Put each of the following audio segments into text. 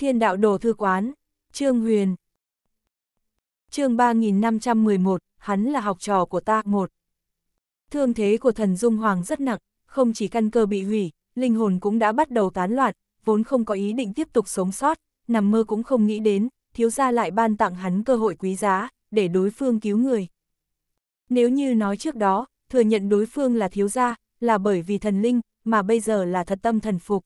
Thiên đạo đồ thư quán, Trương Huyền. Chương 3511, hắn là học trò của ta, một. Thương thế của thần Dung Hoàng rất nặng, không chỉ căn cơ bị hủy, linh hồn cũng đã bắt đầu tán loạn, vốn không có ý định tiếp tục sống sót, nằm mơ cũng không nghĩ đến, thiếu gia lại ban tặng hắn cơ hội quý giá, để đối phương cứu người. Nếu như nói trước đó, thừa nhận đối phương là thiếu gia, là bởi vì thần linh, mà bây giờ là thật tâm thần phục.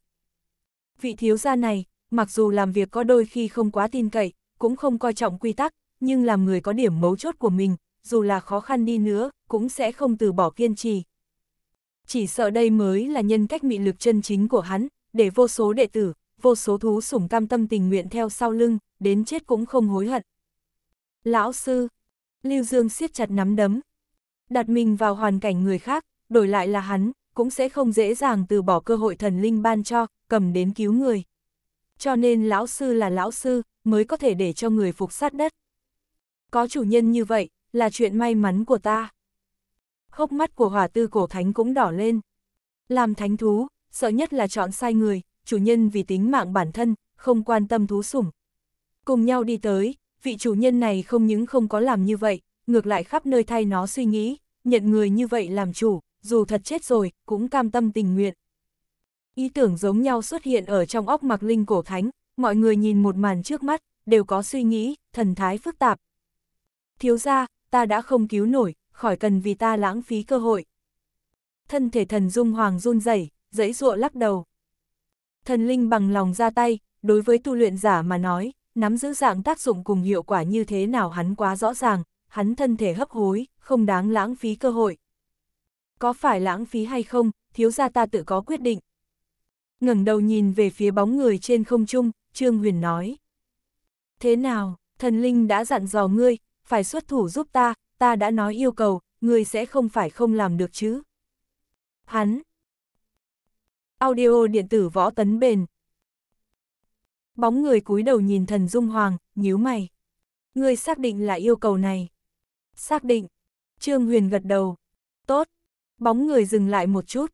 Vị thiếu gia này, mặc dù làm việc có đôi khi không quá tin cậy, cũng không coi trọng quy tắc, nhưng làm người có điểm mấu chốt của mình, dù là khó khăn đi nữa, cũng sẽ không từ bỏ kiên trì. Chỉ sợ đây mới là nhân cách mị lực chân chính của hắn, để vô số đệ tử, vô số thú sủng cam tâm tình nguyện theo sau lưng, đến chết cũng không hối hận. Lão sư, Lưu Dương siết chặt nắm đấm, đặt mình vào hoàn cảnh người khác, đổi lại là hắn, cũng sẽ không dễ dàng từ bỏ cơ hội thần linh ban cho, cầm đến cứu người cho nên lão sư là lão sư, mới có thể để cho người phục sát đất. Có chủ nhân như vậy, là chuyện may mắn của ta. Hốc mắt của hỏa tư cổ thánh cũng đỏ lên. Làm thánh thú, sợ nhất là chọn sai người, chủ nhân vì tính mạng bản thân, không quan tâm thú sủng. Cùng nhau đi tới, vị chủ nhân này không những không có làm như vậy, ngược lại khắp nơi thay nó suy nghĩ, nhận người như vậy làm chủ, dù thật chết rồi, cũng cam tâm tình nguyện. Ý tưởng giống nhau xuất hiện ở trong óc mặc linh cổ thánh, mọi người nhìn một màn trước mắt, đều có suy nghĩ, thần thái phức tạp. Thiếu ra, ta đã không cứu nổi, khỏi cần vì ta lãng phí cơ hội. Thân thể thần dung hoàng run rẩy, dãy dụa lắc đầu. Thần linh bằng lòng ra tay, đối với tu luyện giả mà nói, nắm giữ dạng tác dụng cùng hiệu quả như thế nào hắn quá rõ ràng, hắn thân thể hấp hối, không đáng lãng phí cơ hội. Có phải lãng phí hay không, thiếu gia ta tự có quyết định, ngẩng đầu nhìn về phía bóng người trên không trung, Trương Huyền nói. Thế nào, thần linh đã dặn dò ngươi, phải xuất thủ giúp ta, ta đã nói yêu cầu, ngươi sẽ không phải không làm được chứ. Hắn. Audio điện tử võ tấn bền. Bóng người cúi đầu nhìn thần Dung Hoàng, nhíu mày. Ngươi xác định là yêu cầu này. Xác định. Trương Huyền gật đầu. Tốt. Bóng người dừng lại một chút,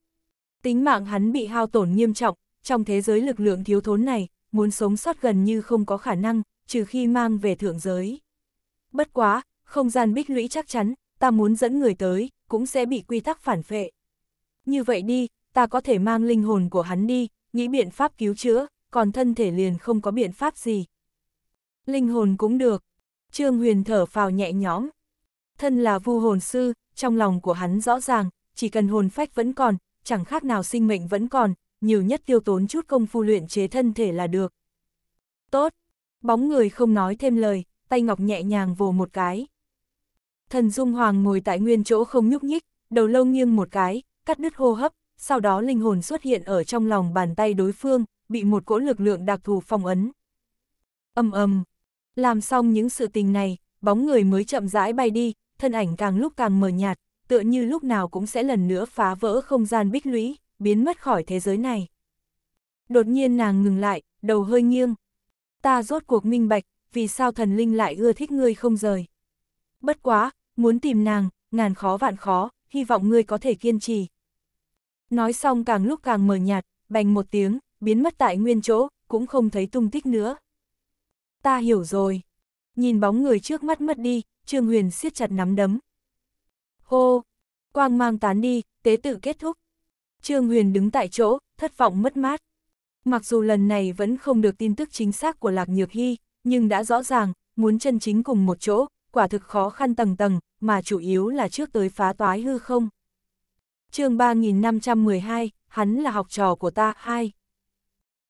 Tính mạng hắn bị hao tổn nghiêm trọng, trong thế giới lực lượng thiếu thốn này, muốn sống sót gần như không có khả năng, trừ khi mang về thượng giới. Bất quá, không gian bích lũy chắc chắn, ta muốn dẫn người tới, cũng sẽ bị quy tắc phản phệ. Như vậy đi, ta có thể mang linh hồn của hắn đi, nghĩ biện pháp cứu chữa, còn thân thể liền không có biện pháp gì. Linh hồn cũng được. Trương Huyền thở phào nhẹ nhõm. Thân là vu hồn sư, trong lòng của hắn rõ ràng, chỉ cần hồn phách vẫn còn, chẳng khác nào sinh mệnh vẫn còn, nhiều nhất tiêu tốn chút công phu luyện chế thân thể là được. Tốt, bóng người không nói thêm lời, tay ngọc nhẹ nhàng vồ một cái. Thần Dung Hoàng ngồi tại nguyên chỗ không nhúc nhích, đầu lâu nghiêng một cái, cắt đứt hô hấp, sau đó linh hồn xuất hiện ở trong lòng bàn tay đối phương, bị một cỗ lực lượng đặc thù phong ấn. Âm âm, làm xong những sự tình này, bóng người mới chậm rãi bay đi, thân ảnh càng lúc càng mờ nhạt, tựa như lúc nào cũng sẽ lần nữa phá vỡ không gian bích lũy, biến mất khỏi thế giới này. Đột nhiên nàng ngừng lại, đầu hơi nghiêng. Ta rốt cuộc minh bạch, vì sao thần linh lại ưa thích ngươi không rời. Bất quá, muốn tìm nàng, ngàn khó vạn khó, hy vọng ngươi có thể kiên trì. Nói xong càng lúc càng mờ nhạt, bành một tiếng, biến mất tại nguyên chỗ, cũng không thấy tung tích nữa. Ta hiểu rồi. Nhìn bóng người trước mắt mất đi, Trương Huyền siết chặt nắm đấm, Hô! Quang mang tán đi, tế tự kết thúc. Trương Huyền đứng tại chỗ, thất vọng mất mát. Mặc dù lần này vẫn không được tin tức chính xác của Lạc Nhược Hy, nhưng đã rõ ràng, muốn chân chính cùng một chỗ, quả thực khó khăn tầng tầng, mà chủ yếu là trước tới phá toái hư không. chương 3512, hắn là học trò của ta, hai.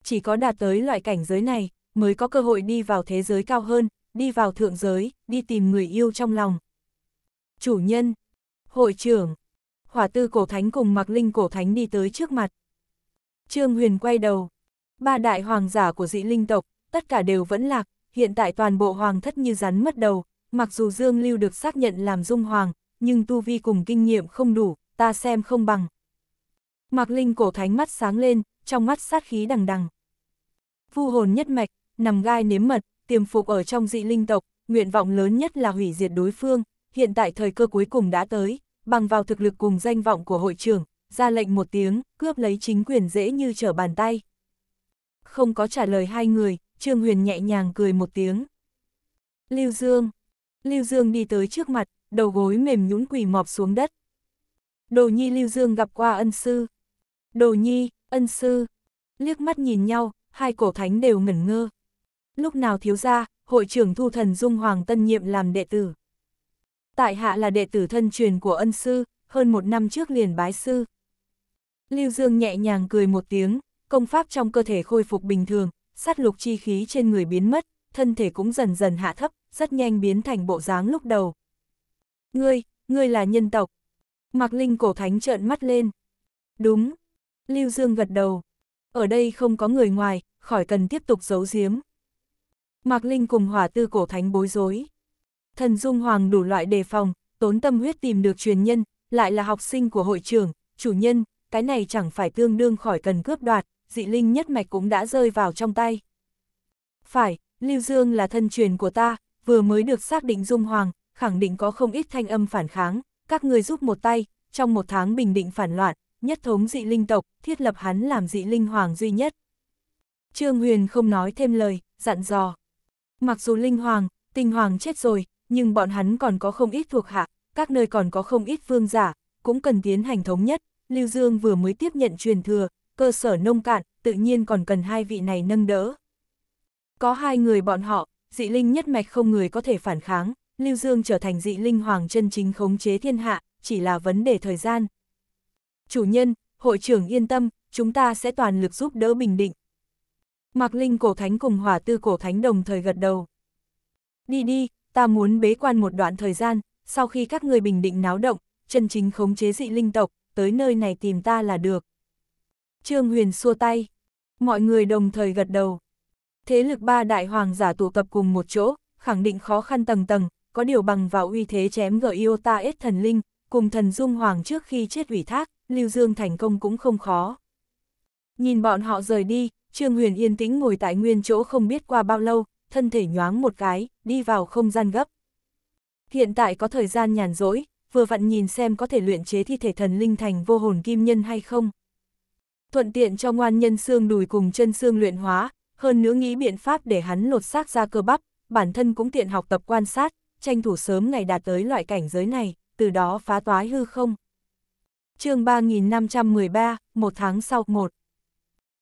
Chỉ có đạt tới loại cảnh giới này, mới có cơ hội đi vào thế giới cao hơn, đi vào thượng giới, đi tìm người yêu trong lòng. Chủ nhân, hội trưởng. Hỏa tư cổ thánh cùng mặc linh cổ thánh đi tới trước mặt. Trương Huyền quay đầu. Ba đại hoàng giả của dị linh tộc, tất cả đều vẫn lạc, hiện tại toàn bộ hoàng thất như rắn mất đầu. Mặc dù Dương Lưu được xác nhận làm dung hoàng, nhưng tu vi cùng kinh nghiệm không đủ, ta xem không bằng. Mạc Linh cổ thánh mắt sáng lên, trong mắt sát khí đằng đằng. Vu hồn nhất mạch, nằm gai nếm mật, tiềm phục ở trong dị linh tộc, nguyện vọng lớn nhất là hủy diệt đối phương, hiện tại thời cơ cuối cùng đã tới, bằng vào thực lực cùng danh vọng của hội trưởng, ra lệnh một tiếng, cướp lấy chính quyền dễ như trở bàn tay. Không có trả lời hai người, Trương Huyền nhẹ nhàng cười một tiếng. Lưu Dương Lưu Dương đi tới trước mặt, đầu gối mềm nhũn quỳ mọp xuống đất. Đồ Nhi Lưu Dương gặp qua ân sư. Đồ Nhi, ân sư. Liếc mắt nhìn nhau, hai cổ thánh đều ngẩn ngơ. Lúc nào thiếu ra, hội trưởng thu thần Dung Hoàng tân nhiệm làm đệ tử tại hạ là đệ tử thân truyền của ân sư, hơn một năm trước liền bái sư. Lưu Dương nhẹ nhàng cười một tiếng, công pháp trong cơ thể khôi phục bình thường, sát lục chi khí trên người biến mất, thân thể cũng dần dần hạ thấp, rất nhanh biến thành bộ dáng lúc đầu. Ngươi, ngươi là nhân tộc. Mạc Linh cổ thánh trợn mắt lên. Đúng. Lưu Dương gật đầu. Ở đây không có người ngoài, khỏi cần tiếp tục giấu giếm. Mạc Linh cùng hỏa tư cổ thánh bối rối. Thần Dung Hoàng đủ loại đề phòng, tốn tâm huyết tìm được truyền nhân, lại là học sinh của hội trưởng, chủ nhân, cái này chẳng phải tương đương khỏi cần cướp đoạt, dị linh nhất mạch cũng đã rơi vào trong tay. Phải, Lưu Dương là thân truyền của ta, vừa mới được xác định Dung Hoàng, khẳng định có không ít thanh âm phản kháng, các người giúp một tay, trong một tháng bình định phản loạn, nhất thống dị linh tộc, thiết lập hắn làm dị linh hoàng duy nhất. Trương Huyền không nói thêm lời, dặn dò. Mặc dù linh hoàng, tinh hoàng chết rồi, nhưng bọn hắn còn có không ít thuộc hạ, các nơi còn có không ít vương giả, cũng cần tiến hành thống nhất, Lưu Dương vừa mới tiếp nhận truyền thừa, cơ sở nông cạn, tự nhiên còn cần hai vị này nâng đỡ. Có hai người bọn họ, dị linh nhất mạch không người có thể phản kháng, Lưu Dương trở thành dị linh hoàng chân chính khống chế thiên hạ, chỉ là vấn đề thời gian. Chủ nhân, hội trưởng yên tâm, chúng ta sẽ toàn lực giúp đỡ Bình Định. Mạc Linh cổ thánh cùng hỏa tư cổ thánh đồng thời gật đầu. Đi đi, ta muốn bế quan một đoạn thời gian, sau khi các người bình định náo động, chân chính khống chế dị linh tộc, tới nơi này tìm ta là được. Trương Huyền xua tay, mọi người đồng thời gật đầu. Thế lực ba đại hoàng giả tụ tập cùng một chỗ, khẳng định khó khăn tầng tầng, có điều bằng vào uy thế chém gỡ yêu ta ết thần linh, cùng thần dung hoàng trước khi chết ủy thác, Lưu Dương thành công cũng không khó. Nhìn bọn họ rời đi, Trương Huyền yên tĩnh ngồi tại nguyên chỗ không biết qua bao lâu, thân thể nhoáng một cái, đi vào không gian gấp. Hiện tại có thời gian nhàn rỗi, vừa vặn nhìn xem có thể luyện chế thi thể thần linh thành vô hồn kim nhân hay không. Thuận tiện cho ngoan nhân xương đùi cùng chân xương luyện hóa, hơn nữa nghĩ biện pháp để hắn lột xác ra cơ bắp, bản thân cũng tiện học tập quan sát, tranh thủ sớm ngày đạt tới loại cảnh giới này, từ đó phá toái hư không. chương 3513, một tháng sau, một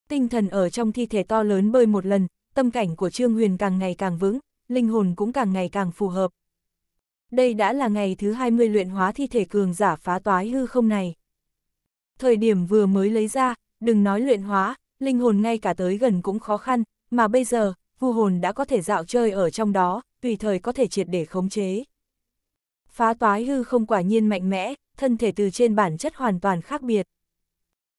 Tinh thần ở trong thi thể to lớn bơi một lần, tâm cảnh của Trương Huyền càng ngày càng vững, linh hồn cũng càng ngày càng phù hợp. Đây đã là ngày thứ 20 luyện hóa thi thể cường giả phá toái hư không này. Thời điểm vừa mới lấy ra, đừng nói luyện hóa, linh hồn ngay cả tới gần cũng khó khăn, mà bây giờ, vu hồn đã có thể dạo chơi ở trong đó, tùy thời có thể triệt để khống chế. Phá toái hư không quả nhiên mạnh mẽ, thân thể từ trên bản chất hoàn toàn khác biệt.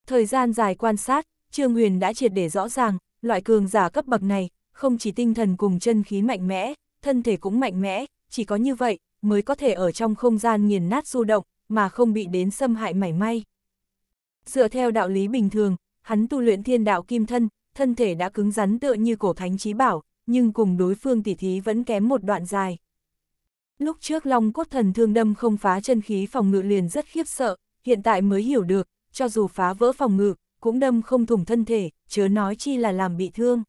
Thời gian dài quan sát, Trương Huyền đã triệt để rõ ràng, loại cường giả cấp bậc này, không chỉ tinh thần cùng chân khí mạnh mẽ, thân thể cũng mạnh mẽ, chỉ có như vậy, mới có thể ở trong không gian nghiền nát du động, mà không bị đến xâm hại mảy may. Dựa theo đạo lý bình thường, hắn tu luyện thiên đạo kim thân, thân thể đã cứng rắn tựa như cổ thánh trí bảo, nhưng cùng đối phương tỉ thí vẫn kém một đoạn dài. Lúc trước Long cốt thần thương đâm không phá chân khí phòng ngự liền rất khiếp sợ, hiện tại mới hiểu được, cho dù phá vỡ phòng ngự, cũng đâm không thủng thân thể, chớ nói chi là làm bị thương.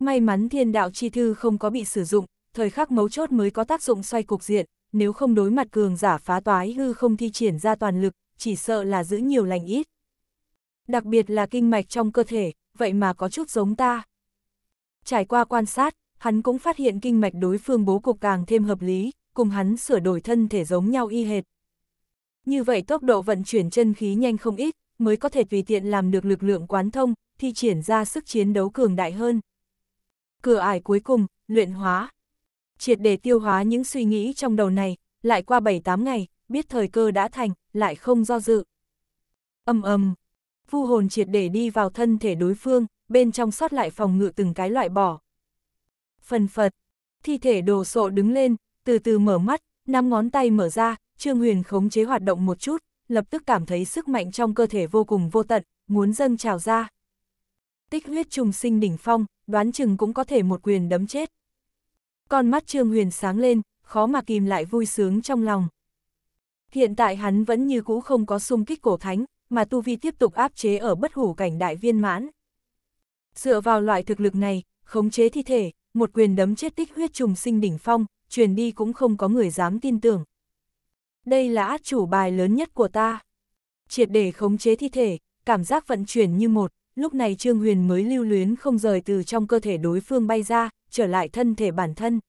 May mắn thiên đạo chi thư không có bị sử dụng, thời khắc mấu chốt mới có tác dụng xoay cục diện, nếu không đối mặt cường giả phá toái hư không thi triển ra toàn lực, chỉ sợ là giữ nhiều lành ít. Đặc biệt là kinh mạch trong cơ thể, vậy mà có chút giống ta. Trải qua quan sát, hắn cũng phát hiện kinh mạch đối phương bố cục càng thêm hợp lý, cùng hắn sửa đổi thân thể giống nhau y hệt. Như vậy tốc độ vận chuyển chân khí nhanh không ít, mới có thể tùy tiện làm được lực lượng quán thông, thi triển ra sức chiến đấu cường đại hơn. Cửa ải cuối cùng, luyện hóa. Triệt để tiêu hóa những suy nghĩ trong đầu này, lại qua 7-8 ngày, biết thời cơ đã thành, lại không do dự. Âm âm, vu hồn triệt để đi vào thân thể đối phương, bên trong sót lại phòng ngự từng cái loại bỏ. Phần phật, thi thể đồ sộ đứng lên, từ từ mở mắt, năm ngón tay mở ra, Trương Huyền khống chế hoạt động một chút, lập tức cảm thấy sức mạnh trong cơ thể vô cùng vô tận, muốn dâng trào ra. Tích huyết trùng sinh đỉnh phong, đoán chừng cũng có thể một quyền đấm chết. Con mắt Trương Huyền sáng lên, khó mà kìm lại vui sướng trong lòng. Hiện tại hắn vẫn như cũ không có xung kích cổ thánh, mà Tu Vi tiếp tục áp chế ở bất hủ cảnh đại viên mãn. Dựa vào loại thực lực này, khống chế thi thể, một quyền đấm chết tích huyết trùng sinh đỉnh phong, truyền đi cũng không có người dám tin tưởng. Đây là át chủ bài lớn nhất của ta. Triệt để khống chế thi thể, cảm giác vận chuyển như một, lúc này Trương Huyền mới lưu luyến không rời từ trong cơ thể đối phương bay ra, trở lại thân thể bản thân.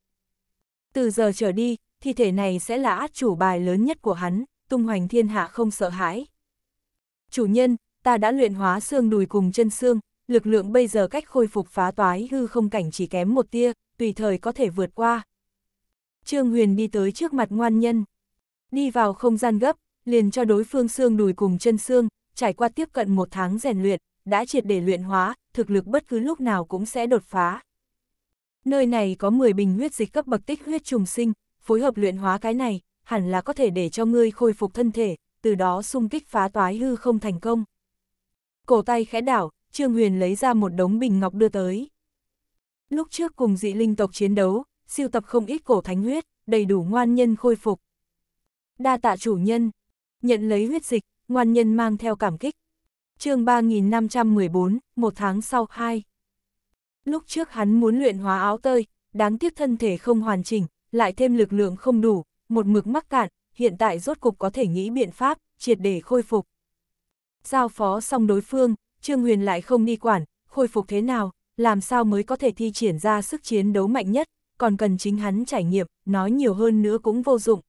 Từ giờ trở đi, thi thể này sẽ là át chủ bài lớn nhất của hắn, tung hoành thiên hạ không sợ hãi. Chủ nhân, ta đã luyện hóa xương đùi cùng chân xương, lực lượng bây giờ cách khôi phục phá toái hư không cảnh chỉ kém một tia, tùy thời có thể vượt qua. Trương Huyền đi tới trước mặt ngoan nhân. Đi vào không gian gấp, liền cho đối phương xương đùi cùng chân xương, trải qua tiếp cận một tháng rèn luyện, đã triệt để luyện hóa, thực lực bất cứ lúc nào cũng sẽ đột phá. Nơi này có 10 bình huyết dịch cấp bậc tích huyết trùng sinh, phối hợp luyện hóa cái này, hẳn là có thể để cho ngươi khôi phục thân thể, từ đó xung kích phá toái hư không thành công. Cổ tay khẽ đảo, Trương Huyền lấy ra một đống bình ngọc đưa tới. Lúc trước cùng dị linh tộc chiến đấu, siêu tập không ít cổ thánh huyết, đầy đủ ngoan nhân khôi phục. Đa tạ chủ nhân. Nhận lấy huyết dịch, ngoan nhân mang theo cảm kích. chương 3514, một tháng sau, hai. Lúc trước hắn muốn luyện hóa áo tơi, đáng tiếc thân thể không hoàn chỉnh, lại thêm lực lượng không đủ, một mực mắc cạn, hiện tại rốt cục có thể nghĩ biện pháp, triệt để khôi phục. Giao phó xong đối phương, Trương Huyền lại không đi quản, khôi phục thế nào, làm sao mới có thể thi triển ra sức chiến đấu mạnh nhất, còn cần chính hắn trải nghiệm, nói nhiều hơn nữa cũng vô dụng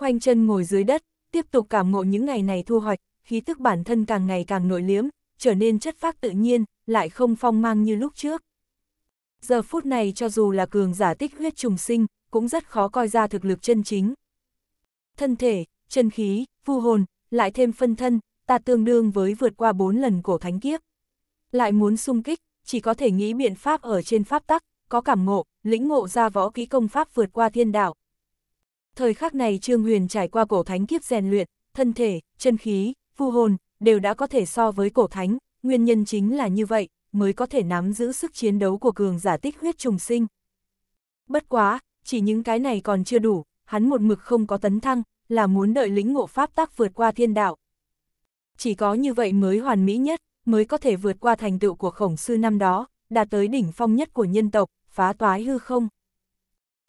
khoanh chân ngồi dưới đất, tiếp tục cảm ngộ những ngày này thu hoạch, khí tức bản thân càng ngày càng nội liếm, trở nên chất phác tự nhiên, lại không phong mang như lúc trước. Giờ phút này cho dù là cường giả tích huyết trùng sinh, cũng rất khó coi ra thực lực chân chính. Thân thể, chân khí, vu hồn, lại thêm phân thân, ta tương đương với vượt qua 4 lần cổ thánh kiếp. Lại muốn xung kích, chỉ có thể nghĩ biện pháp ở trên pháp tắc, có cảm ngộ, lĩnh ngộ ra võ kỹ công pháp vượt qua thiên đạo, Thời khắc này Trương Huyền trải qua cổ thánh kiếp rèn luyện, thân thể, chân khí, phu hồn, đều đã có thể so với cổ thánh, nguyên nhân chính là như vậy, mới có thể nắm giữ sức chiến đấu của cường giả tích huyết trùng sinh. Bất quá, chỉ những cái này còn chưa đủ, hắn một mực không có tấn thăng, là muốn đợi lĩnh ngộ pháp tác vượt qua thiên đạo. Chỉ có như vậy mới hoàn mỹ nhất, mới có thể vượt qua thành tựu của khổng sư năm đó, đạt tới đỉnh phong nhất của nhân tộc, phá toái hư không.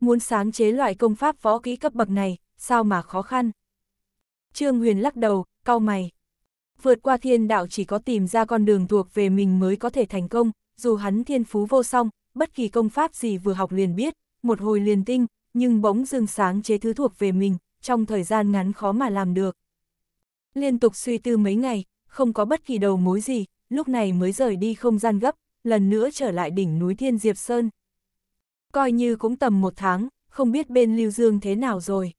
Muốn sáng chế loại công pháp võ kỹ cấp bậc này, sao mà khó khăn. Trương Huyền lắc đầu, cau mày. Vượt qua thiên đạo chỉ có tìm ra con đường thuộc về mình mới có thể thành công, dù hắn thiên phú vô song, bất kỳ công pháp gì vừa học liền biết, một hồi liền tinh, nhưng bỗng dưng sáng chế thứ thuộc về mình, trong thời gian ngắn khó mà làm được. Liên tục suy tư mấy ngày, không có bất kỳ đầu mối gì, lúc này mới rời đi không gian gấp, lần nữa trở lại đỉnh núi Thiên Diệp Sơn coi như cũng tầm một tháng, không biết bên Lưu Dương thế nào rồi.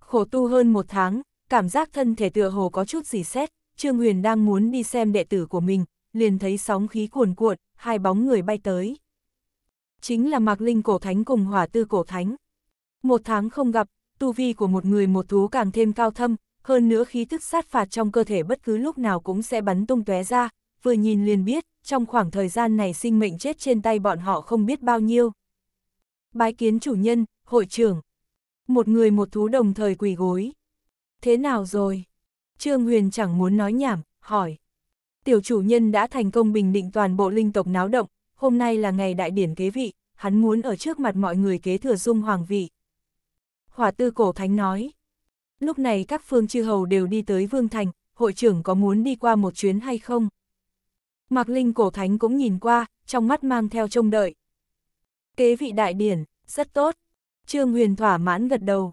Khổ tu hơn một tháng, cảm giác thân thể tựa hồ có chút gì xét, Trương Huyền đang muốn đi xem đệ tử của mình, liền thấy sóng khí cuồn cuộn, hai bóng người bay tới. Chính là Mạc Linh Cổ Thánh cùng Hỏa Tư Cổ Thánh. Một tháng không gặp, tu vi của một người một thú càng thêm cao thâm, hơn nữa khí thức sát phạt trong cơ thể bất cứ lúc nào cũng sẽ bắn tung tóe ra, vừa nhìn liền biết, trong khoảng thời gian này sinh mệnh chết trên tay bọn họ không biết bao nhiêu. Bái kiến chủ nhân, hội trưởng. Một người một thú đồng thời quỳ gối. Thế nào rồi? Trương Huyền chẳng muốn nói nhảm, hỏi. Tiểu chủ nhân đã thành công bình định toàn bộ linh tộc náo động, hôm nay là ngày đại điển kế vị, hắn muốn ở trước mặt mọi người kế thừa dung hoàng vị. Hỏa tư cổ thánh nói. Lúc này các phương chư hầu đều đi tới Vương Thành, hội trưởng có muốn đi qua một chuyến hay không? Mạc Linh cổ thánh cũng nhìn qua, trong mắt mang theo trông đợi. Kế vị đại điển, rất tốt. Trương Huyền thỏa mãn gật đầu.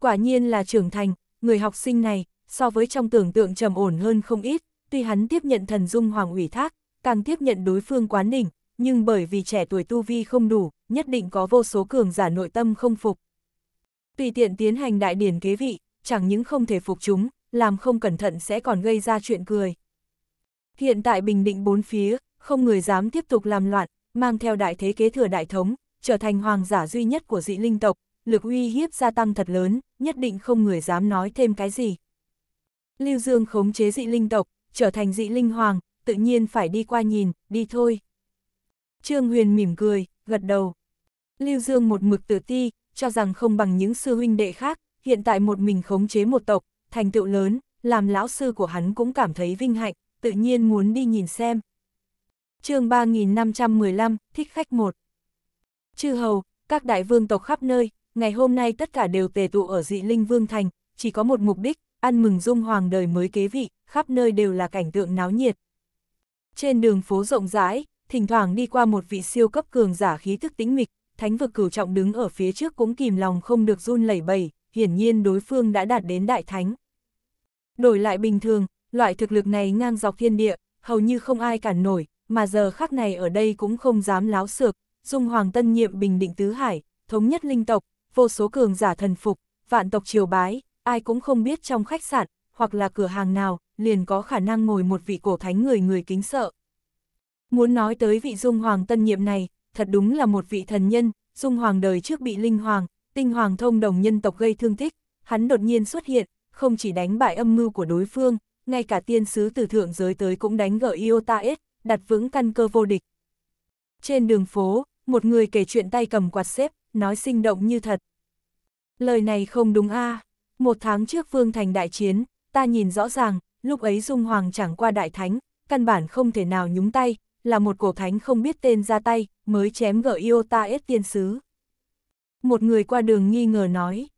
Quả nhiên là trưởng thành, người học sinh này, so với trong tưởng tượng trầm ổn hơn không ít, tuy hắn tiếp nhận thần dung hoàng ủy thác, càng tiếp nhận đối phương quán đỉnh, nhưng bởi vì trẻ tuổi tu vi không đủ, nhất định có vô số cường giả nội tâm không phục. Tùy tiện tiến hành đại điển kế vị, chẳng những không thể phục chúng, làm không cẩn thận sẽ còn gây ra chuyện cười. Hiện tại Bình Định bốn phía, không người dám tiếp tục làm loạn, mang theo đại thế kế thừa đại thống, trở thành hoàng giả duy nhất của dị linh tộc, lực uy hiếp gia tăng thật lớn, nhất định không người dám nói thêm cái gì. Lưu Dương khống chế dị linh tộc, trở thành dị linh hoàng, tự nhiên phải đi qua nhìn, đi thôi. Trương Huyền mỉm cười, gật đầu. Lưu Dương một mực tự ti, cho rằng không bằng những sư huynh đệ khác, hiện tại một mình khống chế một tộc, thành tựu lớn, làm lão sư của hắn cũng cảm thấy vinh hạnh, tự nhiên muốn đi nhìn xem chương 3515, thích khách 1. Chư hầu, các đại vương tộc khắp nơi, ngày hôm nay tất cả đều tề tụ ở dị linh vương thành, chỉ có một mục đích, ăn mừng dung hoàng đời mới kế vị, khắp nơi đều là cảnh tượng náo nhiệt. Trên đường phố rộng rãi, thỉnh thoảng đi qua một vị siêu cấp cường giả khí thức tĩnh mịch, thánh vực cửu trọng đứng ở phía trước cũng kìm lòng không được run lẩy bẩy, hiển nhiên đối phương đã đạt đến đại thánh. Đổi lại bình thường, loại thực lực này ngang dọc thiên địa, hầu như không ai cản nổi, mà giờ khắc này ở đây cũng không dám láo xược, dung hoàng tân nhiệm bình định tứ hải, thống nhất linh tộc, vô số cường giả thần phục, vạn tộc triều bái, ai cũng không biết trong khách sạn, hoặc là cửa hàng nào, liền có khả năng ngồi một vị cổ thánh người người kính sợ. Muốn nói tới vị dung hoàng tân nhiệm này, thật đúng là một vị thần nhân, dung hoàng đời trước bị linh hoàng, tinh hoàng thông đồng nhân tộc gây thương tích, hắn đột nhiên xuất hiện, không chỉ đánh bại âm mưu của đối phương, ngay cả tiên sứ từ thượng giới tới cũng đánh gỡ Iota S, đặt vững căn cơ vô địch. Trên đường phố, một người kể chuyện tay cầm quạt xếp, nói sinh động như thật. Lời này không đúng a à. Một tháng trước Vương Thành đại chiến, ta nhìn rõ ràng, lúc ấy Dung Hoàng chẳng qua đại thánh, căn bản không thể nào nhúng tay, là một cổ thánh không biết tên ra tay, mới chém gỡ yêu ta ết tiên sứ. Một người qua đường nghi ngờ nói.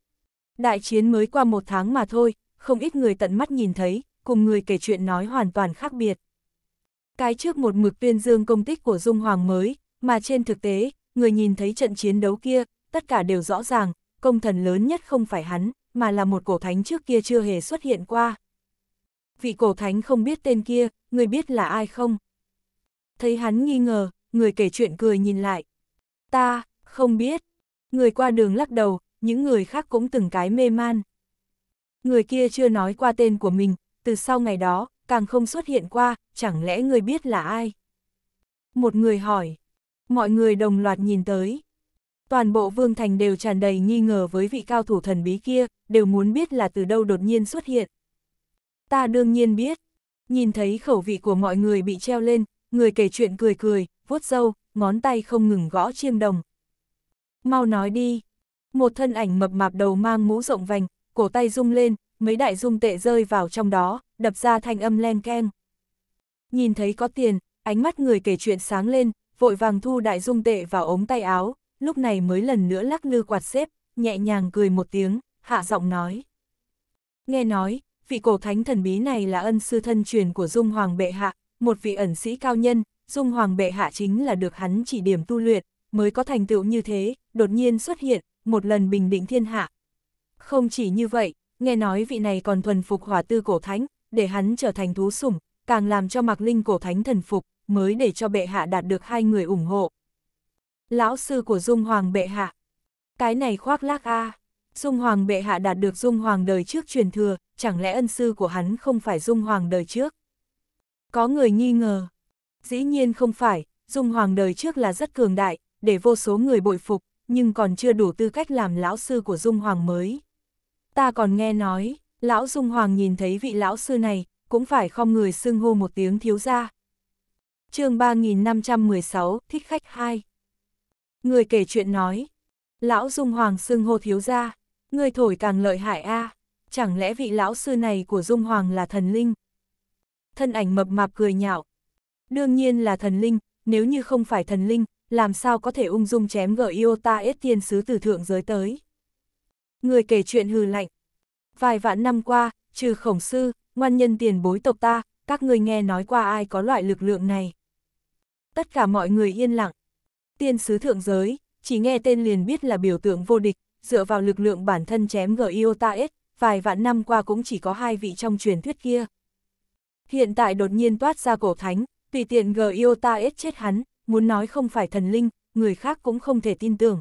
Đại chiến mới qua một tháng mà thôi, không ít người tận mắt nhìn thấy, cùng người kể chuyện nói hoàn toàn khác biệt cái trước một mực tuyên dương công tích của Dung Hoàng mới, mà trên thực tế, người nhìn thấy trận chiến đấu kia, tất cả đều rõ ràng, công thần lớn nhất không phải hắn, mà là một cổ thánh trước kia chưa hề xuất hiện qua. Vị cổ thánh không biết tên kia, người biết là ai không? Thấy hắn nghi ngờ, người kể chuyện cười nhìn lại. Ta, không biết. Người qua đường lắc đầu, những người khác cũng từng cái mê man. Người kia chưa nói qua tên của mình, từ sau ngày đó, càng không xuất hiện qua, chẳng lẽ người biết là ai? Một người hỏi. Mọi người đồng loạt nhìn tới. Toàn bộ vương thành đều tràn đầy nghi ngờ với vị cao thủ thần bí kia, đều muốn biết là từ đâu đột nhiên xuất hiện. Ta đương nhiên biết. Nhìn thấy khẩu vị của mọi người bị treo lên, người kể chuyện cười cười, vuốt râu, ngón tay không ngừng gõ chiêng đồng. Mau nói đi. Một thân ảnh mập mạp đầu mang mũ rộng vành, cổ tay rung lên, mấy đại dung tệ rơi vào trong đó, đập ra thanh âm len keng. Nhìn thấy có tiền, ánh mắt người kể chuyện sáng lên, vội vàng thu đại dung tệ vào ống tay áo, lúc này mới lần nữa lắc lư quạt xếp, nhẹ nhàng cười một tiếng, hạ giọng nói. Nghe nói, vị cổ thánh thần bí này là ân sư thân truyền của Dung Hoàng Bệ Hạ, một vị ẩn sĩ cao nhân, Dung Hoàng Bệ Hạ chính là được hắn chỉ điểm tu luyện, mới có thành tựu như thế, đột nhiên xuất hiện, một lần bình định thiên hạ. Không chỉ như vậy, nghe nói vị này còn thuần phục hỏa tư cổ thánh, để hắn trở thành thú sủng, càng làm cho mặc Linh cổ thánh thần phục, mới để cho bệ hạ đạt được hai người ủng hộ. Lão sư của Dung Hoàng bệ hạ. Cái này khoác lác a. Dung Hoàng bệ hạ đạt được Dung Hoàng đời trước truyền thừa, chẳng lẽ ân sư của hắn không phải Dung Hoàng đời trước? Có người nghi ngờ. Dĩ nhiên không phải, Dung Hoàng đời trước là rất cường đại, để vô số người bội phục, nhưng còn chưa đủ tư cách làm lão sư của Dung Hoàng mới ta còn nghe nói, lão Dung Hoàng nhìn thấy vị lão sư này, cũng phải không người xưng hô một tiếng thiếu gia. chương 3516, thích khách 2 Người kể chuyện nói, lão Dung Hoàng xưng hô thiếu gia, người thổi càng lợi hại a à, chẳng lẽ vị lão sư này của Dung Hoàng là thần linh? Thân ảnh mập mạp cười nhạo. Đương nhiên là thần linh, nếu như không phải thần linh, làm sao có thể ung dung chém gỡ Iota Ết Tiên Sứ từ thượng giới tới. Người kể chuyện hừ lạnh. Vài vạn năm qua, trừ khổng sư, ngoan nhân tiền bối tộc ta, các người nghe nói qua ai có loại lực lượng này. Tất cả mọi người yên lặng. Tiên sứ thượng giới, chỉ nghe tên liền biết là biểu tượng vô địch, dựa vào lực lượng bản thân chém g i o t vài vạn năm qua cũng chỉ có hai vị trong truyền thuyết kia. Hiện tại đột nhiên toát ra cổ thánh, tùy tiện g i o t chết hắn, muốn nói không phải thần linh, người khác cũng không thể tin tưởng.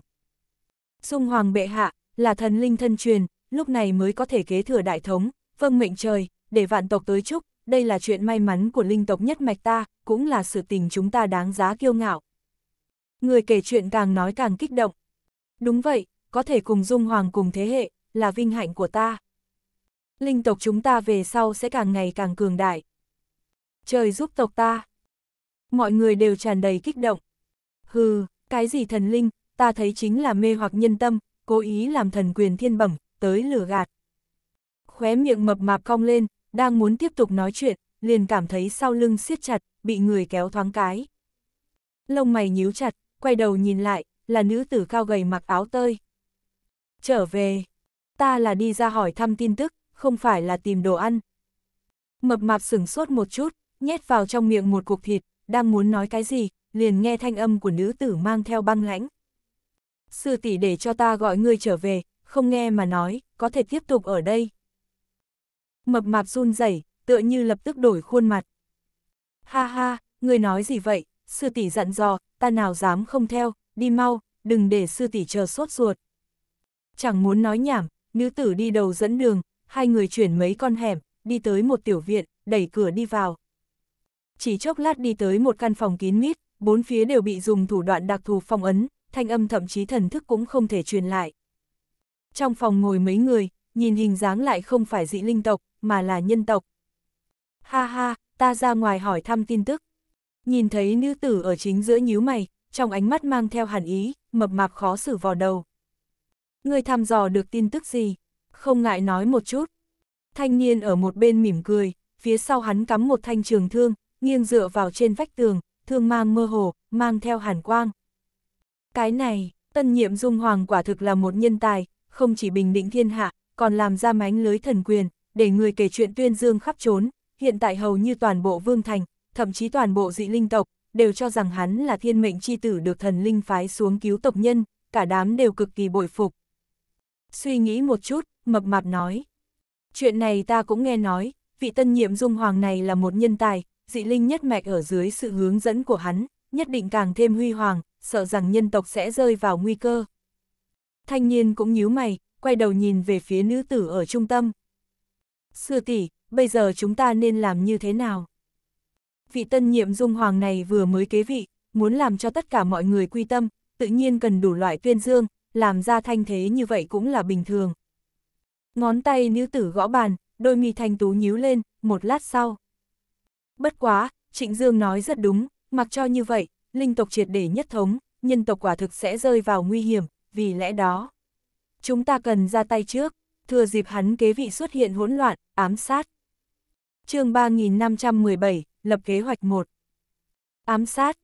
Dung hoàng bệ hạ, là thần linh thân truyền, lúc này mới có thể kế thừa đại thống, vâng mệnh trời, để vạn tộc tới chúc, đây là chuyện may mắn của linh tộc nhất mạch ta, cũng là sự tình chúng ta đáng giá kiêu ngạo. Người kể chuyện càng nói càng kích động. Đúng vậy, có thể cùng Dung Hoàng cùng thế hệ, là vinh hạnh của ta. Linh tộc chúng ta về sau sẽ càng ngày càng cường đại. Trời giúp tộc ta. Mọi người đều tràn đầy kích động. Hừ, cái gì thần linh, ta thấy chính là mê hoặc nhân tâm, cố ý làm thần quyền thiên bẩm, tới lừa gạt. Khóe miệng mập mạp cong lên, đang muốn tiếp tục nói chuyện, liền cảm thấy sau lưng siết chặt, bị người kéo thoáng cái. Lông mày nhíu chặt, quay đầu nhìn lại, là nữ tử cao gầy mặc áo tơi. Trở về, ta là đi ra hỏi thăm tin tức, không phải là tìm đồ ăn. Mập mạp sửng sốt một chút, nhét vào trong miệng một cục thịt, đang muốn nói cái gì, liền nghe thanh âm của nữ tử mang theo băng lãnh sư tỷ để cho ta gọi ngươi trở về, không nghe mà nói, có thể tiếp tục ở đây. Mập mạp run rẩy, tựa như lập tức đổi khuôn mặt. Ha ha, ngươi nói gì vậy, sư tỷ dặn dò, ta nào dám không theo, đi mau, đừng để sư tỷ chờ sốt ruột. Chẳng muốn nói nhảm, nữ tử đi đầu dẫn đường, hai người chuyển mấy con hẻm, đi tới một tiểu viện, đẩy cửa đi vào. Chỉ chốc lát đi tới một căn phòng kín mít, bốn phía đều bị dùng thủ đoạn đặc thù phong ấn, thanh âm thậm chí thần thức cũng không thể truyền lại. Trong phòng ngồi mấy người, nhìn hình dáng lại không phải dị linh tộc, mà là nhân tộc. Ha ha, ta ra ngoài hỏi thăm tin tức. Nhìn thấy nữ tử ở chính giữa nhíu mày, trong ánh mắt mang theo hàn ý, mập mạp khó xử vò đầu. Người thăm dò được tin tức gì? Không ngại nói một chút. Thanh niên ở một bên mỉm cười, phía sau hắn cắm một thanh trường thương, nghiêng dựa vào trên vách tường, thương mang mơ hồ, mang theo hàn quang. Cái này, tân nhiệm Dung Hoàng quả thực là một nhân tài, không chỉ bình định thiên hạ, còn làm ra mánh lưới thần quyền, để người kể chuyện tuyên dương khắp trốn, hiện tại hầu như toàn bộ vương thành, thậm chí toàn bộ dị linh tộc, đều cho rằng hắn là thiên mệnh chi tử được thần linh phái xuống cứu tộc nhân, cả đám đều cực kỳ bội phục. Suy nghĩ một chút, mập mạp nói. Chuyện này ta cũng nghe nói, vị tân nhiệm dung hoàng này là một nhân tài, dị linh nhất mạch ở dưới sự hướng dẫn của hắn, nhất định càng thêm huy hoàng, sợ rằng nhân tộc sẽ rơi vào nguy cơ. Thanh niên cũng nhíu mày, quay đầu nhìn về phía nữ tử ở trung tâm. Sư tỷ, bây giờ chúng ta nên làm như thế nào? Vị tân nhiệm dung hoàng này vừa mới kế vị, muốn làm cho tất cả mọi người quy tâm, tự nhiên cần đủ loại tuyên dương, làm ra thanh thế như vậy cũng là bình thường. Ngón tay nữ tử gõ bàn, đôi mi thanh tú nhíu lên, một lát sau. Bất quá, Trịnh Dương nói rất đúng, mặc cho như vậy, linh tộc triệt để nhất thống, nhân tộc quả thực sẽ rơi vào nguy hiểm, vì lẽ đó. Chúng ta cần ra tay trước, thừa dịp hắn kế vị xuất hiện hỗn loạn, ám sát. chương 3517, lập kế hoạch 1. Ám sát.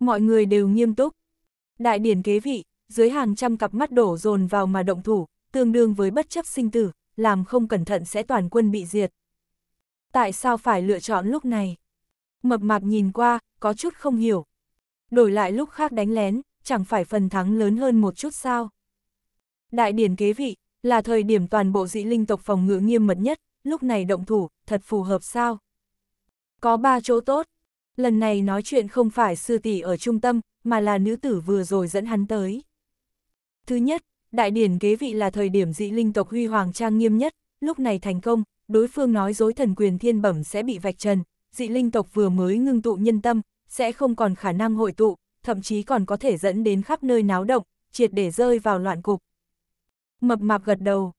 Mọi người đều nghiêm túc. Đại điển kế vị, dưới hàng trăm cặp mắt đổ dồn vào mà động thủ, tương đương với bất chấp sinh tử, làm không cẩn thận sẽ toàn quân bị diệt. Tại sao phải lựa chọn lúc này? Mập mạp nhìn qua, có chút không hiểu đổi lại lúc khác đánh lén, chẳng phải phần thắng lớn hơn một chút sao. Đại điển kế vị, là thời điểm toàn bộ dị linh tộc phòng ngự nghiêm mật nhất, lúc này động thủ, thật phù hợp sao. Có ba chỗ tốt, lần này nói chuyện không phải sư tỷ ở trung tâm, mà là nữ tử vừa rồi dẫn hắn tới. Thứ nhất, đại điển kế vị là thời điểm dị linh tộc huy hoàng trang nghiêm nhất, lúc này thành công, đối phương nói dối thần quyền thiên bẩm sẽ bị vạch trần, dị linh tộc vừa mới ngưng tụ nhân tâm, sẽ không còn khả năng hội tụ, thậm chí còn có thể dẫn đến khắp nơi náo động, triệt để rơi vào loạn cục. Mập mạp gật đầu.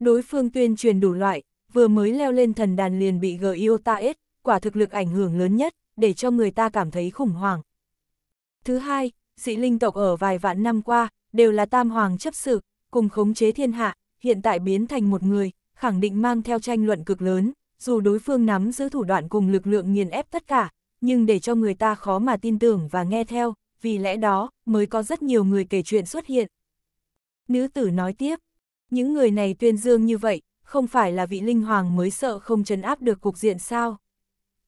Đối phương tuyên truyền đủ loại, vừa mới leo lên thần đàn liền bị s. quả thực lực ảnh hưởng lớn nhất, để cho người ta cảm thấy khủng hoảng. Thứ hai, sĩ linh tộc ở vài vạn năm qua, đều là tam hoàng chấp sự, cùng khống chế thiên hạ, hiện tại biến thành một người, khẳng định mang theo tranh luận cực lớn, dù đối phương nắm giữ thủ đoạn cùng lực lượng nghiền ép tất cả, nhưng để cho người ta khó mà tin tưởng và nghe theo, vì lẽ đó mới có rất nhiều người kể chuyện xuất hiện. Nữ tử nói tiếp, những người này tuyên dương như vậy, không phải là vị linh hoàng mới sợ không trấn áp được cục diện sao.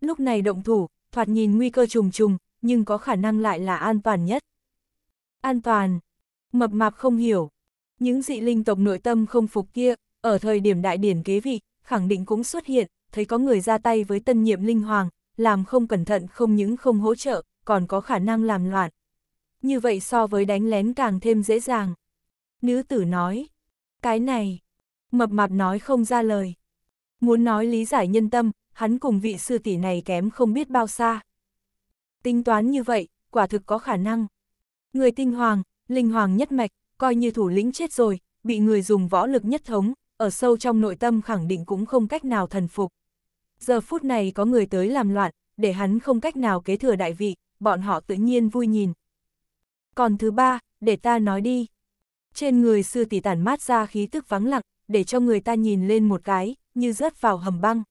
Lúc này động thủ, thoạt nhìn nguy cơ trùng trùng, nhưng có khả năng lại là an toàn nhất. An toàn, mập mạp không hiểu, những dị linh tộc nội tâm không phục kia, ở thời điểm đại điển kế vị, khẳng định cũng xuất hiện, thấy có người ra tay với tân nhiệm linh hoàng, làm không cẩn thận không những không hỗ trợ, còn có khả năng làm loạn. Như vậy so với đánh lén càng thêm dễ dàng. Nữ tử nói, cái này, mập mạp nói không ra lời. Muốn nói lý giải nhân tâm, hắn cùng vị sư tỷ này kém không biết bao xa. Tính toán như vậy, quả thực có khả năng. Người tinh hoàng, linh hoàng nhất mạch, coi như thủ lĩnh chết rồi, bị người dùng võ lực nhất thống, ở sâu trong nội tâm khẳng định cũng không cách nào thần phục giờ phút này có người tới làm loạn, để hắn không cách nào kế thừa đại vị, bọn họ tự nhiên vui nhìn. Còn thứ ba, để ta nói đi. Trên người sư tỷ tản mát ra khí tức vắng lặng, để cho người ta nhìn lên một cái, như rớt vào hầm băng.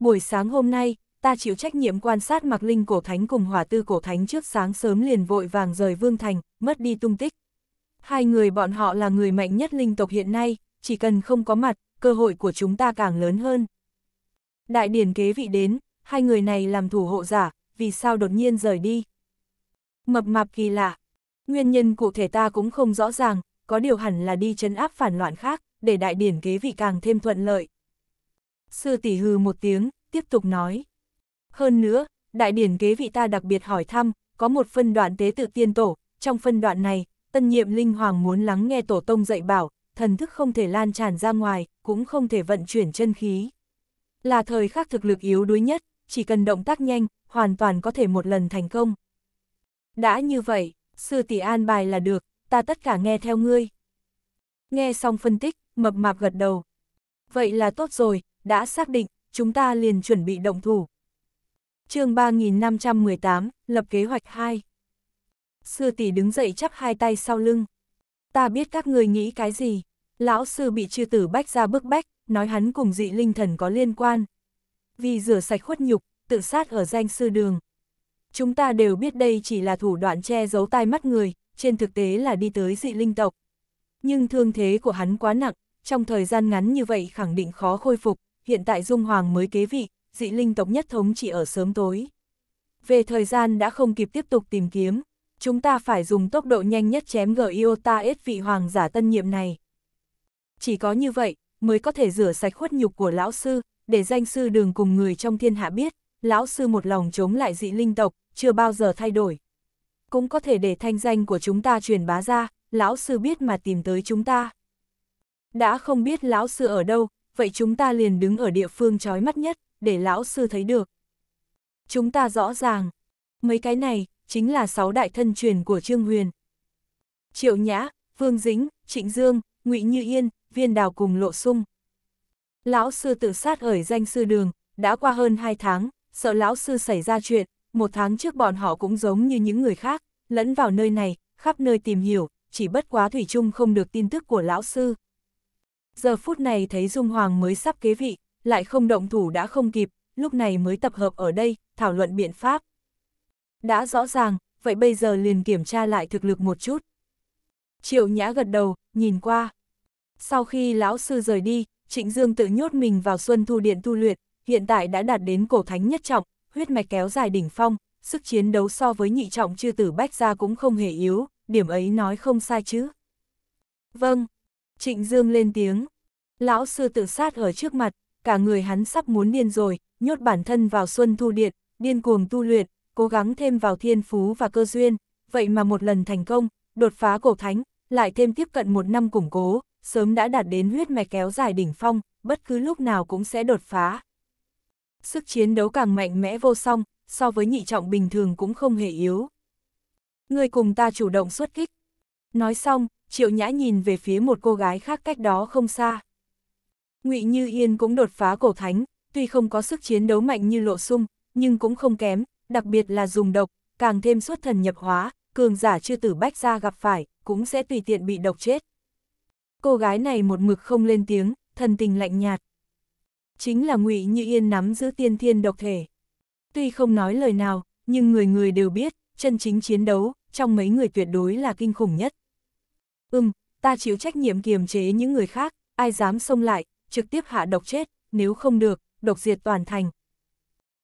Buổi sáng hôm nay, ta chịu trách nhiệm quan sát mặc linh cổ thánh cùng hỏa tư cổ thánh trước sáng sớm liền vội vàng rời vương thành, mất đi tung tích. Hai người bọn họ là người mạnh nhất linh tộc hiện nay, chỉ cần không có mặt, cơ hội của chúng ta càng lớn hơn. Đại điển kế vị đến, hai người này làm thủ hộ giả, vì sao đột nhiên rời đi. Mập mạp kỳ lạ. Nguyên nhân cụ thể ta cũng không rõ ràng, có điều hẳn là đi chấn áp phản loạn khác, để đại điển kế vị càng thêm thuận lợi. Sư tỷ hừ một tiếng, tiếp tục nói. Hơn nữa, đại điển kế vị ta đặc biệt hỏi thăm, có một phân đoạn tế tự tiên tổ, trong phân đoạn này, tân nhiệm linh hoàng muốn lắng nghe tổ tông dạy bảo, thần thức không thể lan tràn ra ngoài, cũng không thể vận chuyển chân khí. Là thời khắc thực lực yếu đuối nhất, chỉ cần động tác nhanh, hoàn toàn có thể một lần thành công. Đã như vậy, sư tỷ an bài là được, ta tất cả nghe theo ngươi. Nghe xong phân tích, mập mạp gật đầu. Vậy là tốt rồi, đã xác định, chúng ta liền chuẩn bị động thủ. chương 3518, lập kế hoạch 2. Sư tỷ đứng dậy chắp hai tay sau lưng. Ta biết các người nghĩ cái gì. Lão sư bị chư tử bách ra bức bách, nói hắn cùng dị linh thần có liên quan. Vì rửa sạch khuất nhục, tự sát ở danh sư đường. Chúng ta đều biết đây chỉ là thủ đoạn che giấu tai mắt người, trên thực tế là đi tới dị linh tộc. Nhưng thương thế của hắn quá nặng, trong thời gian ngắn như vậy khẳng định khó khôi phục, hiện tại Dung Hoàng mới kế vị, dị linh tộc nhất thống chỉ ở sớm tối. Về thời gian đã không kịp tiếp tục tìm kiếm, chúng ta phải dùng tốc độ nhanh nhất chém gở Iota S vị hoàng giả tân nhiệm này. Chỉ có như vậy, mới có thể rửa sạch khuất nhục của lão sư, để danh sư đường cùng người trong thiên hạ biết, lão sư một lòng chống lại dị linh tộc, chưa bao giờ thay đổi. Cũng có thể để thanh danh của chúng ta truyền bá ra, lão sư biết mà tìm tới chúng ta. Đã không biết lão sư ở đâu, vậy chúng ta liền đứng ở địa phương trói mắt nhất, để lão sư thấy được. Chúng ta rõ ràng, mấy cái này, chính là sáu đại thân truyền của Trương Huyền. Triệu Nhã, Vương Dính, Trịnh Dương, ngụy Như Yên, viên đào cùng lộ sung. Lão sư tự sát ở danh sư đường, đã qua hơn 2 tháng, sợ lão sư xảy ra chuyện, một tháng trước bọn họ cũng giống như những người khác, lẫn vào nơi này, khắp nơi tìm hiểu, chỉ bất quá Thủy chung không được tin tức của lão sư. Giờ phút này thấy Dung Hoàng mới sắp kế vị, lại không động thủ đã không kịp, lúc này mới tập hợp ở đây, thảo luận biện pháp. Đã rõ ràng, vậy bây giờ liền kiểm tra lại thực lực một chút. Triệu Nhã gật đầu, nhìn qua, sau khi lão sư rời đi, Trịnh Dương tự nhốt mình vào Xuân Thu Điện tu luyện, hiện tại đã đạt đến cổ thánh nhất trọng, huyết mạch kéo dài đỉnh phong, sức chiến đấu so với nhị trọng chư tử bách gia cũng không hề yếu, điểm ấy nói không sai chứ. Vâng, Trịnh Dương lên tiếng. Lão sư tự sát ở trước mặt, cả người hắn sắp muốn điên rồi, nhốt bản thân vào Xuân Thu Điện, điên cuồng tu luyện, cố gắng thêm vào thiên phú và cơ duyên, vậy mà một lần thành công, đột phá cổ thánh, lại thêm tiếp cận một năm củng cố, sớm đã đạt đến huyết mạch kéo dài đỉnh phong, bất cứ lúc nào cũng sẽ đột phá. Sức chiến đấu càng mạnh mẽ vô song, so với nhị trọng bình thường cũng không hề yếu. Người cùng ta chủ động xuất kích. Nói xong, Triệu Nhã nhìn về phía một cô gái khác cách đó không xa. ngụy Như Yên cũng đột phá cổ thánh, tuy không có sức chiến đấu mạnh như lộ sung, nhưng cũng không kém, đặc biệt là dùng độc, càng thêm xuất thần nhập hóa, cường giả chưa tử bách ra gặp phải, cũng sẽ tùy tiện bị độc chết cô gái này một mực không lên tiếng, thần tình lạnh nhạt. Chính là ngụy Như Yên nắm giữ tiên thiên độc thể. Tuy không nói lời nào, nhưng người người đều biết, chân chính chiến đấu, trong mấy người tuyệt đối là kinh khủng nhất. Ừm, ta chịu trách nhiệm kiềm chế những người khác, ai dám xông lại, trực tiếp hạ độc chết, nếu không được, độc diệt toàn thành.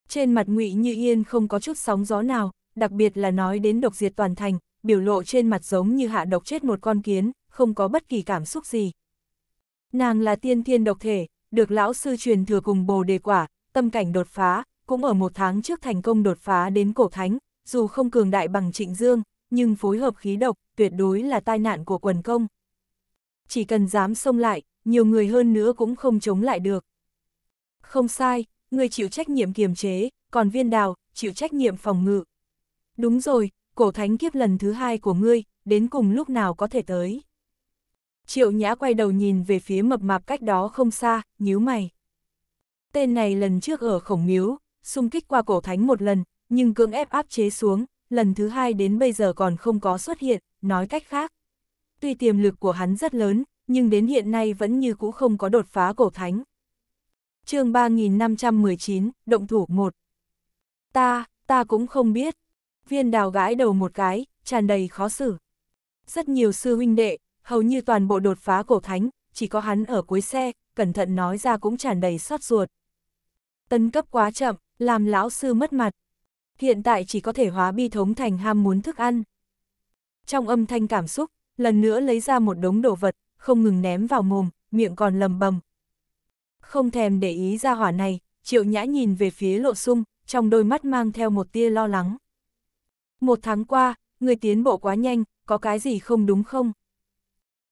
Trên mặt ngụy Như Yên không có chút sóng gió nào, đặc biệt là nói đến độc diệt toàn thành, biểu lộ trên mặt giống như hạ độc chết một con kiến, không có bất kỳ cảm xúc gì. Nàng là tiên thiên độc thể, được lão sư truyền thừa cùng bồ đề quả, tâm cảnh đột phá, cũng ở một tháng trước thành công đột phá đến cổ thánh, dù không cường đại bằng trịnh dương, nhưng phối hợp khí độc, tuyệt đối là tai nạn của quần công. Chỉ cần dám xông lại, nhiều người hơn nữa cũng không chống lại được. Không sai, người chịu trách nhiệm kiềm chế, còn viên đào, chịu trách nhiệm phòng ngự. Đúng rồi, cổ thánh kiếp lần thứ hai của ngươi, đến cùng lúc nào có thể tới. Triệu Nhã quay đầu nhìn về phía mập mạp cách đó không xa, nhíu mày. Tên này lần trước ở khổng miếu, xung kích qua cổ thánh một lần, nhưng cưỡng ép áp chế xuống, lần thứ hai đến bây giờ còn không có xuất hiện, nói cách khác. Tuy tiềm lực của hắn rất lớn, nhưng đến hiện nay vẫn như cũ không có đột phá cổ thánh. chương 3519, Động thủ 1 Ta, ta cũng không biết. Viên đào gãi đầu một cái, tràn đầy khó xử. Rất nhiều sư huynh đệ, hầu như toàn bộ đột phá cổ thánh, chỉ có hắn ở cuối xe, cẩn thận nói ra cũng tràn đầy xót ruột. Tân cấp quá chậm, làm lão sư mất mặt. Hiện tại chỉ có thể hóa bi thống thành ham muốn thức ăn. Trong âm thanh cảm xúc, lần nữa lấy ra một đống đồ vật, không ngừng ném vào mồm, miệng còn lầm bầm. Không thèm để ý ra hỏa này, triệu nhã nhìn về phía lộ sung, trong đôi mắt mang theo một tia lo lắng. Một tháng qua, người tiến bộ quá nhanh, có cái gì không đúng không?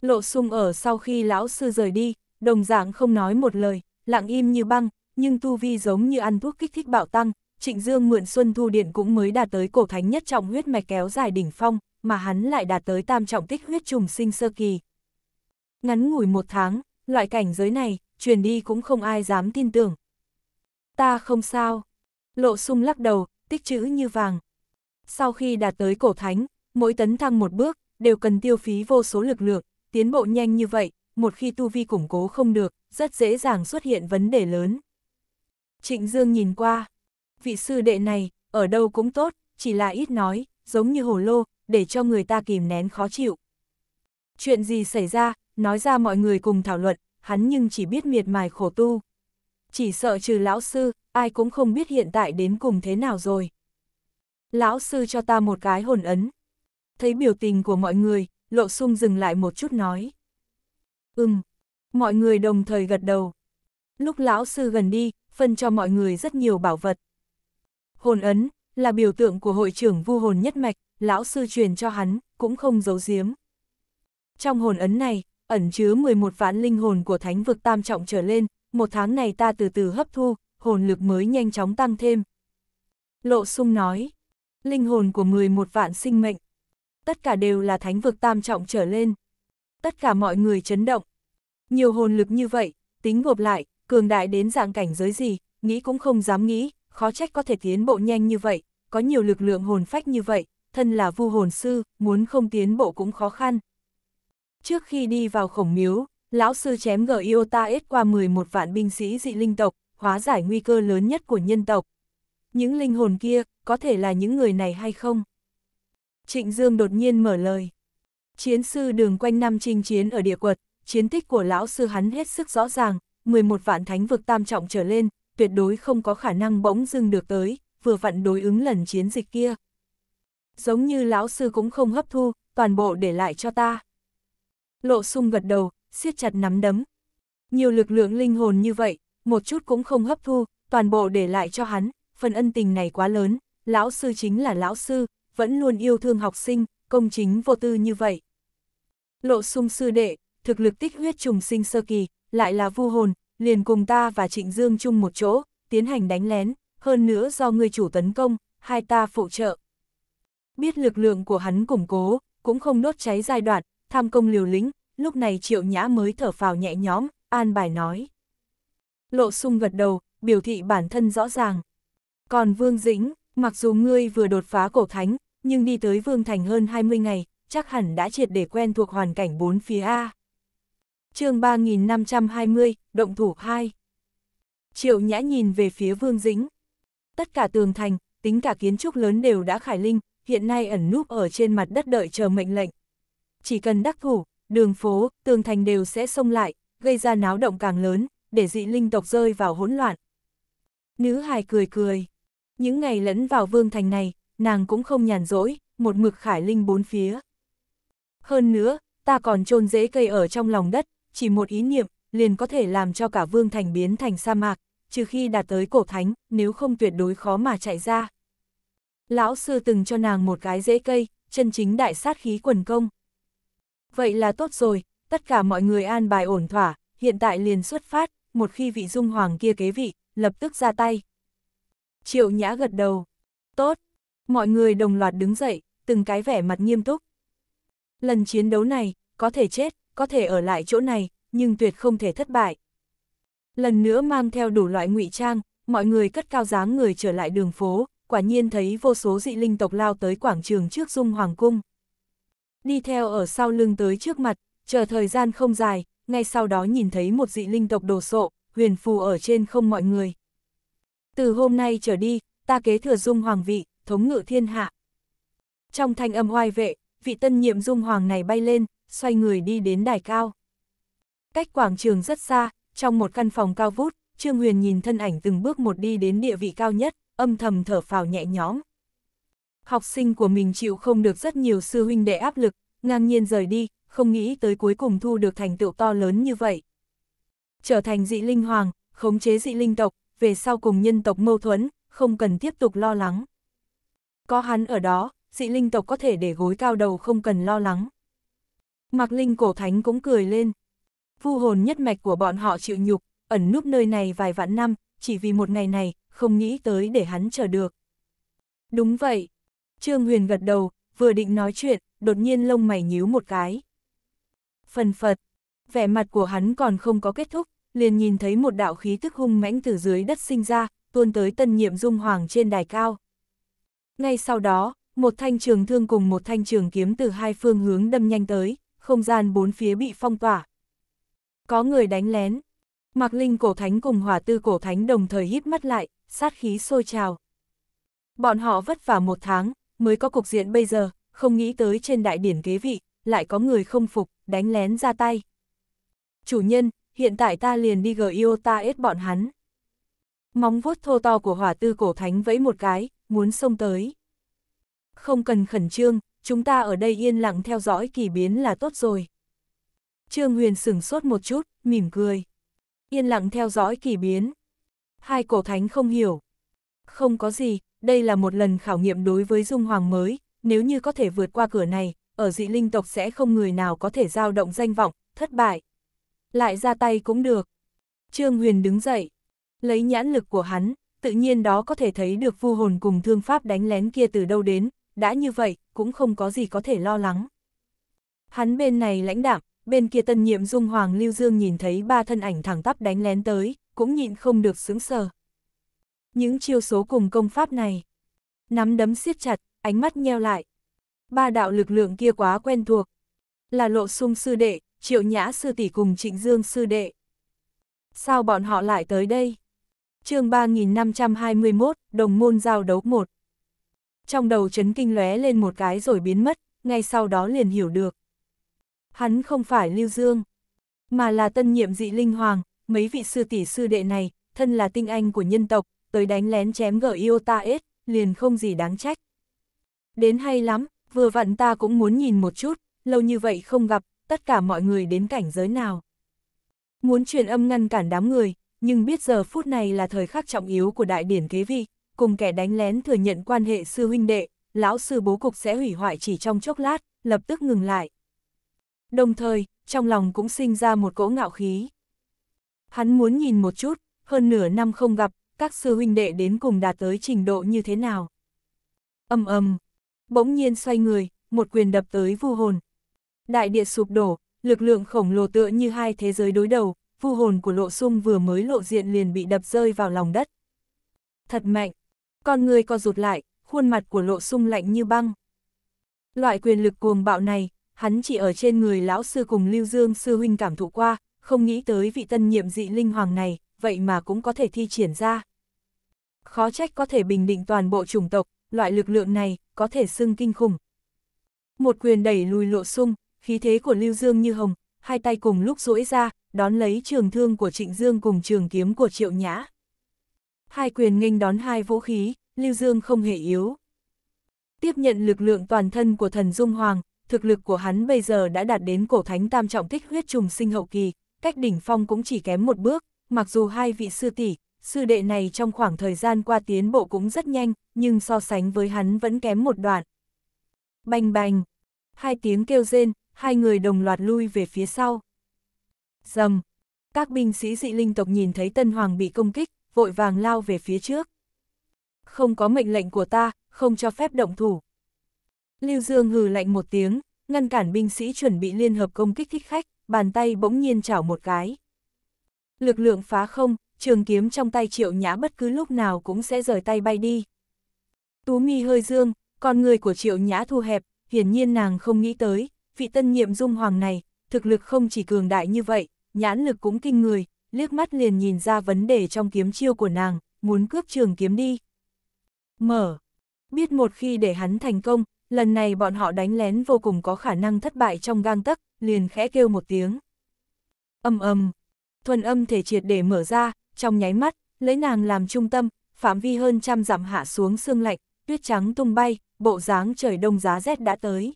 Lộ sung ở sau khi lão sư rời đi, đồng dạng không nói một lời, lặng im như băng, nhưng tu vi giống như ăn thuốc kích thích bạo tăng, Trịnh Dương mượn Xuân Thu Điện cũng mới đạt tới cổ thánh nhất trọng huyết mạch kéo dài đỉnh phong, mà hắn lại đạt tới tam trọng tích huyết trùng sinh sơ kỳ. Ngắn ngủi một tháng, loại cảnh giới này, truyền đi cũng không ai dám tin tưởng. Ta không sao. Lộ sung lắc đầu, tích chữ như vàng. Sau khi đạt tới cổ thánh, mỗi tấn thăng một bước, đều cần tiêu phí vô số lực lượng, tiến bộ nhanh như vậy, một khi tu vi củng cố không được, rất dễ dàng xuất hiện vấn đề lớn. Trịnh Dương nhìn qua, vị sư đệ này, ở đâu cũng tốt, chỉ là ít nói, giống như hồ lô, để cho người ta kìm nén khó chịu. Chuyện gì xảy ra, nói ra mọi người cùng thảo luận, hắn nhưng chỉ biết miệt mài khổ tu. Chỉ sợ trừ lão sư, ai cũng không biết hiện tại đến cùng thế nào rồi. Lão sư cho ta một cái hồn ấn. Thấy biểu tình của mọi người, Lộ sung dừng lại một chút nói. Ừm, mọi người đồng thời gật đầu. Lúc lão sư gần đi, phân cho mọi người rất nhiều bảo vật. Hồn ấn, là biểu tượng của hội trưởng vu hồn nhất mạch, lão sư truyền cho hắn, cũng không giấu giếm. Trong hồn ấn này, ẩn chứa 11 vạn linh hồn của thánh vực tam trọng trở lên, một tháng này ta từ từ hấp thu, hồn lực mới nhanh chóng tăng thêm. Lộ sung nói, linh hồn của 11 vạn sinh mệnh, tất cả đều là thánh vực tam trọng trở lên. Tất cả mọi người chấn động. Nhiều hồn lực như vậy, tính gộp lại, cường đại đến dạng cảnh giới gì, nghĩ cũng không dám nghĩ, khó trách có thể tiến bộ nhanh như vậy, có nhiều lực lượng hồn phách như vậy, thân là vu hồn sư, muốn không tiến bộ cũng khó khăn. Trước khi đi vào khổng miếu, lão sư chém gờ Iota ít qua 11 vạn binh sĩ dị linh tộc, hóa giải nguy cơ lớn nhất của nhân tộc. Những linh hồn kia, có thể là những người này hay không? Trịnh Dương đột nhiên mở lời. Chiến sư đường quanh năm chinh chiến ở địa quật, chiến tích của lão sư hắn hết sức rõ ràng, 11 vạn thánh vực tam trọng trở lên, tuyệt đối không có khả năng bỗng dưng được tới, vừa vặn đối ứng lần chiến dịch kia. Giống như lão sư cũng không hấp thu, toàn bộ để lại cho ta. Lộ sung gật đầu, siết chặt nắm đấm. Nhiều lực lượng linh hồn như vậy, một chút cũng không hấp thu, toàn bộ để lại cho hắn, phần ân tình này quá lớn, lão sư chính là lão sư, vẫn luôn yêu thương học sinh, công chính vô tư như vậy. Lộ sung sư đệ, thực lực tích huyết trùng sinh sơ kỳ, lại là vu hồn, liền cùng ta và Trịnh Dương chung một chỗ, tiến hành đánh lén, hơn nữa do người chủ tấn công, hai ta phụ trợ. Biết lực lượng của hắn củng cố, cũng không đốt cháy giai đoạn, tham công liều lĩnh, lúc này triệu nhã mới thở phào nhẹ nhõm, an bài nói. Lộ sung gật đầu, biểu thị bản thân rõ ràng. Còn Vương Dĩnh, Mặc dù ngươi vừa đột phá cổ thánh, nhưng đi tới Vương Thành hơn 20 ngày, chắc hẳn đã triệt để quen thuộc hoàn cảnh bốn phía A. chương 3520, Động Thủ 2 Triệu Nhã nhìn về phía Vương Dĩnh. Tất cả tường thành, tính cả kiến trúc lớn đều đã khải linh, hiện nay ẩn núp ở trên mặt đất đợi chờ mệnh lệnh. Chỉ cần đắc thủ, đường phố, tường thành đều sẽ xông lại, gây ra náo động càng lớn, để dị linh tộc rơi vào hỗn loạn. Nữ hài cười cười. Những ngày lẫn vào vương thành này, nàng cũng không nhàn rỗi, một mực khải linh bốn phía. Hơn nữa, ta còn trôn rễ cây ở trong lòng đất, chỉ một ý niệm, liền có thể làm cho cả vương thành biến thành sa mạc, trừ khi đạt tới cổ thánh, nếu không tuyệt đối khó mà chạy ra. Lão sư từng cho nàng một cái rễ cây, chân chính đại sát khí quần công. Vậy là tốt rồi, tất cả mọi người an bài ổn thỏa, hiện tại liền xuất phát, một khi vị dung hoàng kia kế vị, lập tức ra tay. Triệu Nhã gật đầu. Tốt. Mọi người đồng loạt đứng dậy, từng cái vẻ mặt nghiêm túc. Lần chiến đấu này, có thể chết, có thể ở lại chỗ này, nhưng tuyệt không thể thất bại. Lần nữa mang theo đủ loại ngụy trang, mọi người cất cao dáng người trở lại đường phố, quả nhiên thấy vô số dị linh tộc lao tới quảng trường trước dung hoàng cung. Đi theo ở sau lưng tới trước mặt, chờ thời gian không dài, ngay sau đó nhìn thấy một dị linh tộc đồ sộ, huyền phù ở trên không mọi người từ hôm nay trở đi, ta kế thừa dung hoàng vị, thống ngự thiên hạ. Trong thanh âm oai vệ, vị tân nhiệm dung hoàng này bay lên, xoay người đi đến đài cao. Cách quảng trường rất xa, trong một căn phòng cao vút, Trương Huyền nhìn thân ảnh từng bước một đi đến địa vị cao nhất, âm thầm thở phào nhẹ nhõm. Học sinh của mình chịu không được rất nhiều sư huynh đệ áp lực, ngang nhiên rời đi, không nghĩ tới cuối cùng thu được thành tựu to lớn như vậy. Trở thành dị linh hoàng, khống chế dị linh tộc, về sau cùng nhân tộc mâu thuẫn, không cần tiếp tục lo lắng. Có hắn ở đó, dị linh tộc có thể để gối cao đầu không cần lo lắng. Mạc Linh cổ thánh cũng cười lên. Vu hồn nhất mạch của bọn họ chịu nhục, ẩn núp nơi này vài vạn năm, chỉ vì một ngày này, không nghĩ tới để hắn chờ được. Đúng vậy. Trương Huyền gật đầu, vừa định nói chuyện, đột nhiên lông mày nhíu một cái. Phần phật, vẻ mặt của hắn còn không có kết thúc, liền nhìn thấy một đạo khí thức hung mãnh từ dưới đất sinh ra, tuôn tới tân nhiệm dung hoàng trên đài cao. Ngay sau đó, một thanh trường thương cùng một thanh trường kiếm từ hai phương hướng đâm nhanh tới, không gian bốn phía bị phong tỏa. Có người đánh lén. Mạc Linh cổ thánh cùng hỏa tư cổ thánh đồng thời hít mắt lại, sát khí sôi trào. Bọn họ vất vả một tháng, mới có cục diện bây giờ, không nghĩ tới trên đại điển kế vị, lại có người không phục, đánh lén ra tay. Chủ nhân, hiện tại ta liền đi gờ yêu ta ết bọn hắn. Móng vuốt thô to của hỏa tư cổ thánh vẫy một cái, muốn xông tới. Không cần khẩn trương, chúng ta ở đây yên lặng theo dõi kỳ biến là tốt rồi. Trương Huyền sửng sốt một chút, mỉm cười. Yên lặng theo dõi kỳ biến. Hai cổ thánh không hiểu. Không có gì, đây là một lần khảo nghiệm đối với Dung Hoàng mới, nếu như có thể vượt qua cửa này, ở dị linh tộc sẽ không người nào có thể giao động danh vọng, thất bại lại ra tay cũng được. Trương Huyền đứng dậy, lấy nhãn lực của hắn, tự nhiên đó có thể thấy được vu hồn cùng thương pháp đánh lén kia từ đâu đến, đã như vậy, cũng không có gì có thể lo lắng. Hắn bên này lãnh đạm, bên kia tân nhiệm dung hoàng lưu dương nhìn thấy ba thân ảnh thẳng tắp đánh lén tới, cũng nhịn không được sướng sờ. Những chiêu số cùng công pháp này, nắm đấm siết chặt, ánh mắt nheo lại. Ba đạo lực lượng kia quá quen thuộc, là lộ sung sư đệ, triệu nhã sư tỷ cùng trịnh dương sư đệ. Sao bọn họ lại tới đây? chương 3521, đồng môn giao đấu một Trong đầu chấn kinh lóe lên một cái rồi biến mất, ngay sau đó liền hiểu được. Hắn không phải Lưu Dương, mà là tân nhiệm dị linh hoàng, mấy vị sư tỷ sư đệ này, thân là tinh anh của nhân tộc, tới đánh lén chém gỡ yêu ta ết, liền không gì đáng trách. Đến hay lắm, vừa vặn ta cũng muốn nhìn một chút, lâu như vậy không gặp, tất cả mọi người đến cảnh giới nào. Muốn truyền âm ngăn cản đám người, nhưng biết giờ phút này là thời khắc trọng yếu của đại điển kế vị, cùng kẻ đánh lén thừa nhận quan hệ sư huynh đệ, lão sư bố cục sẽ hủy hoại chỉ trong chốc lát, lập tức ngừng lại. Đồng thời, trong lòng cũng sinh ra một cỗ ngạo khí. Hắn muốn nhìn một chút, hơn nửa năm không gặp, các sư huynh đệ đến cùng đạt tới trình độ như thế nào. Âm âm, bỗng nhiên xoay người, một quyền đập tới vu hồn, đại địa sụp đổ, lực lượng khổng lồ tựa như hai thế giới đối đầu, vu hồn của lộ sung vừa mới lộ diện liền bị đập rơi vào lòng đất. Thật mạnh, con người co rụt lại, khuôn mặt của lộ sung lạnh như băng. Loại quyền lực cuồng bạo này, hắn chỉ ở trên người lão sư cùng Lưu Dương sư huynh cảm thụ qua, không nghĩ tới vị tân nhiệm dị linh hoàng này, vậy mà cũng có thể thi triển ra. Khó trách có thể bình định toàn bộ chủng tộc, loại lực lượng này, có thể xưng kinh khủng. Một quyền đẩy lùi lộ sung, khí thế của Lưu Dương như hồng, hai tay cùng lúc duỗi ra, đón lấy trường thương của Trịnh Dương cùng trường kiếm của Triệu Nhã. Hai quyền nghênh đón hai vũ khí, Lưu Dương không hề yếu. Tiếp nhận lực lượng toàn thân của thần Dung Hoàng, thực lực của hắn bây giờ đã đạt đến cổ thánh tam trọng tích huyết trùng sinh hậu kỳ, cách đỉnh phong cũng chỉ kém một bước, mặc dù hai vị sư tỷ, sư đệ này trong khoảng thời gian qua tiến bộ cũng rất nhanh, nhưng so sánh với hắn vẫn kém một đoạn. Bành bành, hai tiếng kêu rên, hai người đồng loạt lui về phía sau. Dầm! Các binh sĩ dị linh tộc nhìn thấy Tân Hoàng bị công kích, vội vàng lao về phía trước. Không có mệnh lệnh của ta, không cho phép động thủ. Lưu Dương hừ lạnh một tiếng, ngăn cản binh sĩ chuẩn bị liên hợp công kích thích khách, bàn tay bỗng nhiên chảo một cái. Lực lượng phá không, trường kiếm trong tay triệu nhã bất cứ lúc nào cũng sẽ rời tay bay đi. Tú mi hơi dương, con người của triệu nhã thu hẹp, hiển nhiên nàng không nghĩ tới, vị tân nhiệm dung hoàng này, thực lực không chỉ cường đại như vậy, nhãn lực cũng kinh người, liếc mắt liền nhìn ra vấn đề trong kiếm chiêu của nàng, muốn cướp trường kiếm đi. Mở. Biết một khi để hắn thành công, lần này bọn họ đánh lén vô cùng có khả năng thất bại trong gang tấc, liền khẽ kêu một tiếng. Âm âm. Thuần âm thể triệt để mở ra, trong nháy mắt, lấy nàng làm trung tâm, phạm vi hơn trăm dặm hạ xuống sương lạnh, tuyết trắng tung bay, bộ dáng trời đông giá rét đã tới.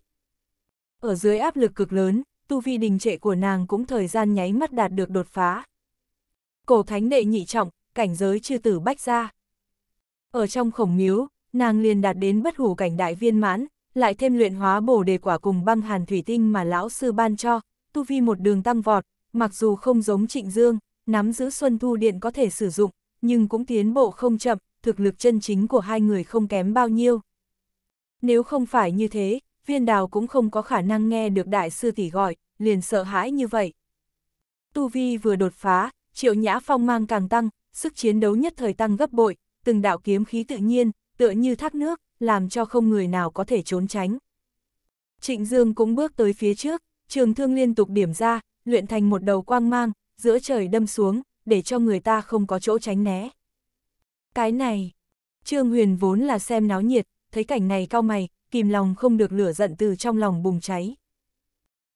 Ở dưới áp lực cực lớn, tu vi đình trệ của nàng cũng thời gian nháy mắt đạt được đột phá. Cổ thánh đệ nhị trọng, cảnh giới chư tử bách ra. Ở trong khổng miếu, nàng liền đạt đến bất hủ cảnh đại viên mãn, lại thêm luyện hóa bổ đề quả cùng băng hàn thủy tinh mà lão sư ban cho, tu vi một đường tăng vọt, mặc dù không giống trịnh dương, nắm giữ xuân thu điện có thể sử dụng, nhưng cũng tiến bộ không chậm, thực lực chân chính của hai người không kém bao nhiêu. Nếu không phải như thế, viên đào cũng không có khả năng nghe được đại sư tỷ gọi, liền sợ hãi như vậy. Tu Vi vừa đột phá, triệu nhã phong mang càng tăng, sức chiến đấu nhất thời tăng gấp bội, từng đạo kiếm khí tự nhiên, tựa như thác nước, làm cho không người nào có thể trốn tránh. Trịnh Dương cũng bước tới phía trước, trường thương liên tục điểm ra, luyện thành một đầu quang mang, giữa trời đâm xuống, để cho người ta không có chỗ tránh né. Cái này, Trương Huyền vốn là xem náo nhiệt, thấy cảnh này cao mày, kìm lòng không được lửa giận từ trong lòng bùng cháy.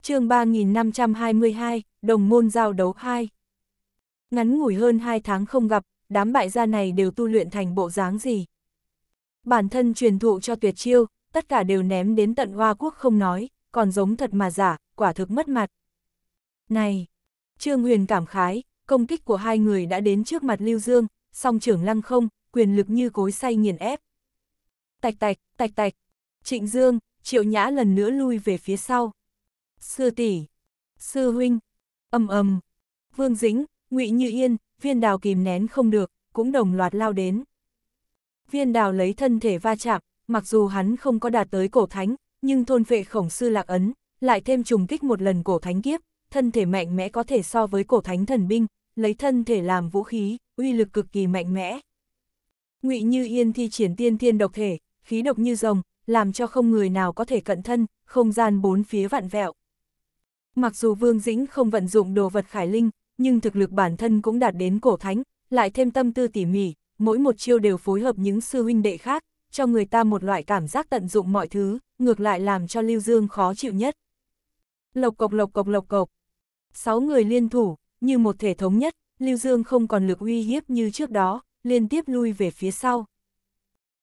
chương 3522, Đồng môn giao đấu 2 Ngắn ngủi hơn 2 tháng không gặp, đám bại gia này đều tu luyện thành bộ dáng gì. Bản thân truyền thụ cho tuyệt chiêu, tất cả đều ném đến tận hoa quốc không nói, còn giống thật mà giả, quả thực mất mặt. Này! Trương Huyền cảm khái, công kích của hai người đã đến trước mặt Lưu Dương, song trưởng lăng không, quyền lực như cối say nghiền ép. Tạch tạch, tạch tạch, Trịnh Dương, Triệu Nhã lần nữa lui về phía sau. Sư tỷ, sư huynh, ầm ầm, Vương Dĩnh, Ngụy Như Yên, Viên Đào kìm nén không được, cũng đồng loạt lao đến. Viên Đào lấy thân thể va chạm, mặc dù hắn không có đạt tới cổ thánh, nhưng thôn vệ khổng sư lạc ấn, lại thêm trùng kích một lần cổ thánh kiếp, thân thể mạnh mẽ có thể so với cổ thánh thần binh, lấy thân thể làm vũ khí, uy lực cực kỳ mạnh mẽ. Ngụy Như Yên thi triển tiên thiên độc thể, khí độc như rồng, làm cho không người nào có thể cận thân, không gian bốn phía vạn vẹo. Mặc dù Vương Dĩnh không vận dụng đồ vật khải linh, nhưng thực lực bản thân cũng đạt đến cổ thánh, lại thêm tâm tư tỉ mỉ, mỗi một chiêu đều phối hợp những sư huynh đệ khác, cho người ta một loại cảm giác tận dụng mọi thứ, ngược lại làm cho Lưu Dương khó chịu nhất. Lộc cộc lộc cộc lộc cộc. Sáu người liên thủ, như một thể thống nhất, Lưu Dương không còn lực uy hiếp như trước đó, liên tiếp lui về phía sau.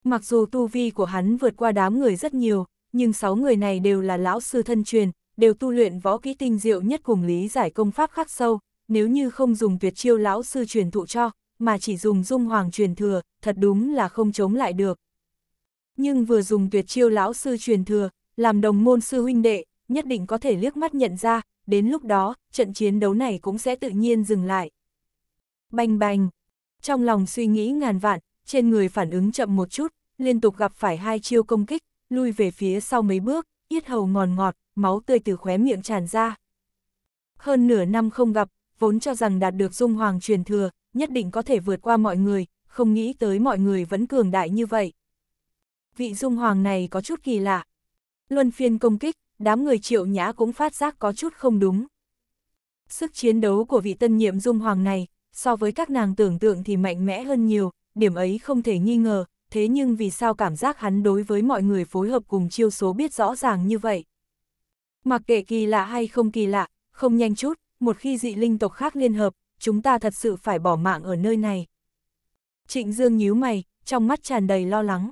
Mặc dù tu vi của hắn vượt qua đám người rất nhiều, nhưng sáu người này đều là lão sư thân truyền, đều tu luyện võ kỹ tinh diệu nhất cùng lý giải công pháp khắc sâu, nếu như không dùng tuyệt chiêu lão sư truyền thụ cho, mà chỉ dùng dung hoàng truyền thừa, thật đúng là không chống lại được. Nhưng vừa dùng tuyệt chiêu lão sư truyền thừa, làm đồng môn sư huynh đệ, nhất định có thể liếc mắt nhận ra, đến lúc đó, trận chiến đấu này cũng sẽ tự nhiên dừng lại. Bành bành, trong lòng suy nghĩ ngàn vạn, trên người phản ứng chậm một chút, liên tục gặp phải hai chiêu công kích, lui về phía sau mấy bước, yết hầu ngòn ngọt, máu tươi từ khóe miệng tràn ra. Hơn nửa năm không gặp, vốn cho rằng đạt được dung hoàng truyền thừa, nhất định có thể vượt qua mọi người, không nghĩ tới mọi người vẫn cường đại như vậy. Vị dung hoàng này có chút kỳ lạ. Luân phiên công kích, đám người triệu nhã cũng phát giác có chút không đúng. Sức chiến đấu của vị tân nhiệm dung hoàng này, so với các nàng tưởng tượng thì mạnh mẽ hơn nhiều, điểm ấy không thể nghi ngờ, thế nhưng vì sao cảm giác hắn đối với mọi người phối hợp cùng chiêu số biết rõ ràng như vậy. Mặc kệ kỳ lạ hay không kỳ lạ, không nhanh chút, một khi dị linh tộc khác liên hợp, chúng ta thật sự phải bỏ mạng ở nơi này. Trịnh Dương nhíu mày, trong mắt tràn đầy lo lắng.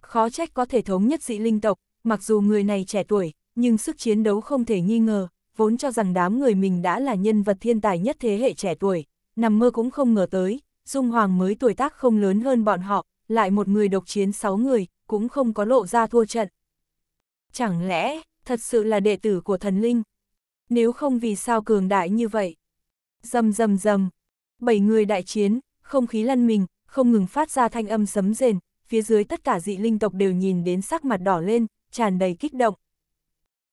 Khó trách có thể thống nhất dị linh tộc, mặc dù người này trẻ tuổi, nhưng sức chiến đấu không thể nghi ngờ, vốn cho rằng đám người mình đã là nhân vật thiên tài nhất thế hệ trẻ tuổi, nằm mơ cũng không ngờ tới, Dung Hoàng mới tuổi tác không lớn hơn bọn họ, lại một người độc chiến sáu người, cũng không có lộ ra thua trận. Chẳng lẽ, thật sự là đệ tử của thần linh? Nếu không vì sao cường đại như vậy? Dầm dầm dầm, bảy người đại chiến, không khí lăn mình, không ngừng phát ra thanh âm sấm rền, phía dưới tất cả dị linh tộc đều nhìn đến sắc mặt đỏ lên, tràn đầy kích động.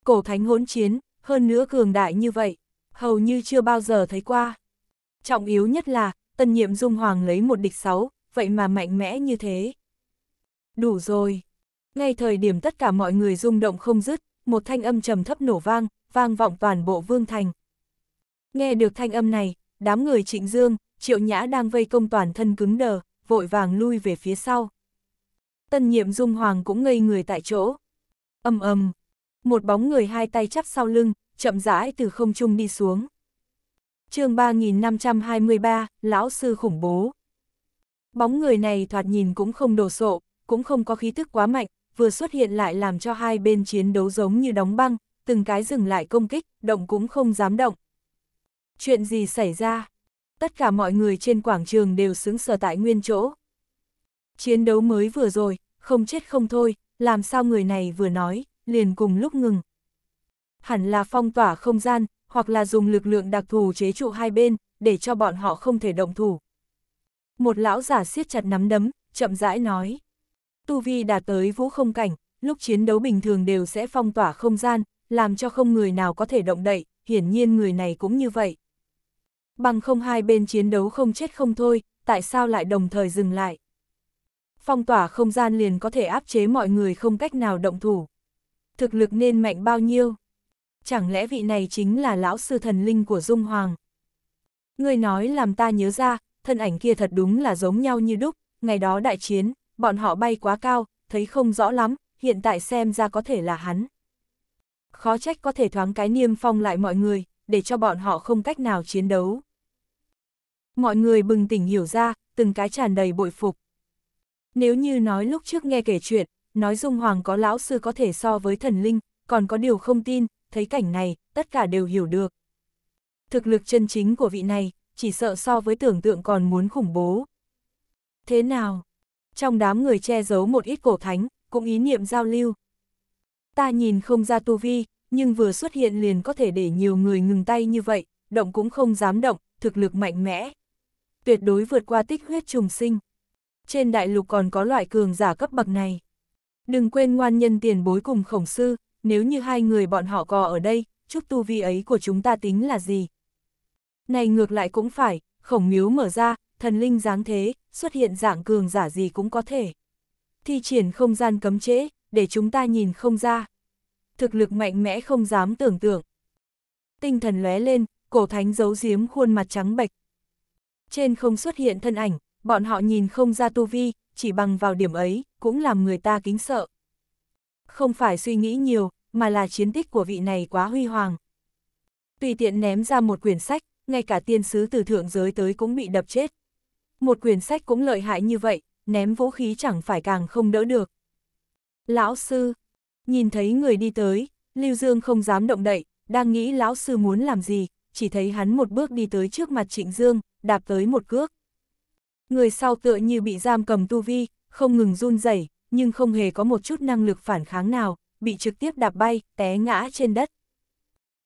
Cổ thánh hỗn chiến, hơn nữa cường đại như vậy, hầu như chưa bao giờ thấy qua. Trọng yếu nhất là, tân nhiệm Dung Hoàng lấy một địch sáu, vậy mà mạnh mẽ như thế. Đủ rồi. Ngay thời điểm tất cả mọi người rung động không dứt, một thanh âm trầm thấp nổ vang, vang vọng toàn bộ vương thành. Nghe được thanh âm này, đám người trịnh dương, triệu nhã đang vây công toàn thân cứng đờ, vội vàng lui về phía sau. Tân nhiệm dung hoàng cũng ngây người tại chỗ. Âm âm, một bóng người hai tay chắp sau lưng, chậm rãi từ không trung đi xuống. chương 3523, Lão Sư khủng bố. Bóng người này thoạt nhìn cũng không đồ sộ, cũng không có khí thức quá mạnh, vừa xuất hiện lại làm cho hai bên chiến đấu giống như đóng băng, từng cái dừng lại công kích, động cũng không dám động. Chuyện gì xảy ra? Tất cả mọi người trên quảng trường đều xứng sở tại nguyên chỗ. Chiến đấu mới vừa rồi, không chết không thôi, làm sao người này vừa nói, liền cùng lúc ngừng. Hẳn là phong tỏa không gian, hoặc là dùng lực lượng đặc thù chế trụ hai bên, để cho bọn họ không thể động thủ. Một lão giả siết chặt nắm đấm, chậm rãi nói. Tu Vi đạt tới vũ không cảnh, lúc chiến đấu bình thường đều sẽ phong tỏa không gian, làm cho không người nào có thể động đậy, hiển nhiên người này cũng như vậy. Bằng không hai bên chiến đấu không chết không thôi, tại sao lại đồng thời dừng lại? Phong tỏa không gian liền có thể áp chế mọi người không cách nào động thủ. Thực lực nên mạnh bao nhiêu? Chẳng lẽ vị này chính là lão sư thần linh của Dung Hoàng? Người nói làm ta nhớ ra, thân ảnh kia thật đúng là giống nhau như đúc, ngày đó đại chiến, bọn họ bay quá cao, thấy không rõ lắm, hiện tại xem ra có thể là hắn. Khó trách có thể thoáng cái niêm phong lại mọi người, để cho bọn họ không cách nào chiến đấu. Mọi người bừng tỉnh hiểu ra, từng cái tràn đầy bội phục. Nếu như nói lúc trước nghe kể chuyện, nói Dung Hoàng có lão sư có thể so với thần linh, còn có điều không tin, thấy cảnh này, tất cả đều hiểu được. Thực lực chân chính của vị này, chỉ sợ so với tưởng tượng còn muốn khủng bố. Thế nào? Trong đám người che giấu một ít cổ thánh, cũng ý niệm giao lưu. Ta nhìn không ra tu vi, nhưng vừa xuất hiện liền có thể để nhiều người ngừng tay như vậy, động cũng không dám động, thực lực mạnh mẽ. Tuyệt đối vượt qua tích huyết trùng sinh. Trên đại lục còn có loại cường giả cấp bậc này. Đừng quên ngoan nhân tiền bối cùng khổng sư, nếu như hai người bọn họ cò ở đây, chút tu vi ấy của chúng ta tính là gì, này ngược lại cũng phải, khổng miếu mở ra, thần linh dáng thế, xuất hiện dạng cường giả gì cũng có thể. Thi triển không gian cấm chế, để chúng ta nhìn không ra. Thực lực mạnh mẽ không dám tưởng tượng. Tinh thần lóe lên, cổ thánh giấu giếm khuôn mặt trắng bệch. Trên không xuất hiện thân ảnh, bọn họ nhìn không ra tu vi, chỉ bằng vào điểm ấy, cũng làm người ta kính sợ. Không phải suy nghĩ nhiều, mà là chiến tích của vị này quá huy hoàng. Tùy tiện ném ra một quyển sách, ngay cả tiên sứ từ thượng giới tới cũng bị đập chết. Một quyển sách cũng lợi hại như vậy, ném vũ khí chẳng phải càng không đỡ được. Lão sư, nhìn thấy người đi tới, Lưu Dương không dám động đậy, đang nghĩ lão sư muốn làm gì, chỉ thấy hắn một bước đi tới trước mặt Trịnh Dương, đạp tới một cước. Người sau tựa như bị giam cầm tu vi, không ngừng run rẩy, nhưng không hề có một chút năng lực phản kháng nào, bị trực tiếp đạp bay, té ngã trên đất.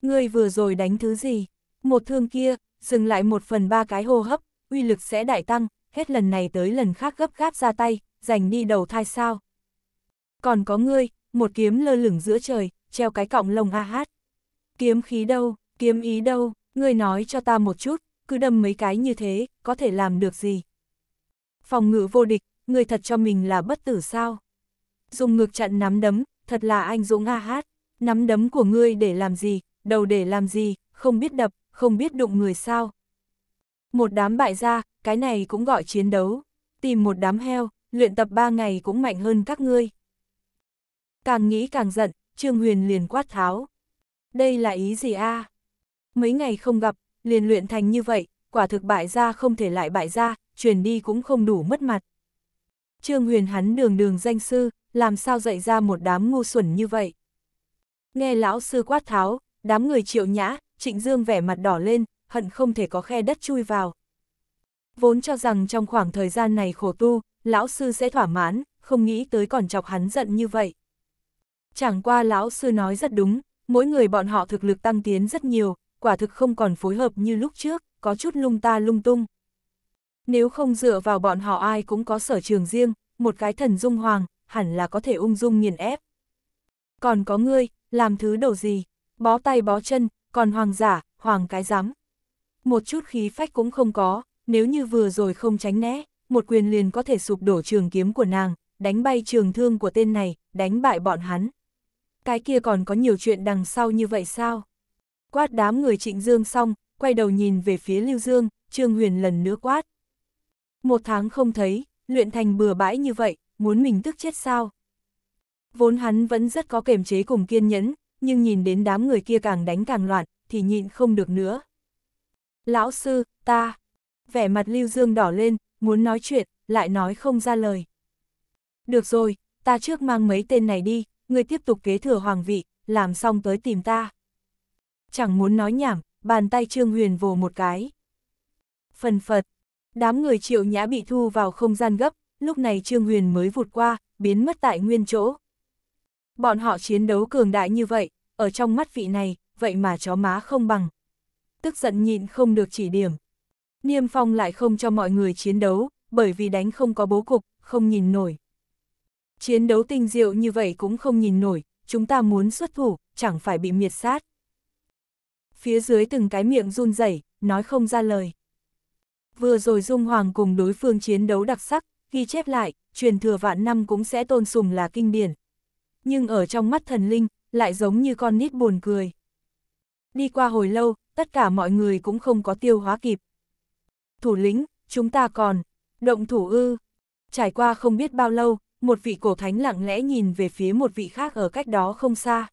người vừa rồi đánh thứ gì? Một thương kia, dừng lại một phần ba cái hô hấp, uy lực sẽ đại tăng, hết lần này tới lần khác gấp gáp ra tay, giành đi đầu thai sao. Còn có ngươi, một kiếm lơ lửng giữa trời, treo cái cọng lông a hát. Kiếm khí đâu, kiếm ý đâu, ngươi nói cho ta một chút, cứ đâm mấy cái như thế, có thể làm được gì. Phòng ngự vô địch, ngươi thật cho mình là bất tử sao. Dùng ngực chặn nắm đấm, thật là anh dũng a hát, nắm đấm của ngươi để làm gì, đầu để làm gì, không biết đập, không biết đụng người sao. Một đám bại gia, cái này cũng gọi chiến đấu, tìm một đám heo, luyện tập ba ngày cũng mạnh hơn các ngươi. Càng nghĩ càng giận, Trương Huyền liền quát tháo. Đây là ý gì a? À? Mấy ngày không gặp, liền luyện thành như vậy, quả thực bại gia không thể lại bại gia, truyền đi cũng không đủ mất mặt. Trương Huyền hắn đường đường danh sư, làm sao dạy ra một đám ngu xuẩn như vậy? Nghe lão sư quát tháo, đám người triệu nhã, Trịnh Dương vẻ mặt đỏ lên, hận không thể có khe đất chui vào. Vốn cho rằng trong khoảng thời gian này khổ tu, lão sư sẽ thỏa mãn, không nghĩ tới còn chọc hắn giận như vậy. Chẳng qua lão sư nói rất đúng, mỗi người bọn họ thực lực tăng tiến rất nhiều, quả thực không còn phối hợp như lúc trước, có chút lung ta lung tung. Nếu không dựa vào bọn họ ai cũng có sở trường riêng, một cái thần dung hoàng, hẳn là có thể ung dung nghiền ép. Còn có ngươi, làm thứ đầu gì, bó tay bó chân, còn hoàng giả, hoàng cái rắm. Một chút khí phách cũng không có, nếu như vừa rồi không tránh né, một quyền liền có thể sụp đổ trường kiếm của nàng, đánh bay trường thương của tên này, đánh bại bọn hắn. Cái kia còn có nhiều chuyện đằng sau như vậy sao? Quát đám người trịnh dương xong, quay đầu nhìn về phía Lưu Dương, Trương Huyền lần nữa quát. Một tháng không thấy, luyện thành bừa bãi như vậy, muốn mình tức chết sao? Vốn hắn vẫn rất có kềm chế cùng kiên nhẫn, nhưng nhìn đến đám người kia càng đánh càng loạn, thì nhịn không được nữa. Lão sư, ta, vẻ mặt Lưu Dương đỏ lên, muốn nói chuyện, lại nói không ra lời. Được rồi, ta trước mang mấy tên này đi, người tiếp tục kế thừa hoàng vị, làm xong tới tìm ta. Chẳng muốn nói nhảm, bàn tay Trương Huyền vồ một cái. Phần phật, đám người triệu nhã bị thu vào không gian gấp, lúc này Trương Huyền mới vụt qua, biến mất tại nguyên chỗ. Bọn họ chiến đấu cường đại như vậy, ở trong mắt vị này, vậy mà chó má không bằng. Tức giận nhịn không được chỉ điểm. Niêm Phong lại không cho mọi người chiến đấu, bởi vì đánh không có bố cục, không nhìn nổi. Chiến đấu tinh diệu như vậy cũng không nhìn nổi, chúng ta muốn xuất thủ, chẳng phải bị miệt sát. Phía dưới từng cái miệng run rẩy, nói không ra lời. Vừa rồi Dung Hoàng cùng đối phương chiến đấu đặc sắc, ghi chép lại, truyền thừa vạn năm cũng sẽ tôn sùng là kinh điển, nhưng ở trong mắt thần linh, lại giống như con nít buồn cười. Đi qua hồi lâu, tất cả mọi người cũng không có tiêu hóa kịp. Thủ lĩnh, chúng ta còn, động thủ ư. Trải qua không biết bao lâu, một vị cổ thánh lặng lẽ nhìn về phía một vị khác ở cách đó không xa.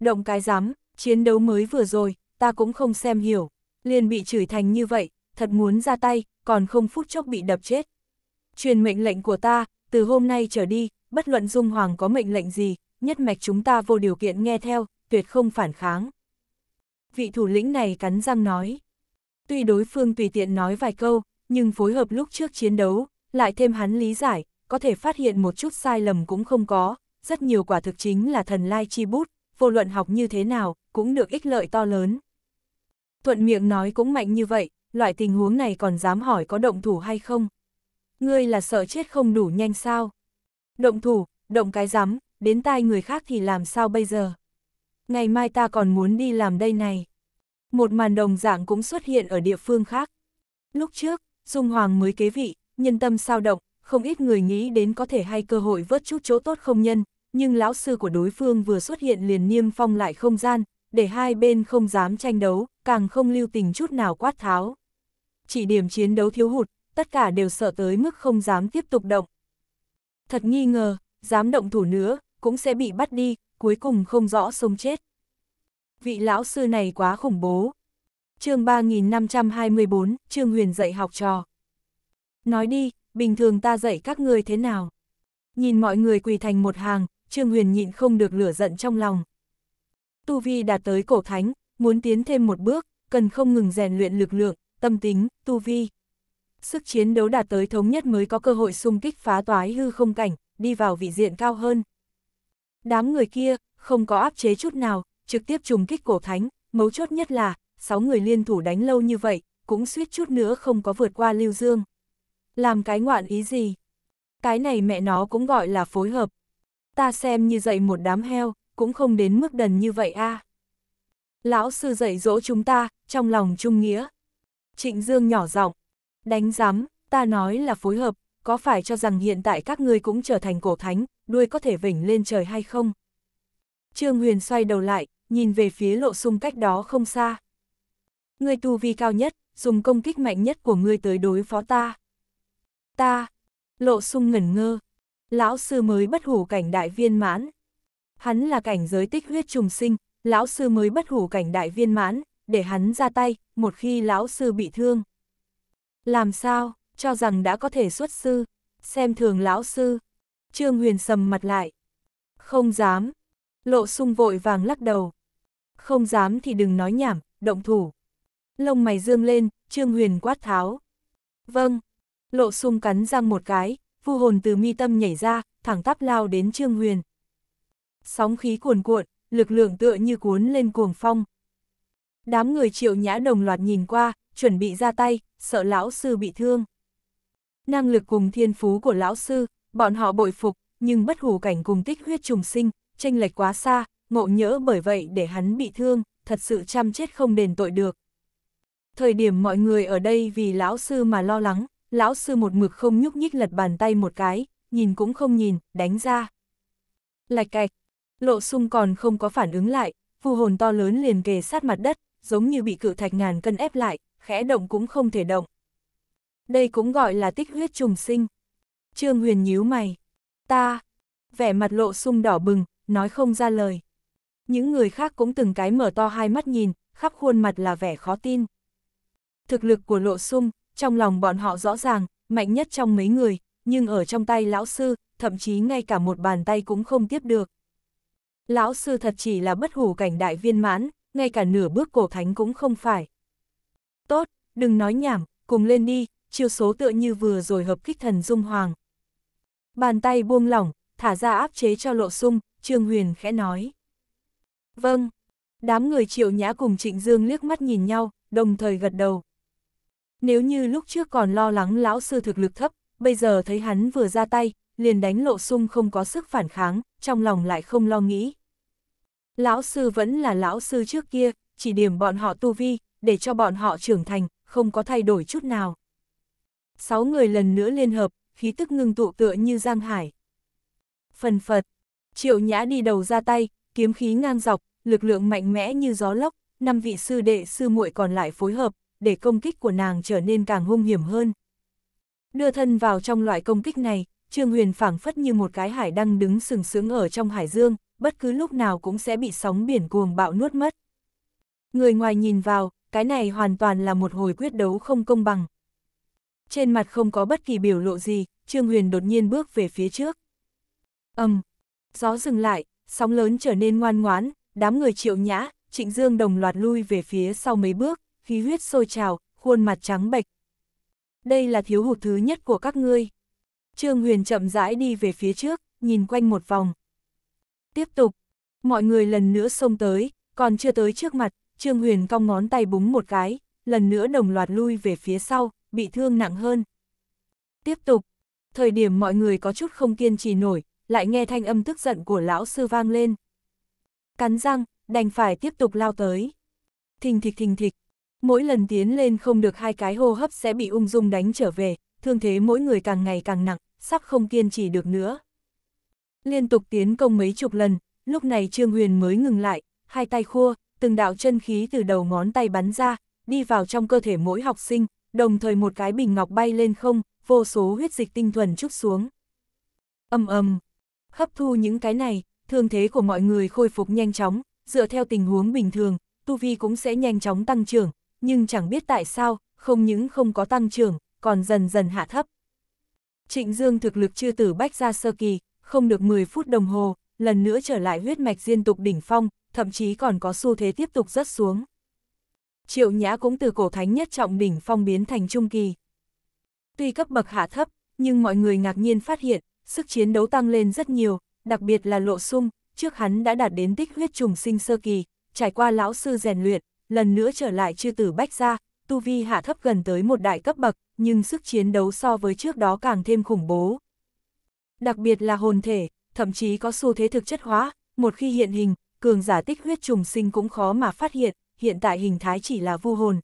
Động cái giám chiến đấu mới vừa rồi, ta cũng không xem hiểu, liền bị chửi thành như vậy, thật muốn ra tay, còn không phút chốc bị đập chết. Truyền mệnh lệnh của ta, từ hôm nay trở đi, bất luận Dung Hoàng có mệnh lệnh gì, nhất mạch chúng ta vô điều kiện nghe theo, tuyệt không phản kháng. Vị thủ lĩnh này cắn răng nói. Tuy đối phương tùy tiện nói vài câu, nhưng phối hợp lúc trước chiến đấu, lại thêm hắn lý giải, có thể phát hiện một chút sai lầm cũng không có, rất nhiều quả thực chính là thần lai chi bút, vô luận học như thế nào, cũng được ích lợi to lớn. Thuận miệng nói cũng mạnh như vậy, loại tình huống này còn dám hỏi có động thủ hay không. Ngươi là sợ chết không đủ nhanh sao? động thủ, động cái rắm, đến tai người khác thì làm sao bây giờ? Ngày mai ta còn muốn đi làm đây này. Một màn đồng dạng cũng xuất hiện ở địa phương khác. Lúc trước, Dung Hoàng mới kế vị, nhân tâm sao động, không ít người nghĩ đến có thể hay cơ hội vớt chút chỗ tốt không nhân, nhưng lão sư của đối phương vừa xuất hiện liền niêm phong lại không gian, để hai bên không dám tranh đấu, càng không lưu tình chút nào quát tháo. Chỉ điểm chiến đấu thiếu hụt, tất cả đều sợ tới mức không dám tiếp tục động thật nghi ngờ, dám động thủ nữa, cũng sẽ bị bắt đi, cuối cùng không rõ sống chết. Vị lão sư này quá khủng bố. chương 3524, Trương Huyền dạy học trò. Nói đi, bình thường ta dạy các người thế nào? Nhìn mọi người quỳ thành một hàng, Trương Huyền nhịn không được lửa giận trong lòng. Tu Vi đạt tới cổ thánh, muốn tiến thêm một bước, cần không ngừng rèn luyện lực lượng, tâm tính, Tu Vi sức chiến đấu đạt tới thống nhất mới có cơ hội xung kích phá toái hư không cảnh, đi vào vị diện cao hơn. Đám người kia, không có áp chế chút nào, trực tiếp trùng kích cổ thánh, mấu chốt nhất là, 6 người liên thủ đánh lâu như vậy, cũng suýt chút nữa không có vượt qua lưu dương. Làm cái ngoạn ý gì? Cái này mẹ nó cũng gọi là phối hợp. Ta xem như dậy một đám heo, cũng không đến mức đần như vậy a. Lão sư dạy dỗ chúng ta, trong lòng trung nghĩa. Trịnh Dương nhỏ giọng Đánh giám, ta nói là phối hợp, có phải cho rằng hiện tại các ngươi cũng trở thành cổ thánh, đuôi có thể vỉnh lên trời hay không? Trương Huyền xoay đầu lại, nhìn về phía lộ xung cách đó không xa. Ngươi tu vi cao nhất, dùng công kích mạnh nhất của ngươi tới đối phó ta. Ta, lộ xung ngẩn ngơ, lão sư mới bất hủ cảnh đại viên mãn. Hắn là cảnh giới tích huyết trùng sinh, lão sư mới bất hủ cảnh đại viên mãn, để hắn ra tay, một khi lão sư bị thương. Làm sao, cho rằng đã có thể xuất sư, xem thường lão sư. Trương Huyền sầm mặt lại. Không dám. Lộ sung vội vàng lắc đầu. Không dám thì đừng nói nhảm, động thủ. Lông mày dương lên, Trương Huyền quát tháo. Vâng. Lộ sung cắn răng một cái, vu hồn từ mi tâm nhảy ra, thẳng tắp lao đến Trương Huyền. Sóng khí cuồn cuộn, lực lượng tựa như cuốn lên cuồng phong. Đám người triệu nhã đồng loạt nhìn qua, chuẩn bị ra tay, sợ lão sư bị thương. Năng lực cùng thiên phú của lão sư, bọn họ bội phục, nhưng bất hủ cảnh cùng tích huyết trùng sinh, tranh lệch quá xa, ngộ nhỡ bởi vậy để hắn bị thương, thật sự chăm chết không đền tội được. Thời điểm mọi người ở đây vì lão sư mà lo lắng, lão sư một mực không nhúc nhích lật bàn tay một cái, nhìn cũng không nhìn, đánh ra. Lạch cạch, lộ sung còn không có phản ứng lại, phù hồn to lớn liền kề sát mặt đất, giống như bị cự thạch ngàn cân ép lại, khẽ động cũng không thể động. Đây cũng gọi là tích huyết trùng sinh. Trương Huyền nhíu mày. Ta, vẻ mặt lộ sung đỏ bừng, nói không ra lời. Những người khác cũng từng cái mở to hai mắt nhìn, khắp khuôn mặt là vẻ khó tin. Thực lực của lộ sung, trong lòng bọn họ rõ ràng, mạnh nhất trong mấy người, nhưng ở trong tay lão sư, thậm chí ngay cả một bàn tay cũng không tiếp được. Lão sư thật chỉ là bất hủ cảnh đại viên mãn, ngay cả nửa bước cổ thánh cũng không phải. Tốt, đừng nói nhảm, cùng lên đi, chiêu số tựa như vừa rồi hợp kích thần dung hoàng. Bàn tay buông lỏng, thả ra áp chế cho lộ sung, Trương Huyền khẽ nói. Vâng, đám người triệu nhã cùng Trịnh Dương liếc mắt nhìn nhau, đồng thời gật đầu. Nếu như lúc trước còn lo lắng lão sư thực lực thấp, bây giờ thấy hắn vừa ra tay, liền đánh lộ sung không có sức phản kháng, trong lòng lại không lo nghĩ. Lão sư vẫn là lão sư trước kia, chỉ điểm bọn họ tu vi, để cho bọn họ trưởng thành, không có thay đổi chút nào. Sáu người lần nữa liên hợp, khí tức ngưng tụ tựa như giang hải. Phần phật, triệu nhã đi đầu ra tay, kiếm khí ngang dọc, lực lượng mạnh mẽ như gió lốc, năm vị sư đệ sư muội còn lại phối hợp, để công kích của nàng trở nên càng hung hiểm hơn. Đưa thân vào trong loại công kích này, Trương Huyền phảng phất như một cái hải đăng đứng sừng sững ở trong hải dương, bất cứ lúc nào cũng sẽ bị sóng biển cuồng bạo nuốt mất. Người ngoài nhìn vào, cái này hoàn toàn là một hồi quyết đấu không công bằng. Trên mặt không có bất kỳ biểu lộ gì, Trương Huyền đột nhiên bước về phía trước. ầm um, gió dừng lại, sóng lớn trở nên ngoan ngoãn, đám người triệu nhã, trịnh dương đồng loạt lui về phía sau mấy bước, khí huyết sôi trào, khuôn mặt trắng bệch. Đây là thiếu hụt thứ nhất của các ngươi. Trương Huyền chậm rãi đi về phía trước, nhìn quanh một vòng. Tiếp tục, mọi người lần nữa xông tới, còn chưa tới trước mặt, Trương Huyền cong ngón tay búng một cái, lần nữa đồng loạt lui về phía sau, bị thương nặng hơn. Tiếp tục, thời điểm mọi người có chút không kiên trì nổi, lại nghe thanh âm tức giận của lão sư vang lên. Cắn răng, đành phải tiếp tục lao tới. Thình thịch thình thịch, mỗi lần tiến lên không được hai cái hô hấp sẽ bị ung dung đánh trở về, thương thế mỗi người càng ngày càng nặng, sắp không kiên trì được nữa. Liên tục tiến công mấy chục lần, lúc này Trương Huyền mới ngừng lại, hai tay khua, từng đạo chân khí từ đầu ngón tay bắn ra, đi vào trong cơ thể mỗi học sinh, đồng thời một cái bình ngọc bay lên không, vô số huyết dịch tinh thuần trút xuống. Âm âm, hấp thu những cái này, thương thế của mọi người khôi phục nhanh chóng, dựa theo tình huống bình thường, tu vi cũng sẽ nhanh chóng tăng trưởng, nhưng chẳng biết tại sao, không những không có tăng trưởng, còn dần dần hạ thấp. Trịnh Dương thực lực chưa tử bách ra sơ kỳ, không được 10 phút đồng hồ, lần nữa trở lại huyết mạch diên tục đỉnh phong, thậm chí còn có xu thế tiếp tục rất xuống. Triệu Nhã cũng từ cổ thánh nhất trọng đỉnh phong biến thành trung kỳ. Tuy cấp bậc hạ thấp, nhưng mọi người ngạc nhiên phát hiện, sức chiến đấu tăng lên rất nhiều, đặc biệt là lộ sung, trước hắn đã đạt đến tích huyết trùng sinh sơ kỳ, trải qua lão sư rèn luyện, lần nữa trở lại chư tử bách ra, tu vi hạ thấp gần tới một đại cấp bậc, nhưng sức chiến đấu so với trước đó càng thêm khủng bố. Đặc biệt là hồn thể, thậm chí có xu thế thực chất hóa, một khi hiện hình, cường giả tích huyết trùng sinh cũng khó mà phát hiện, hiện tại hình thái chỉ là vu hồn.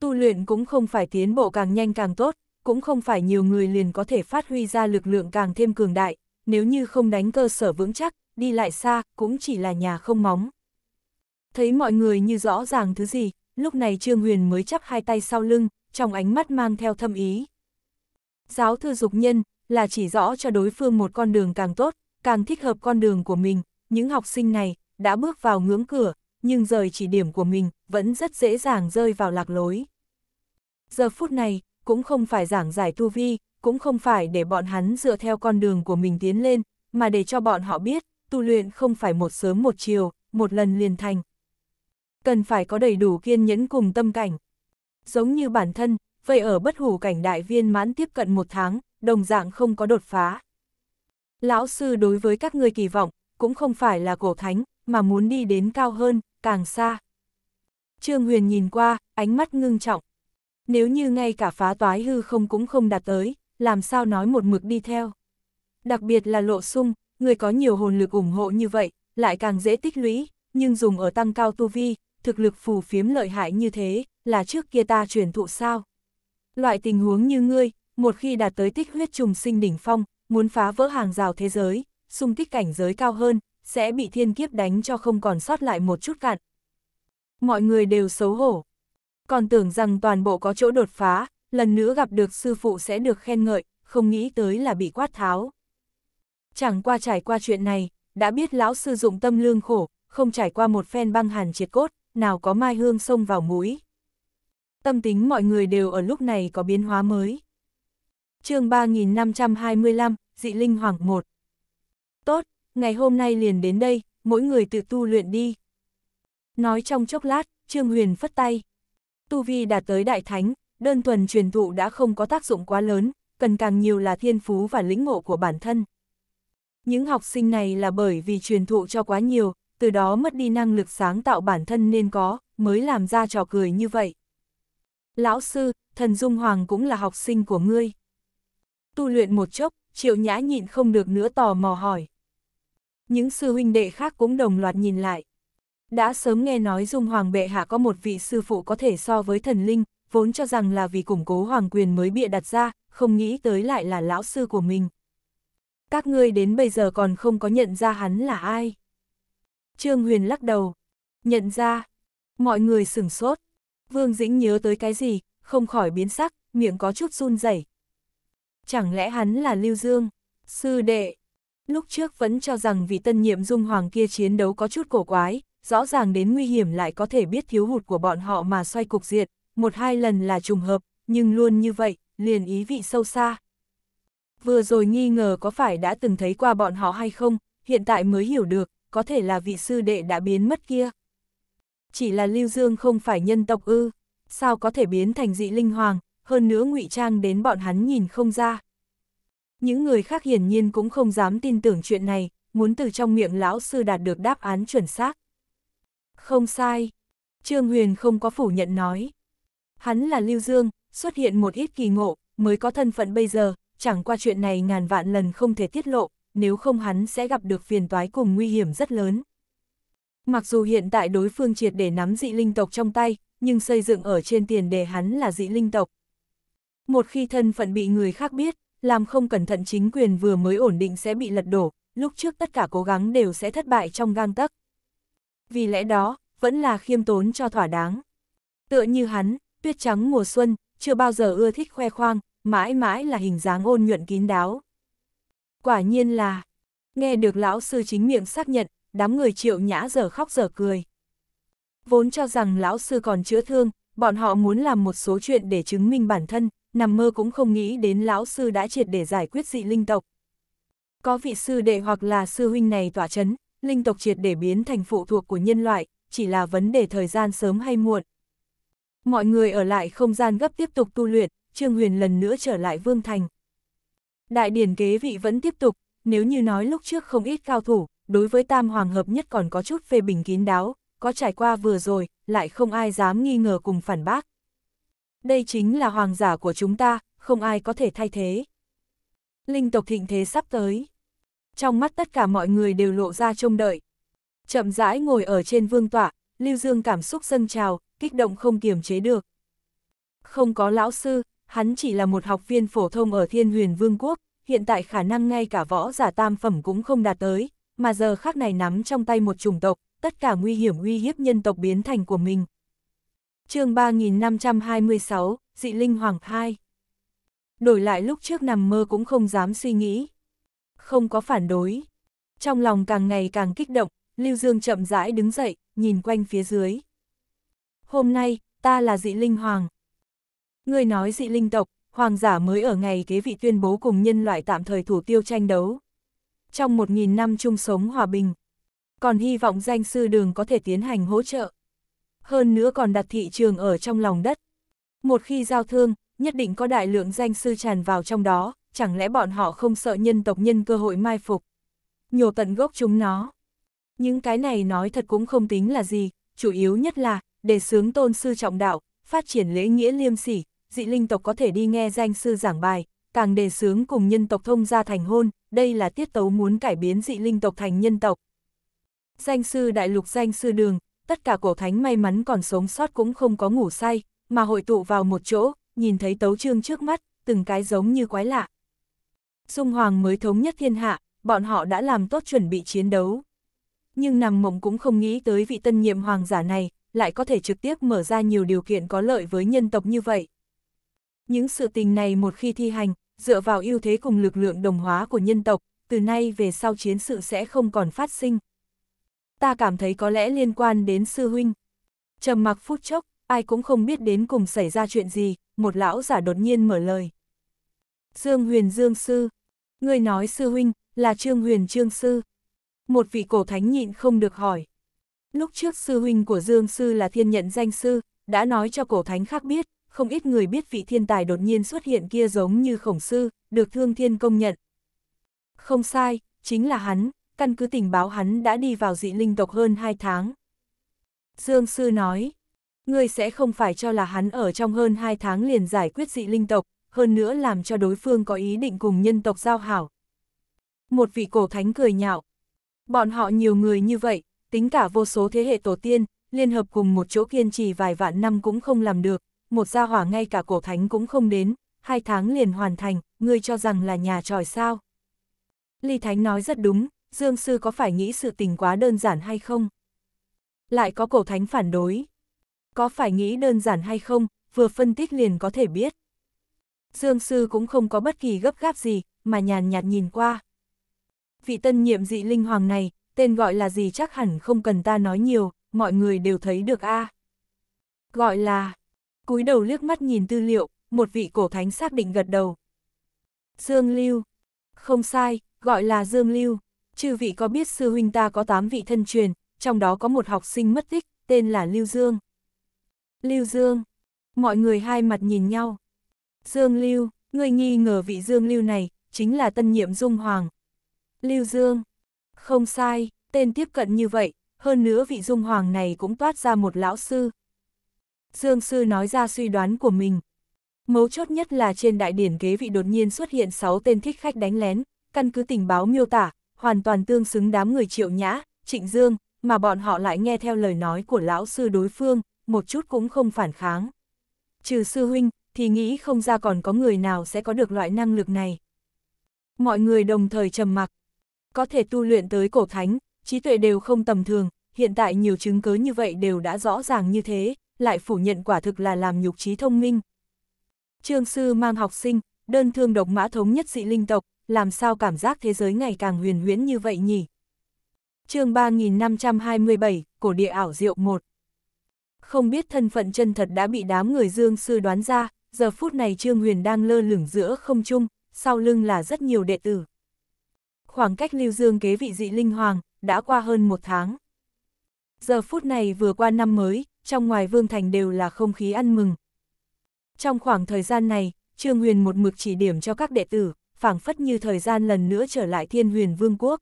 Tu luyện cũng không phải tiến bộ càng nhanh càng tốt, cũng không phải nhiều người liền có thể phát huy ra lực lượng càng thêm cường đại, nếu như không đánh cơ sở vững chắc, đi lại xa, cũng chỉ là nhà không móng. Thấy mọi người như rõ ràng thứ gì, lúc này Trương Huyền mới chắp hai tay sau lưng, trong ánh mắt mang theo thâm ý. Giáo thư dục nhân, là chỉ rõ cho đối phương một con đường càng tốt, càng thích hợp con đường của mình, những học sinh này đã bước vào ngưỡng cửa, nhưng rời chỉ điểm của mình vẫn rất dễ dàng rơi vào lạc lối. Giờ phút này, cũng không phải giảng giải tu vi, cũng không phải để bọn hắn dựa theo con đường của mình tiến lên, mà để cho bọn họ biết, tu luyện không phải một sớm một chiều, một lần liền thành. Cần phải có đầy đủ kiên nhẫn cùng tâm cảnh. Giống như bản thân, vậy ở bất hủ cảnh đại viên mãn tiếp cận một tháng, đồng dạng không có đột phá. Lão sư đối với các người kỳ vọng, cũng không phải là cổ thánh, mà muốn đi đến cao hơn, càng xa. Trương Huyền nhìn qua, ánh mắt ngưng trọng. Nếu như ngay cả phá toái hư không cũng không đạt tới, làm sao nói một mực đi theo. Đặc biệt là lộ sung, người có nhiều hồn lực ủng hộ như vậy, lại càng dễ tích lũy, nhưng dùng ở tăng cao tu vi, thực lực phù phiếm lợi hại như thế, là trước kia ta truyền thụ sao. Loại tình huống như ngươi, một khi đạt tới tích huyết trùng sinh đỉnh phong, muốn phá vỡ hàng rào thế giới, xung kích cảnh giới cao hơn, sẽ bị thiên kiếp đánh cho không còn sót lại một chút cạn. Mọi người đều xấu hổ. Còn tưởng rằng toàn bộ có chỗ đột phá, lần nữa gặp được sư phụ sẽ được khen ngợi, không nghĩ tới là bị quát tháo. Chẳng qua trải qua chuyện này, đã biết lão sư dụng tâm lương khổ, không trải qua một phen băng hàn triệt cốt, nào có mai hương sông vào mũi. Tâm tính mọi người đều ở lúc này có biến hóa mới. chương 3525, Dị Linh Hoàng 1 tốt, ngày hôm nay liền đến đây, mỗi người tự tu luyện đi. Nói trong chốc lát, Trương Huyền phất tay. Tu Vi đạt tới Đại Thánh, đơn thuần truyền thụ đã không có tác dụng quá lớn, cần càng nhiều là thiên phú và lĩnh ngộ của bản thân. Những học sinh này là bởi vì truyền thụ cho quá nhiều, từ đó mất đi năng lực sáng tạo bản thân nên có, mới làm ra trò cười như vậy. Lão sư, thần Dung Hoàng cũng là học sinh của ngươi. Tu luyện một chốc, triệu nhã nhịn không được nữa tò mò hỏi. Những sư huynh đệ khác cũng đồng loạt nhìn lại. Đã sớm nghe nói Dung Hoàng Bệ Hạ có một vị sư phụ có thể so với thần linh, vốn cho rằng là vì củng cố hoàng quyền mới bịa đặt ra, không nghĩ tới lại là lão sư của mình. Các ngươi đến bây giờ còn không có nhận ra hắn là ai. Trương Huyền lắc đầu. Nhận ra. Mọi người sửng sốt. Vương Dĩnh nhớ tới cái gì, không khỏi biến sắc, miệng có chút run rẩy. Chẳng lẽ hắn là Lưu Dương? Sư đệ, Lúc trước vẫn cho rằng vì tân nhiệm dung hoàng kia chiến đấu có chút cổ quái, rõ ràng đến nguy hiểm lại có thể biết thiếu hụt của bọn họ mà xoay cục diện, một hai lần là trùng hợp, nhưng luôn như vậy, liền ý vị sâu xa. Vừa rồi nghi ngờ có phải đã từng thấy qua bọn họ hay không, hiện tại mới hiểu được, có thể là vị sư đệ đã biến mất kia. Chỉ là Lưu Dương không phải nhân tộc ư, sao có thể biến thành dị linh hoàng, hơn nữa ngụy trang đến bọn hắn nhìn không ra. Những người khác hiển nhiên cũng không dám tin tưởng chuyện này, muốn từ trong miệng lão sư đạt được đáp án chuẩn xác. Không sai. Trương Huyền không có phủ nhận nói. Hắn là Lưu Dương, xuất hiện một ít kỳ ngộ, mới có thân phận bây giờ, chẳng qua chuyện này ngàn vạn lần không thể tiết lộ, nếu không hắn sẽ gặp được phiền toái cùng nguy hiểm rất lớn. Mặc dù hiện tại đối phương triệt để nắm dị linh tộc trong tay, nhưng xây dựng ở trên tiền đề hắn là dị linh tộc. Một khi thân phận bị người khác biết, làm không cẩn thận chính quyền vừa mới ổn định sẽ bị lật đổ, lúc trước tất cả cố gắng đều sẽ thất bại trong gang tấc. Vì lẽ đó, vẫn là khiêm tốn cho thỏa đáng. Tựa như hắn, tuyết trắng mùa xuân, chưa bao giờ ưa thích khoe khoang, mãi mãi là hình dáng ôn nhuận kín đáo. Quả nhiên là, nghe được lão sư chính miệng xác nhận, đám người triệu nhã giờ khóc giờ cười. Vốn cho rằng lão sư còn chữa thương, bọn họ muốn làm một số chuyện để chứng minh bản thân, nằm mơ cũng không nghĩ đến lão sư đã triệt để giải quyết dị linh tộc. Có vị sư đệ hoặc là sư huynh này tỏa chấn, linh tộc triệt để biến thành phụ thuộc của nhân loại, chỉ là vấn đề thời gian sớm hay muộn. Mọi người ở lại không gian gấp tiếp tục tu luyện, Trương Huyền lần nữa trở lại Vương Thành. Đại điển kế vị vẫn tiếp tục, nếu như nói lúc trước không ít cao thủ, đối với tam hoàng hợp nhất còn có chút phê bình kín đáo, có trải qua vừa rồi, lại không ai dám nghi ngờ cùng phản bác đây chính là hoàng giả của chúng ta, không ai có thể thay thế. Linh tộc thịnh thế sắp tới. Trong mắt tất cả mọi người đều lộ ra trông đợi. Chậm rãi ngồi ở trên vương tọa, Lưu Dương cảm xúc dâng trào, kích động không kiềm chế được. Không có lão sư, hắn chỉ là một học viên phổ thông ở Thiên Huyền Vương quốc, hiện tại khả năng ngay cả võ giả tam phẩm cũng không đạt tới, mà giờ khác này nắm trong tay một chủng tộc, tất cả nguy hiểm uy hiếp nhân tộc biến thành của mình, chương 3526, dị linh hoàng 2. Đổi lại lúc trước nằm mơ cũng không dám suy nghĩ. Không có phản đối. Trong lòng càng ngày càng kích động, Lưu Dương chậm rãi đứng dậy, nhìn quanh phía dưới. Hôm nay, ta là dị linh hoàng. Người nói dị linh tộc, hoàng giả mới ở ngày kế vị tuyên bố cùng nhân loại tạm thời thủ tiêu tranh đấu. Trong một nghìn năm chung sống hòa bình, còn hy vọng danh sư đường có thể tiến hành hỗ trợ hơn nữa còn đặt thị trường ở trong lòng đất. Một khi giao thương, nhất định có đại lượng danh sư tràn vào trong đó, chẳng lẽ bọn họ không sợ nhân tộc nhân cơ hội mai phục. Nhổ tận gốc chúng nó. Những cái này nói thật cũng không tính là gì, chủ yếu nhất là, để sướng tôn sư trọng đạo, phát triển lễ nghĩa liêm sỉ, dị linh tộc có thể đi nghe danh sư giảng bài, càng đề sướng cùng nhân tộc thông gia thành hôn, đây là tiết tấu muốn cải biến dị linh tộc thành nhân tộc. Danh sư đại lục danh sư đường, tất cả cổ thánh may mắn còn sống sót cũng không có ngủ say, mà hội tụ vào một chỗ, nhìn thấy tấu trương trước mắt, từng cái giống như quái lạ. Dung Hoàng mới thống nhất thiên hạ, bọn họ đã làm tốt chuẩn bị chiến đấu. Nhưng nằm mộng cũng không nghĩ tới vị tân nhiệm hoàng giả này, lại có thể trực tiếp mở ra nhiều điều kiện có lợi với nhân tộc như vậy. Những sự tình này một khi thi hành, dựa vào ưu thế cùng lực lượng đồng hóa của nhân tộc, từ nay về sau chiến sự sẽ không còn phát sinh ta cảm thấy có lẽ liên quan đến sư huynh. Trầm mặc phút chốc, ai cũng không biết đến cùng xảy ra chuyện gì, một lão giả đột nhiên mở lời. Dương huyền dương sư, người nói sư huynh, là trương huyền trương sư. Một vị cổ thánh nhịn không được hỏi. Lúc trước sư huynh của dương sư là thiên nhận danh sư, đã nói cho cổ thánh khác biết, không ít người biết vị thiên tài đột nhiên xuất hiện kia giống như khổng sư, được thương thiên công nhận. Không sai, chính là hắn, căn cứ tình báo hắn đã đi vào dị linh tộc hơn 2 tháng. Dương Sư nói, ngươi sẽ không phải cho là hắn ở trong hơn 2 tháng liền giải quyết dị linh tộc, hơn nữa làm cho đối phương có ý định cùng nhân tộc giao hảo. Một vị cổ thánh cười nhạo, bọn họ nhiều người như vậy, tính cả vô số thế hệ tổ tiên, liên hợp cùng một chỗ kiên trì vài vạn năm cũng không làm được, một gia hỏa ngay cả cổ thánh cũng không đến, hai tháng liền hoàn thành, ngươi cho rằng là nhà tròi sao. Ly Thánh nói rất đúng, Dương Sư có phải nghĩ sự tình quá đơn giản hay không? Lại có cổ thánh phản đối. Có phải nghĩ đơn giản hay không, vừa phân tích liền có thể biết. Dương Sư cũng không có bất kỳ gấp gáp gì, mà nhàn nhạt nhìn qua. Vị tân nhiệm dị linh hoàng này, tên gọi là gì chắc hẳn không cần ta nói nhiều, mọi người đều thấy được a. À. Gọi là, cúi đầu liếc mắt nhìn tư liệu, một vị cổ thánh xác định gật đầu. Dương Lưu, không sai, gọi là Dương Lưu chư vị có biết sư huynh ta có 8 vị thân truyền, trong đó có một học sinh mất tích, tên là Lưu Dương. Lưu Dương, mọi người hai mặt nhìn nhau. Dương Lưu, người nghi ngờ vị Dương Lưu này, chính là tân nhiệm Dung Hoàng. Lưu Dương, không sai, tên tiếp cận như vậy, hơn nữa vị Dung Hoàng này cũng toát ra một lão sư. Dương Sư nói ra suy đoán của mình. Mấu chốt nhất là trên đại điển ghế vị đột nhiên xuất hiện 6 tên thích khách đánh lén, căn cứ tình báo miêu tả, hoàn toàn tương xứng đám người triệu nhã, trịnh dương, mà bọn họ lại nghe theo lời nói của lão sư đối phương, một chút cũng không phản kháng. Trừ sư huynh, thì nghĩ không ra còn có người nào sẽ có được loại năng lực này. Mọi người đồng thời trầm mặc, có thể tu luyện tới cổ thánh, trí tuệ đều không tầm thường, hiện tại nhiều chứng cứ như vậy đều đã rõ ràng như thế, lại phủ nhận quả thực là làm nhục trí thông minh. Trương sư mang học sinh, đơn thương độc mã thống nhất dị linh tộc, làm sao cảm giác thế giới ngày càng huyền huyễn như vậy nhỉ? chương 3527, Cổ địa ảo diệu 1 Không biết thân phận chân thật đã bị đám người dương sư đoán ra, giờ phút này Trương Huyền đang lơ lửng giữa không trung, sau lưng là rất nhiều đệ tử. Khoảng cách lưu dương kế vị dị linh hoàng, đã qua hơn một tháng. Giờ phút này vừa qua năm mới, trong ngoài vương thành đều là không khí ăn mừng. Trong khoảng thời gian này, Trương Huyền một mực chỉ điểm cho các đệ tử, phảng phất như thời gian lần nữa trở lại thiên huyền vương quốc.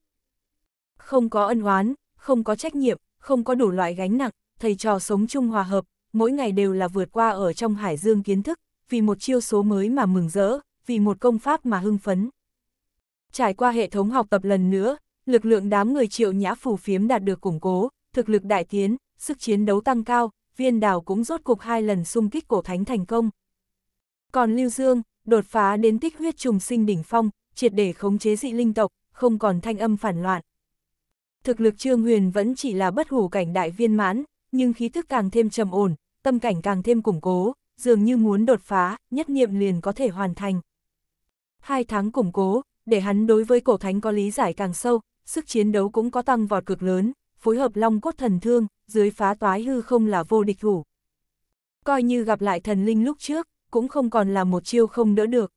Không có ân oán, không có trách nhiệm, không có đủ loại gánh nặng, thầy trò sống chung hòa hợp, mỗi ngày đều là vượt qua ở trong hải dương kiến thức, vì một chiêu số mới mà mừng rỡ, vì một công pháp mà hưng phấn. Trải qua hệ thống học tập lần nữa, lực lượng đám người triệu nhã phủ phiếm đạt được củng cố, thực lực đại tiến, sức chiến đấu tăng cao, viên đào cũng rốt cục hai lần xung kích cổ thánh thành công. Còn Lưu Dương, đột phá đến tích huyết trùng sinh đỉnh phong, triệt để khống chế dị linh tộc, không còn thanh âm phản loạn. Thực lực Trương Huyền vẫn chỉ là bất hủ cảnh đại viên mãn, nhưng khí thức càng thêm trầm ổn, tâm cảnh càng thêm củng cố, dường như muốn đột phá, nhất niệm liền có thể hoàn thành. Hai tháng củng cố, để hắn đối với cổ thánh có lý giải càng sâu, sức chiến đấu cũng có tăng vọt cực lớn, phối hợp long cốt thần thương, dưới phá toái hư không là vô địch hủ Coi như gặp lại thần linh lúc trước, cũng không còn là một chiêu không đỡ được.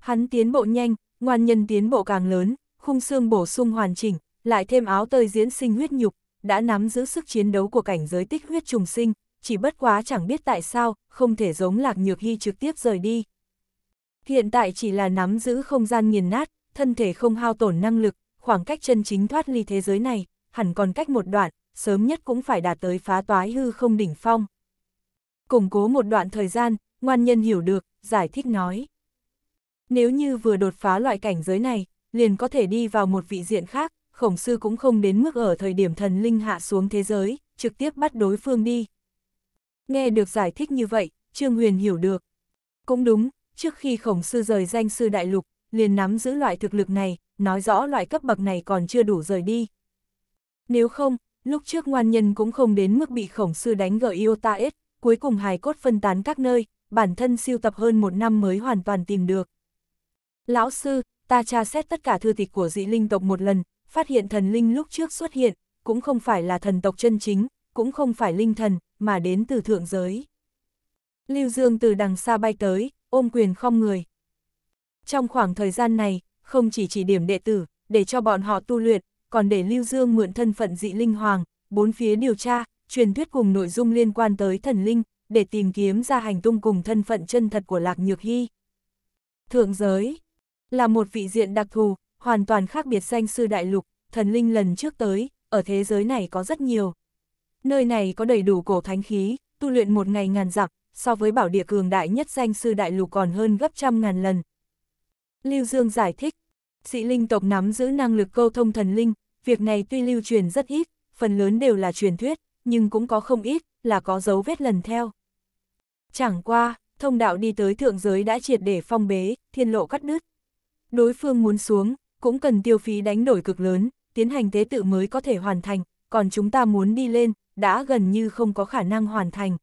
Hắn tiến bộ nhanh, ngoan nhân tiến bộ càng lớn, khung xương bổ sung hoàn chỉnh, lại thêm áo tơi diễn sinh huyết nhục, đã nắm giữ sức chiến đấu của cảnh giới tích huyết trùng sinh, chỉ bất quá chẳng biết tại sao, không thể giống lạc nhược hy trực tiếp rời đi. Hiện tại chỉ là nắm giữ không gian nghiền nát, thân thể không hao tổn năng lực, khoảng cách chân chính thoát ly thế giới này, hẳn còn cách một đoạn, sớm nhất cũng phải đạt tới phá toái hư không đỉnh phong. Củng cố một đoạn thời gian, Ngoan nhân hiểu được, giải thích nói. Nếu như vừa đột phá loại cảnh giới này, liền có thể đi vào một vị diện khác, khổng sư cũng không đến mức ở thời điểm thần linh hạ xuống thế giới, trực tiếp bắt đối phương đi. Nghe được giải thích như vậy, Trương Huyền hiểu được. Cũng đúng, trước khi khổng sư rời danh sư đại lục, liền nắm giữ loại thực lực này, nói rõ loại cấp bậc này còn chưa đủ rời đi. Nếu không, lúc trước ngoan nhân cũng không đến mức bị khổng sư đánh gợi iota s, cuối cùng hài cốt phân tán các nơi, bản thân siêu tập hơn một năm mới hoàn toàn tìm được. Lão sư, ta tra xét tất cả thư tịch của dị linh tộc một lần, phát hiện thần linh lúc trước xuất hiện, cũng không phải là thần tộc chân chính, cũng không phải linh thần, mà đến từ thượng giới. Lưu Dương từ đằng xa bay tới, ôm quyền không người. Trong khoảng thời gian này, không chỉ chỉ điểm đệ tử, để cho bọn họ tu luyện, còn để Lưu Dương mượn thân phận dị linh hoàng, bốn phía điều tra, truyền thuyết cùng nội dung liên quan tới thần linh, để tìm kiếm ra hành tung cùng thân phận chân thật của Lạc Nhược Hy. Thượng giới là một vị diện đặc thù, hoàn toàn khác biệt danh sư đại lục, thần linh lần trước tới, ở thế giới này có rất nhiều. Nơi này có đầy đủ cổ thánh khí, tu luyện một ngày ngàn dặm, so với bảo địa cường đại nhất danh sư đại lục còn hơn gấp trăm ngàn lần. Lưu Dương giải thích, sĩ linh tộc nắm giữ năng lực câu thông thần linh, việc này tuy lưu truyền rất ít, phần lớn đều là truyền thuyết, nhưng cũng có không ít, là có dấu vết lần theo. Chẳng qua, thông đạo đi tới thượng giới đã triệt để phong bế, thiên lộ cắt đứt. Đối phương muốn xuống, cũng cần tiêu phí đánh đổi cực lớn, tiến hành tế tự mới có thể hoàn thành, còn chúng ta muốn đi lên, đã gần như không có khả năng hoàn thành.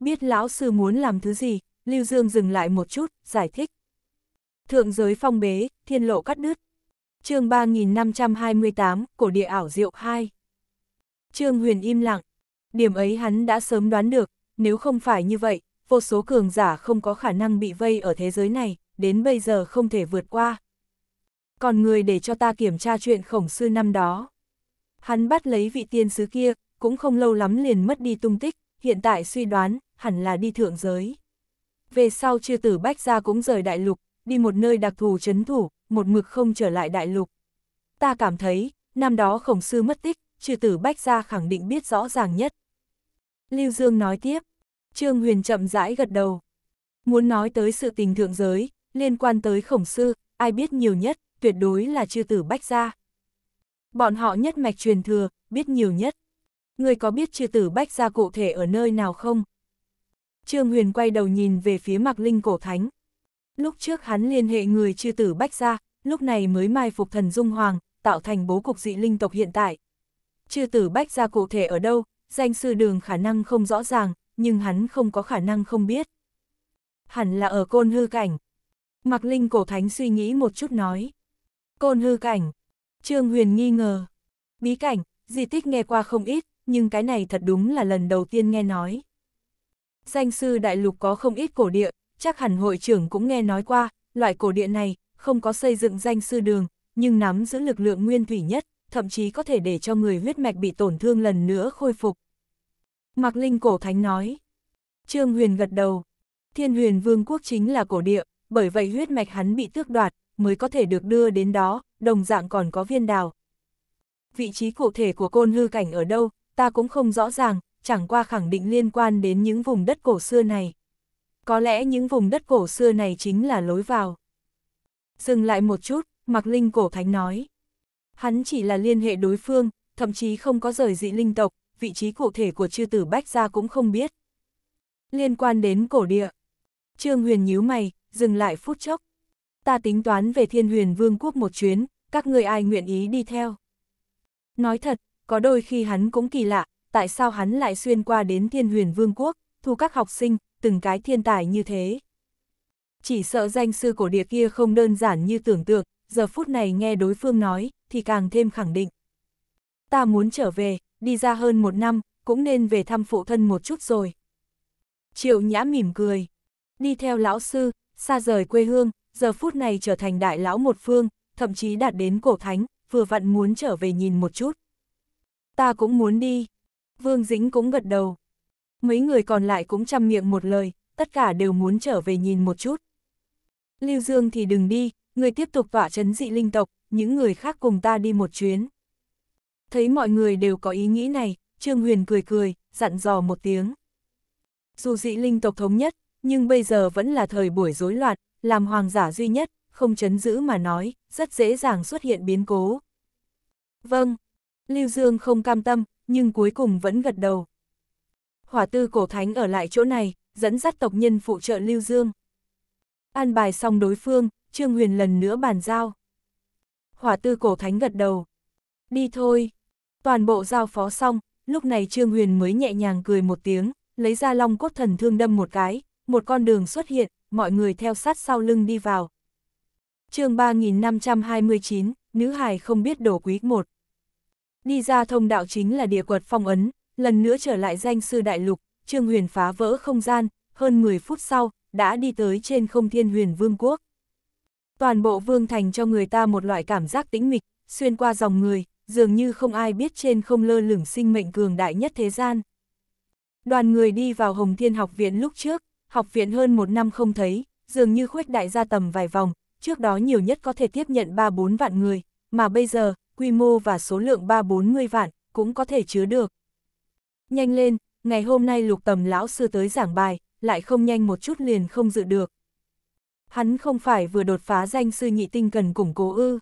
Biết lão sư muốn làm thứ gì, Lưu Dương dừng lại một chút, giải thích. Thượng giới phong bế, thiên lộ cắt đứt. chương 3528, cổ địa ảo diệu 2. Trương Huyền im lặng, điểm ấy hắn đã sớm đoán được, nếu không phải như vậy, vô số cường giả không có khả năng bị vây ở thế giới này, đến bây giờ không thể vượt qua. Còn người để cho ta kiểm tra chuyện khổng sư năm đó. Hắn bắt lấy vị tiên sứ kia, cũng không lâu lắm liền mất đi tung tích, hiện tại suy đoán, hẳn là đi thượng giới. Về sau chưa tử bách ra cũng rời đại lục, đi một nơi đặc thù chấn thủ, một mực không trở lại đại lục. Ta cảm thấy, năm đó khổng sư mất tích, trừ tử bách ra khẳng định biết rõ ràng nhất. Lưu Dương nói tiếp. Trương Huyền chậm rãi gật đầu. Muốn nói tới sự tình thượng giới, liên quan tới khổng sư, ai biết nhiều nhất, tuyệt đối là chư tử Bách Gia. Bọn họ nhất mạch truyền thừa, biết nhiều nhất. Người có biết chư tử Bách Gia cụ thể ở nơi nào không? Trương Huyền quay đầu nhìn về phía Mặc Linh Cổ Thánh. Lúc trước hắn liên hệ người chư tử Bách Gia, lúc này mới mai phục thần Dung Hoàng, tạo thành bố cục dị linh tộc hiện tại. Chư tử Bách Gia cụ thể ở đâu, danh sư đường khả năng không rõ ràng, nhưng hắn không có khả năng không biết. Hẳn là ở côn hư cảnh. Mặc Linh cổ thánh suy nghĩ một chút nói. Côn hư cảnh. Trương Huyền nghi ngờ. Bí cảnh, di tích nghe qua không ít, nhưng cái này thật đúng là lần đầu tiên nghe nói. Danh sư đại lục có không ít cổ địa, chắc hẳn hội trưởng cũng nghe nói qua, loại cổ địa này, không có xây dựng danh sư đường, nhưng nắm giữ lực lượng nguyên thủy nhất, thậm chí có thể để cho người huyết mạch bị tổn thương lần nữa khôi phục. Mạc Linh cổ thánh nói. Trương Huyền gật đầu. Thiên huyền vương quốc chính là cổ địa, bởi vậy huyết mạch hắn bị tước đoạt, mới có thể được đưa đến đó, đồng dạng còn có viên đào. Vị trí cụ thể của côn hư cảnh ở đâu, ta cũng không rõ ràng, chẳng qua khẳng định liên quan đến những vùng đất cổ xưa này. Có lẽ những vùng đất cổ xưa này chính là lối vào. Dừng lại một chút, Mạc Linh cổ thánh nói. Hắn chỉ là liên hệ đối phương, thậm chí không có rời dị linh tộc, vị trí cụ thể của chư tử Bách Gia cũng không biết. Liên quan đến cổ địa, Trương Huyền nhíu mày, dừng lại phút chốc. Ta tính toán về thiên huyền vương quốc một chuyến, các người ai nguyện ý đi theo. Nói thật, có đôi khi hắn cũng kỳ lạ, tại sao hắn lại xuyên qua đến thiên huyền vương quốc, thu các học sinh, từng cái thiên tài như thế. Chỉ sợ danh sư cổ địa kia không đơn giản như tưởng tượng, giờ phút này nghe đối phương nói, thì càng thêm khẳng định. Ta muốn trở về, đi ra hơn một năm, cũng nên về thăm phụ thân một chút rồi. Triệu Nhã mỉm cười, đi theo lão sư, xa rời quê hương, giờ phút này trở thành đại lão một phương, thậm chí đạt đến cổ thánh, vừa vặn muốn trở về nhìn một chút. Ta cũng muốn đi. Vương Dĩnh cũng gật đầu. Mấy người còn lại cũng chăm miệng một lời, tất cả đều muốn trở về nhìn một chút. Lưu Dương thì đừng đi, người tiếp tục tỏa chấn dị linh tộc, những người khác cùng ta đi một chuyến. Thấy mọi người đều có ý nghĩ này, Trương Huyền cười cười, dặn dò một tiếng. Dù dị linh tộc thống nhất, nhưng bây giờ vẫn là thời buổi rối loạn, làm hoàng giả duy nhất, không chấn giữ mà nói, rất dễ dàng xuất hiện biến cố. Vâng, Lưu Dương không cam tâm, nhưng cuối cùng vẫn gật đầu. Hỏa tư cổ thánh ở lại chỗ này, dẫn dắt tộc nhân phụ trợ Lưu Dương. An bài xong đối phương, Trương Huyền lần nữa bàn giao. Hỏa tư cổ thánh gật đầu, đi thôi. Toàn bộ giao phó xong, lúc này Trương Huyền mới nhẹ nhàng cười một tiếng, lấy ra long cốt thần thương đâm một cái, một con đường xuất hiện, mọi người theo sát sau lưng đi vào. chương 3529, Nữ Hải không biết đổ quý một. Đi ra thông đạo chính là địa quật phong ấn, lần nữa trở lại danh sư đại lục, Trương Huyền phá vỡ không gian, hơn 10 phút sau, đã đi tới trên không thiên huyền vương quốc. Toàn bộ vương thành cho người ta một loại cảm giác tĩnh mịch, xuyên qua dòng người, dường như không ai biết trên không lơ lửng sinh mệnh cường đại nhất thế gian. Đoàn người đi vào Hồng Thiên Học Viện lúc trước, học viện hơn một năm không thấy, dường như khuếch đại ra tầm vài vòng, trước đó nhiều nhất có thể tiếp nhận 3-4 vạn người, mà bây giờ, quy mô và số lượng 3-40 vạn, cũng có thể chứa được. Nhanh lên, ngày hôm nay lục tầm lão sư tới giảng bài, lại không nhanh một chút liền không dự được. Hắn không phải vừa đột phá danh sư nhị tinh cần củng cố ư.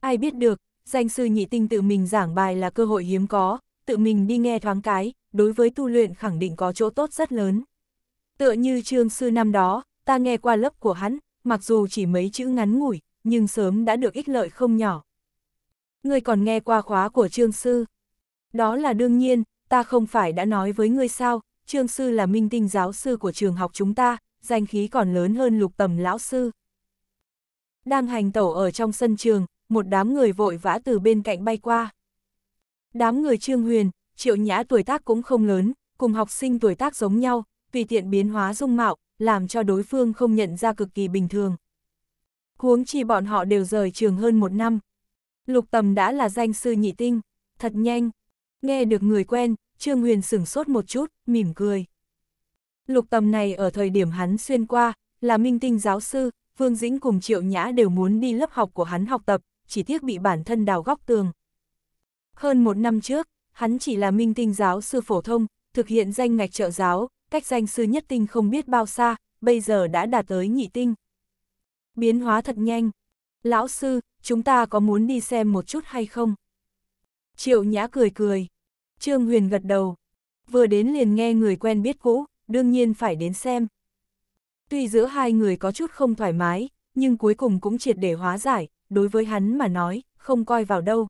Ai biết được, danh sư nhị tinh tự mình giảng bài là cơ hội hiếm có, tự mình đi nghe thoáng cái, đối với tu luyện khẳng định có chỗ tốt rất lớn. Tựa như trương sư năm đó, ta nghe qua lớp của hắn, mặc dù chỉ mấy chữ ngắn ngủi, nhưng sớm đã được ích lợi không nhỏ. Ngươi còn nghe qua khóa của trương sư. Đó là đương nhiên, ta không phải đã nói với ngươi sao, trương sư là minh tinh giáo sư của trường học chúng ta, danh khí còn lớn hơn lục tầm lão sư. Đang hành tẩu ở trong sân trường, một đám người vội vã từ bên cạnh bay qua. Đám người Trương Huyền, Triệu Nhã tuổi tác cũng không lớn, cùng học sinh tuổi tác giống nhau, vì tiện biến hóa dung mạo, làm cho đối phương không nhận ra cực kỳ bình thường. Huống chi bọn họ đều rời trường hơn một năm. Lục tầm đã là danh sư nhị tinh, thật nhanh. Nghe được người quen, Trương Huyền sửng sốt một chút, mỉm cười. Lục tầm này ở thời điểm hắn xuyên qua, là minh tinh giáo sư, Vương Dĩnh cùng Triệu Nhã đều muốn đi lớp học của hắn học tập, chỉ tiếc bị bản thân đào góc tường. Hơn một năm trước, hắn chỉ là minh tinh giáo sư phổ thông, thực hiện danh ngạch trợ giáo, cách danh sư nhất tinh không biết bao xa, bây giờ đã đạt tới nhị tinh. Biến hóa thật nhanh. Lão sư, chúng ta có muốn đi xem một chút hay không? Triệu Nhã cười cười. Trương Huyền gật đầu. Vừa đến liền nghe người quen biết cũ, đương nhiên phải đến xem. Tuy giữa hai người có chút không thoải mái, nhưng cuối cùng cũng triệt để hóa giải, đối với hắn mà nói, không coi vào đâu.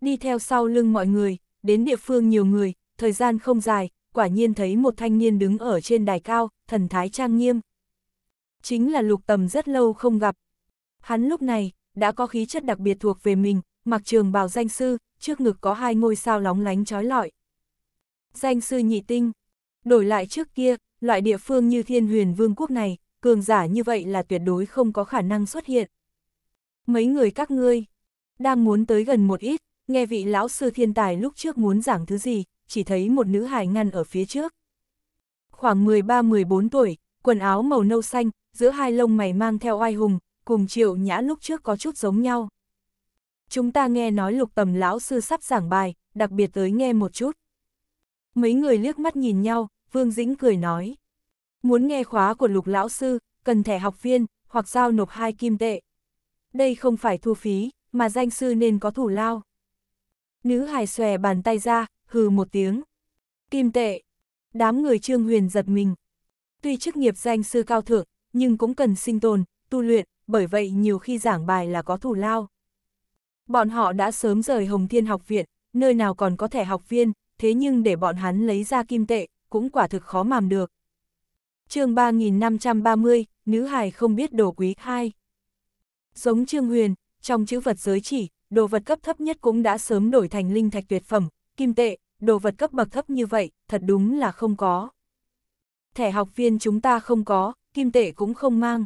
Đi theo sau lưng mọi người, đến địa phương nhiều người, thời gian không dài, quả nhiên thấy một thanh niên đứng ở trên đài cao, thần thái trang nghiêm. Chính là lục tầm rất lâu không gặp. Hắn lúc này, đã có khí chất đặc biệt thuộc về mình, mặc trường bào danh sư, trước ngực có hai ngôi sao lóng lánh trói lọi. Danh sư nhị tinh, đổi lại trước kia, loại địa phương như thiên huyền vương quốc này, cường giả như vậy là tuyệt đối không có khả năng xuất hiện mấy người các ngươi, đang muốn tới gần một ít, nghe vị lão sư thiên tài lúc trước muốn giảng thứ gì, chỉ thấy một nữ hài ngăn ở phía trước. Khoảng 13-14 tuổi, quần áo màu nâu xanh, giữa hai lông mày mang theo oai hùng, cùng triệu nhã lúc trước có chút giống nhau. Chúng ta nghe nói lục tầm lão sư sắp giảng bài, đặc biệt tới nghe một chút. Mấy người liếc mắt nhìn nhau, Vương Dĩnh cười nói. Muốn nghe khóa của lục lão sư, cần thẻ học viên, hoặc giao nộp hai kim tệ đây không phải thu phí, mà danh sư nên có thủ lao. Nữ hài xòe bàn tay ra, hừ một tiếng. Kim tệ. Đám người trương huyền giật mình. Tuy chức nghiệp danh sư cao thượng, nhưng cũng cần sinh tồn, tu luyện, bởi vậy nhiều khi giảng bài là có thủ lao. Bọn họ đã sớm rời Hồng Thiên học viện, nơi nào còn có thẻ học viên, thế nhưng để bọn hắn lấy ra kim tệ, cũng quả thực khó màm được. chương 3530, Nữ hài không biết đồ quý 2 Giống Trương Huyền, trong chữ vật giới chỉ, đồ vật cấp thấp nhất cũng đã sớm đổi thành linh thạch tuyệt phẩm, kim tệ, đồ vật cấp bậc thấp như vậy, thật đúng là không có. Thẻ học viên chúng ta không có, kim tệ cũng không mang.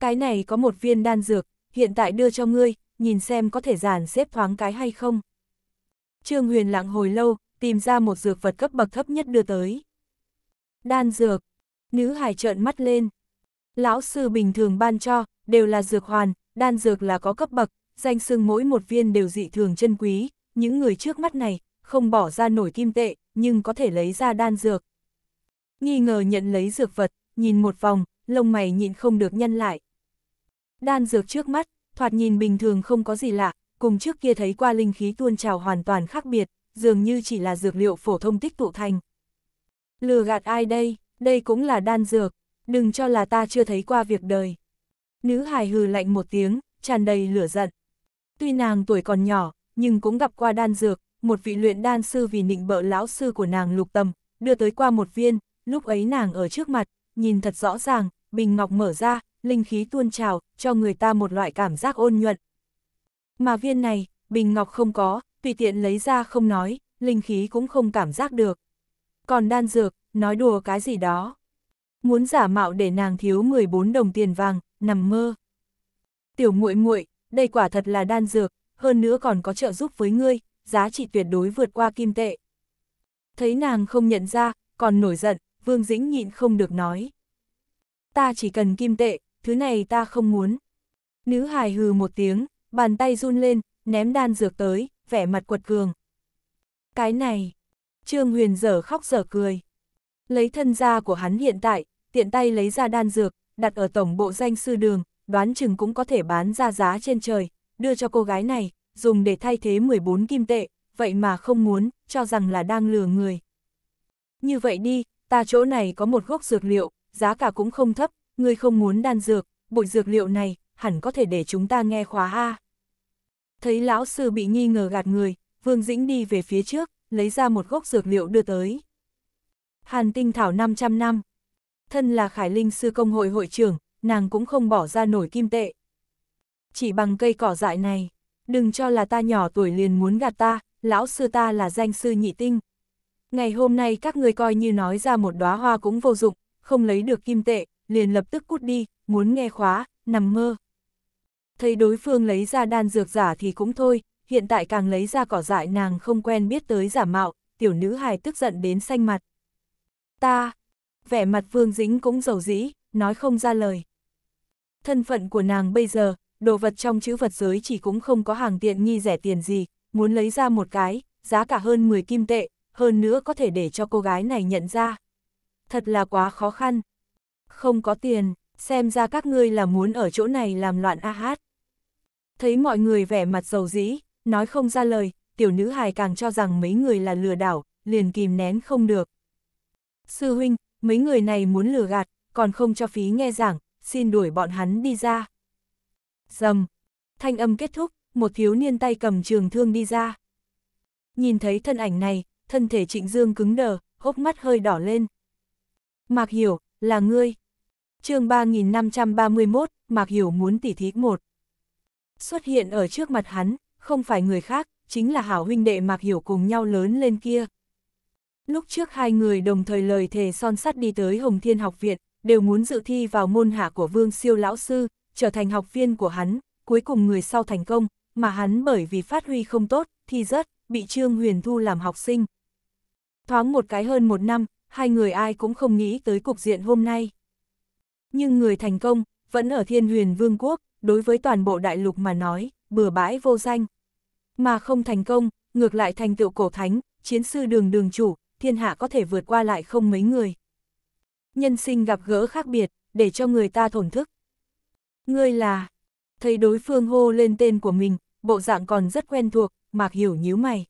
Cái này có một viên đan dược, hiện tại đưa cho ngươi, nhìn xem có thể giản xếp thoáng cái hay không. Trương Huyền lặng hồi lâu, tìm ra một dược vật cấp bậc thấp nhất đưa tới. Đan dược, nữ hải trợn mắt lên. Lão sư bình thường ban cho, đều là dược hoàn, đan dược là có cấp bậc, danh xưng mỗi một viên đều dị thường chân quý, những người trước mắt này, không bỏ ra nổi kim tệ, nhưng có thể lấy ra đan dược. Nghi ngờ nhận lấy dược vật, nhìn một vòng, lông mày nhịn không được nhăn lại. Đan dược trước mắt, thoạt nhìn bình thường không có gì lạ, cùng trước kia thấy qua linh khí tuôn trào hoàn toàn khác biệt, dường như chỉ là dược liệu phổ thông tích tụ thành. Lừa gạt ai đây, đây cũng là đan dược, đừng cho là ta chưa thấy qua việc đời. Nữ hài hừ lạnh một tiếng, tràn đầy lửa giận. Tuy nàng tuổi còn nhỏ, nhưng cũng gặp qua đan dược, một vị luyện đan sư vì nịnh bợ lão sư của nàng lục tầm, đưa tới qua một viên, lúc ấy nàng ở trước mặt, nhìn thật rõ ràng, bình ngọc mở ra, linh khí tuôn trào, cho người ta một loại cảm giác ôn nhuận. Mà viên này, bình ngọc không có, tùy tiện lấy ra không nói, linh khí cũng không cảm giác được. Còn đan dược, nói đùa cái gì đó. Muốn giả mạo để nàng thiếu 14 đồng tiền vàng, nằm mơ. Tiểu muội muội, đây quả thật là đan dược, hơn nữa còn có trợ giúp với ngươi, giá trị tuyệt đối vượt qua kim tệ. Thấy nàng không nhận ra, còn nổi giận, Vương Dĩnh nhịn không được nói. Ta chỉ cần kim tệ, thứ này ta không muốn. Nữ hài hừ một tiếng, bàn tay run lên, ném đan dược tới, vẻ mặt quật cường. Cái này, Trương Huyền dở khóc dở cười. Lấy thân gia của hắn hiện tại, tiện tay lấy ra đan dược, đặt ở tổng bộ danh sư đường, đoán chừng cũng có thể bán ra giá trên trời, đưa cho cô gái này, dùng để thay thế 14 kim tệ, vậy mà không muốn, cho rằng là đang lừa người. Như vậy đi, ta chỗ này có một gốc dược liệu, giá cả cũng không thấp, ngươi không muốn đan dược, bộ dược liệu này, hẳn có thể để chúng ta nghe khóa A. Thấy lão sư bị nghi ngờ gạt người, Vương Dĩnh đi về phía trước, lấy ra một gốc dược liệu đưa tới. Hàn tinh thảo 500 năm, thân là Khải Linh Sư Công hội hội trưởng, nàng cũng không bỏ ra nổi kim tệ. Chỉ bằng cây cỏ dại này, đừng cho là ta nhỏ tuổi liền muốn gạt ta, lão sư ta là danh sư nhị tinh. Ngày hôm nay các người coi như nói ra một đóa hoa cũng vô dụng, không lấy được kim tệ, liền lập tức cút đi, muốn nghe khóa, nằm mơ. Thấy đối phương lấy ra đan dược giả thì cũng thôi, hiện tại càng lấy ra cỏ dại nàng không quen biết tới giả mạo, tiểu nữ hài tức giận đến xanh mặt. Ta, vẻ mặt Vương Dĩnh cũng dầu dĩ, nói không ra lời. Thân phận của nàng bây giờ, đồ vật trong chữ vật giới chỉ cũng không có hàng tiện nghi rẻ tiền gì, muốn lấy ra một cái, giá cả hơn 10 kim tệ, hơn nữa có thể để cho cô gái này nhận ra. Thật là quá khó khăn. Không có tiền, xem ra các ngươi là muốn ở chỗ này làm loạn a hát. Thấy mọi người vẻ mặt dầu dĩ, nói không ra lời, tiểu nữ hài càng cho rằng mấy người là lừa đảo, liền kìm nén không được. Sư huynh, mấy người này muốn lừa gạt, còn không cho phí nghe giảng, xin đuổi bọn hắn đi ra. Dầm, thanh âm kết thúc, một thiếu niên tay cầm trường thương đi ra. Nhìn thấy thân ảnh này, thân thể trịnh dương cứng đờ, hốc mắt hơi đỏ lên. Mạc Hiểu, là ngươi. chương 3531, Mạc Hiểu muốn tỉ thí một. Xuất hiện ở trước mặt hắn, không phải người khác, chính là hảo huynh đệ Mạc Hiểu cùng nhau lớn lên kia. Lúc trước hai người đồng thời lời thề son sắt đi tới Hồng Thiên học viện, đều muốn dự thi vào môn hạ của Vương Siêu lão sư, trở thành học viên của hắn, cuối cùng người sau thành công, mà hắn bởi vì phát huy không tốt, thi rớt, bị Trương Huyền Thu làm học sinh. Thoáng một cái hơn một năm, hai người ai cũng không nghĩ tới cục diện hôm nay. Nhưng người thành công, vẫn ở thiên huyền vương quốc, đối với toàn bộ đại lục mà nói, bừa bãi vô danh. Mà không thành công, ngược lại thành tựu cổ thánh, chiến sư đường đường chủ, thiên hạ có thể vượt qua lại không mấy người. Nhân sinh gặp gỡ khác biệt, để cho người ta thổn thức. Ngươi là, thấy đối phương hô lên tên của mình, bộ dạng còn rất quen thuộc, mạc hiểu nhíu mày.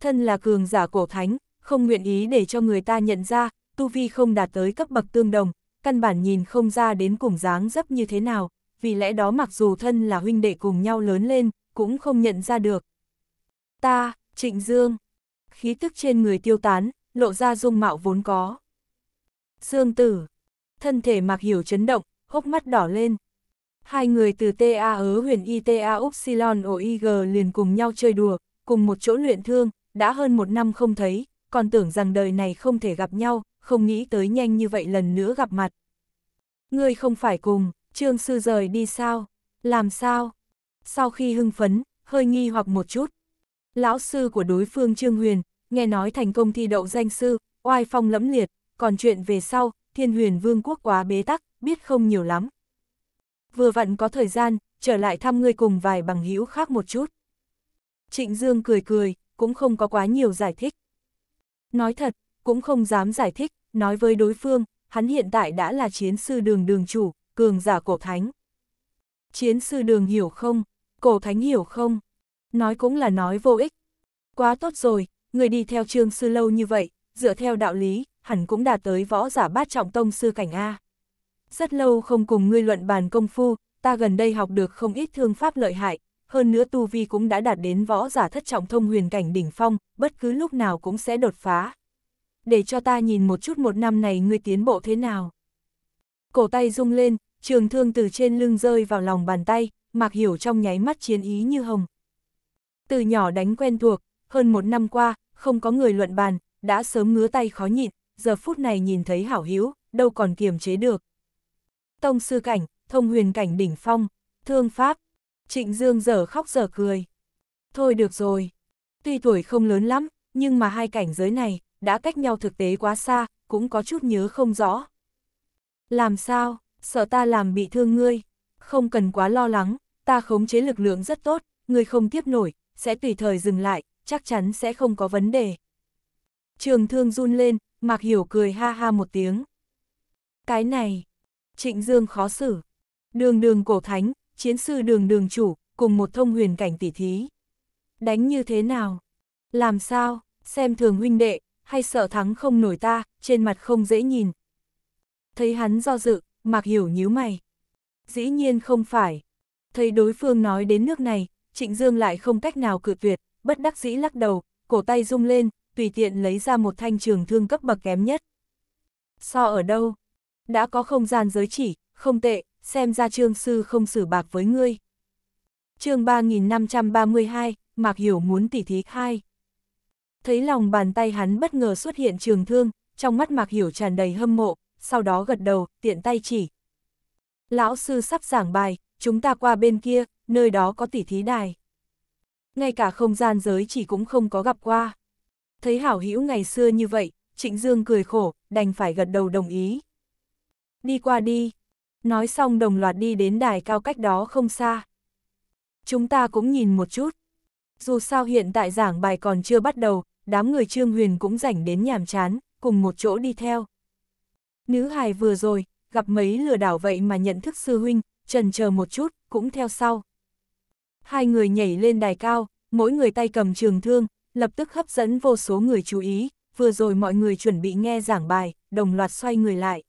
Thân là cường giả cổ thánh, không nguyện ý để cho người ta nhận ra, tu vi không đạt tới cấp bậc tương đồng, căn bản nhìn không ra đến cùng dáng dấp như thế nào, vì lẽ đó mặc dù thân là huynh đệ cùng nhau lớn lên, cũng không nhận ra được. Ta, Trịnh Dương, khí tức trên người tiêu tán, lộ ra dung mạo vốn có. Dương tử, thân thể mạc hiểu chấn động, hốc mắt đỏ lên. Hai người từ TA ở huyền ITA Upsilon OIG liền cùng nhau chơi đùa, cùng một chỗ luyện thương, đã hơn một năm không thấy, còn tưởng rằng đời này không thể gặp nhau, không nghĩ tới nhanh như vậy lần nữa gặp mặt. Ngươi không phải cùng, trương sư rời đi sao? Làm sao? Sau khi hưng phấn, hơi nghi hoặc một chút, Lão sư của đối phương Trương Huyền, nghe nói thành công thi đậu danh sư, oai phong lẫm liệt, còn chuyện về sau, thiên huyền vương quốc quá bế tắc, biết không nhiều lắm. Vừa vặn có thời gian, trở lại thăm ngươi cùng vài bằng hữu khác một chút. Trịnh Dương cười cười, cũng không có quá nhiều giải thích. Nói thật, cũng không dám giải thích, nói với đối phương, hắn hiện tại đã là chiến sư đường đường chủ, cường giả cổ thánh. Chiến sư đường hiểu không? Cổ thánh hiểu không? Nói cũng là nói vô ích. Quá tốt rồi, người đi theo trương sư lâu như vậy, dựa theo đạo lý, hẳn cũng đạt tới võ giả bát trọng tông sư cảnh A. Rất lâu không cùng ngươi luận bàn công phu, ta gần đây học được không ít thương pháp lợi hại, hơn nữa tu vi cũng đã đạt đến võ giả thất trọng thông huyền cảnh đỉnh phong, bất cứ lúc nào cũng sẽ đột phá. Để cho ta nhìn một chút một năm này ngươi tiến bộ thế nào. Cổ tay rung lên, trường thương từ trên lưng rơi vào lòng bàn tay, Mạc Hiểu trong nháy mắt chiến ý như hồng, từ nhỏ đánh quen thuộc, hơn một năm qua, không có người luận bàn, đã sớm ngứa tay khó nhịn, giờ phút này nhìn thấy hảo hữu đâu còn kiềm chế được. Tông sư cảnh, thông huyền cảnh đỉnh phong, thương pháp, trịnh dương giờ khóc giờ cười. Thôi được rồi, tuy tuổi không lớn lắm, nhưng mà hai cảnh giới này, đã cách nhau thực tế quá xa, cũng có chút nhớ không rõ. Làm sao, sợ ta làm bị thương ngươi, không cần quá lo lắng, ta khống chế lực lượng rất tốt, ngươi không tiếp nổi, sẽ tùy thời dừng lại, chắc chắn sẽ không có vấn đề. Trường thương run lên, Mạc Hiểu cười ha ha một tiếng. Cái này, trịnh dương khó xử. Đường đường cổ thánh, chiến sư đường đường chủ, cùng một thông huyền cảnh tỷ thí. Đánh như thế nào? Làm sao? Xem thường huynh đệ, hay sợ thắng không nổi ta, trên mặt không dễ nhìn. Thấy hắn do dự, Mạc Hiểu nhíu mày. Dĩ nhiên không phải. Thấy đối phương nói đến nước này, Trịnh Dương lại không cách nào cự tuyệt, bất đắc dĩ lắc đầu, cổ tay rung lên, tùy tiện lấy ra một thanh trường thương cấp bậc kém nhất. So ở đâu? Đã có không gian giới chỉ, không tệ, xem ra trương sư không xử bạc với ngươi. chương 3532, Mạc Hiểu muốn tỉ thí khai. Thấy lòng bàn tay hắn bất ngờ xuất hiện trường thương, trong mắt Mạc Hiểu tràn đầy hâm mộ, sau đó gật đầu, tiện tay chỉ. Lão sư sắp giảng bài, chúng ta qua bên kia, nơi đó có tỷ thí đài. Ngay cả không gian giới chỉ cũng không có gặp qua. Thấy hảo hữu ngày xưa như vậy, Trịnh Dương cười khổ, đành phải gật đầu đồng ý. Đi qua đi. Nói xong đồng loạt đi đến đài cao cách đó không xa. Chúng ta cũng nhìn một chút. Dù sao hiện tại giảng bài còn chưa bắt đầu, đám người Trương Huyền cũng rảnh đến nhàm chán, cùng một chỗ đi theo. Nữ hài vừa rồi, gặp mấy lừa đảo vậy mà nhận thức sư huynh, trần chờ một chút, cũng theo sau hai người nhảy lên đài cao, mỗi người tay cầm trường thương, lập tức hấp dẫn vô số người chú ý, vừa rồi mọi người chuẩn bị nghe giảng bài, đồng loạt xoay người lại.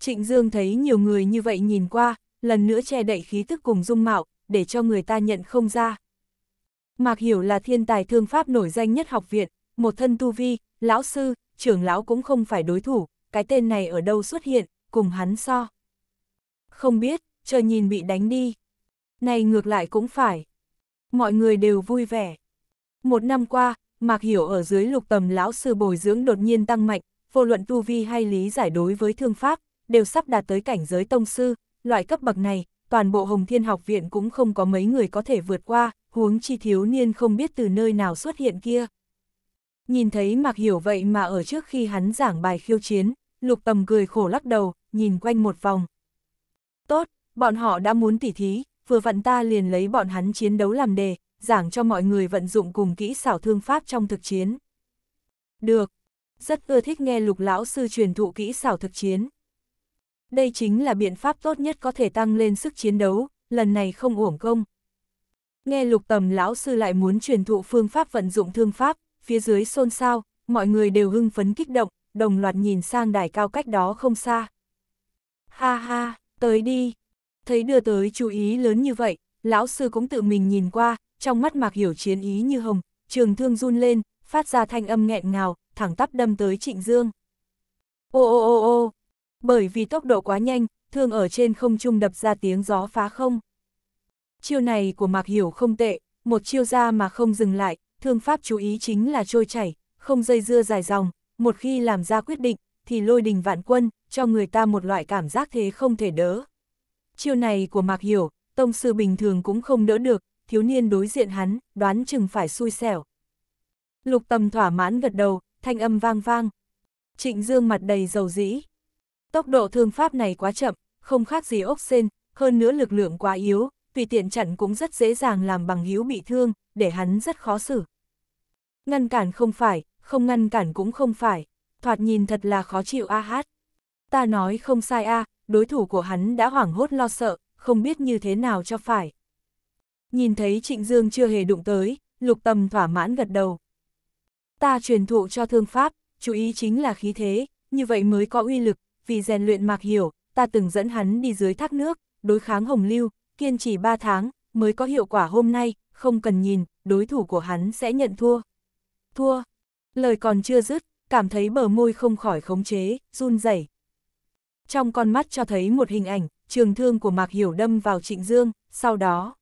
Trịnh Dương thấy nhiều người như vậy nhìn qua, lần nữa che đậy khí tức cùng dung mạo, để cho người ta nhận không ra. Mạc Hiểu là thiên tài thương pháp nổi danh nhất học viện, một thân tu vi, lão sư, trưởng lão cũng không phải đối thủ, cái tên này ở đâu xuất hiện, cùng hắn so. Không biết, chờ nhìn bị đánh đi. Này ngược lại cũng phải. Mọi người đều vui vẻ. Một năm qua, Mạc Hiểu ở dưới lục tầm lão sư bồi dưỡng đột nhiên tăng mạnh, vô luận tu vi hay lý giải đối với thương pháp, đều sắp đạt tới cảnh giới tông sư, loại cấp bậc này, toàn bộ Hồng Thiên học viện cũng không có mấy người có thể vượt qua, huống chi thiếu niên không biết từ nơi nào xuất hiện kia. Nhìn thấy Mạc Hiểu vậy mà ở trước khi hắn giảng bài khiêu chiến, lục tầm cười khổ lắc đầu, nhìn quanh một vòng. Tốt, bọn họ đã muốn tỉ thí, vừa vặn ta liền lấy bọn hắn chiến đấu làm đề, giảng cho mọi người vận dụng cùng kỹ xảo thương pháp trong thực chiến. Được, rất ưa thích nghe lục lão sư truyền thụ kỹ xảo thực chiến. Đây chính là biện pháp tốt nhất có thể tăng lên sức chiến đấu, lần này không uổng công. Nghe lục tầm lão sư lại muốn truyền thụ phương pháp vận dụng thương pháp, phía dưới xôn xao, mọi người đều hưng phấn kích động, đồng loạt nhìn sang đài cao cách đó không xa. Ha ha, tới đi, thấy đưa tới chú ý lớn như vậy, lão sư cũng tự mình nhìn qua, trong mắt mạc hiểu chiến ý như hồng, trường thương run lên, phát ra thanh âm nghẹn ngào, thẳng tắp đâm tới trịnh dương. Ô ô ô ô, bởi vì tốc độ quá nhanh, thương ở trên không trung đập ra tiếng gió phá không. Chiêu này của mạc hiểu không tệ, một chiêu ra mà không dừng lại, thương pháp chú ý chính là trôi chảy, không dây dưa dài dòng, một khi làm ra quyết định, thì lôi đình vạn quân, cho người ta một loại cảm giác thế không thể đỡ. Chiêu này của Mạc Hiểu, tông sư bình thường cũng không đỡ được, thiếu niên đối diện hắn, đoán chừng phải xui xẻo. Lục tầm thỏa mãn gật đầu, thanh âm vang vang. Trịnh Dương mặt đầy dầu dĩ. Tốc độ thương pháp này quá chậm, không khác gì ốc sen, hơn nữa lực lượng quá yếu, tùy tiện chặn cũng rất dễ dàng làm bằng hữu bị thương, để hắn rất khó xử. Ngăn cản không phải, không ngăn cản cũng không phải, thoạt nhìn thật là khó chịu a hát. Ta nói không sai a, à, đối thủ của hắn đã hoảng hốt lo sợ, không biết như thế nào cho phải. Nhìn thấy Trịnh Dương chưa hề đụng tới, lục tầm thỏa mãn gật đầu. Ta truyền thụ cho thương pháp, chú ý chính là khí thế, như vậy mới có uy lực, vì rèn luyện mạc hiểu, ta từng dẫn hắn đi dưới thác nước, đối kháng hồng lưu, kiên trì 3 tháng, mới có hiệu quả hôm nay, không cần nhìn, đối thủ của hắn sẽ nhận thua. Thua. Lời còn chưa dứt, cảm thấy bờ môi không khỏi khống chế, run rẩy trong con mắt cho thấy một hình ảnh, trường thương của Mạc Hiểu đâm vào Trịnh Dương, sau đó.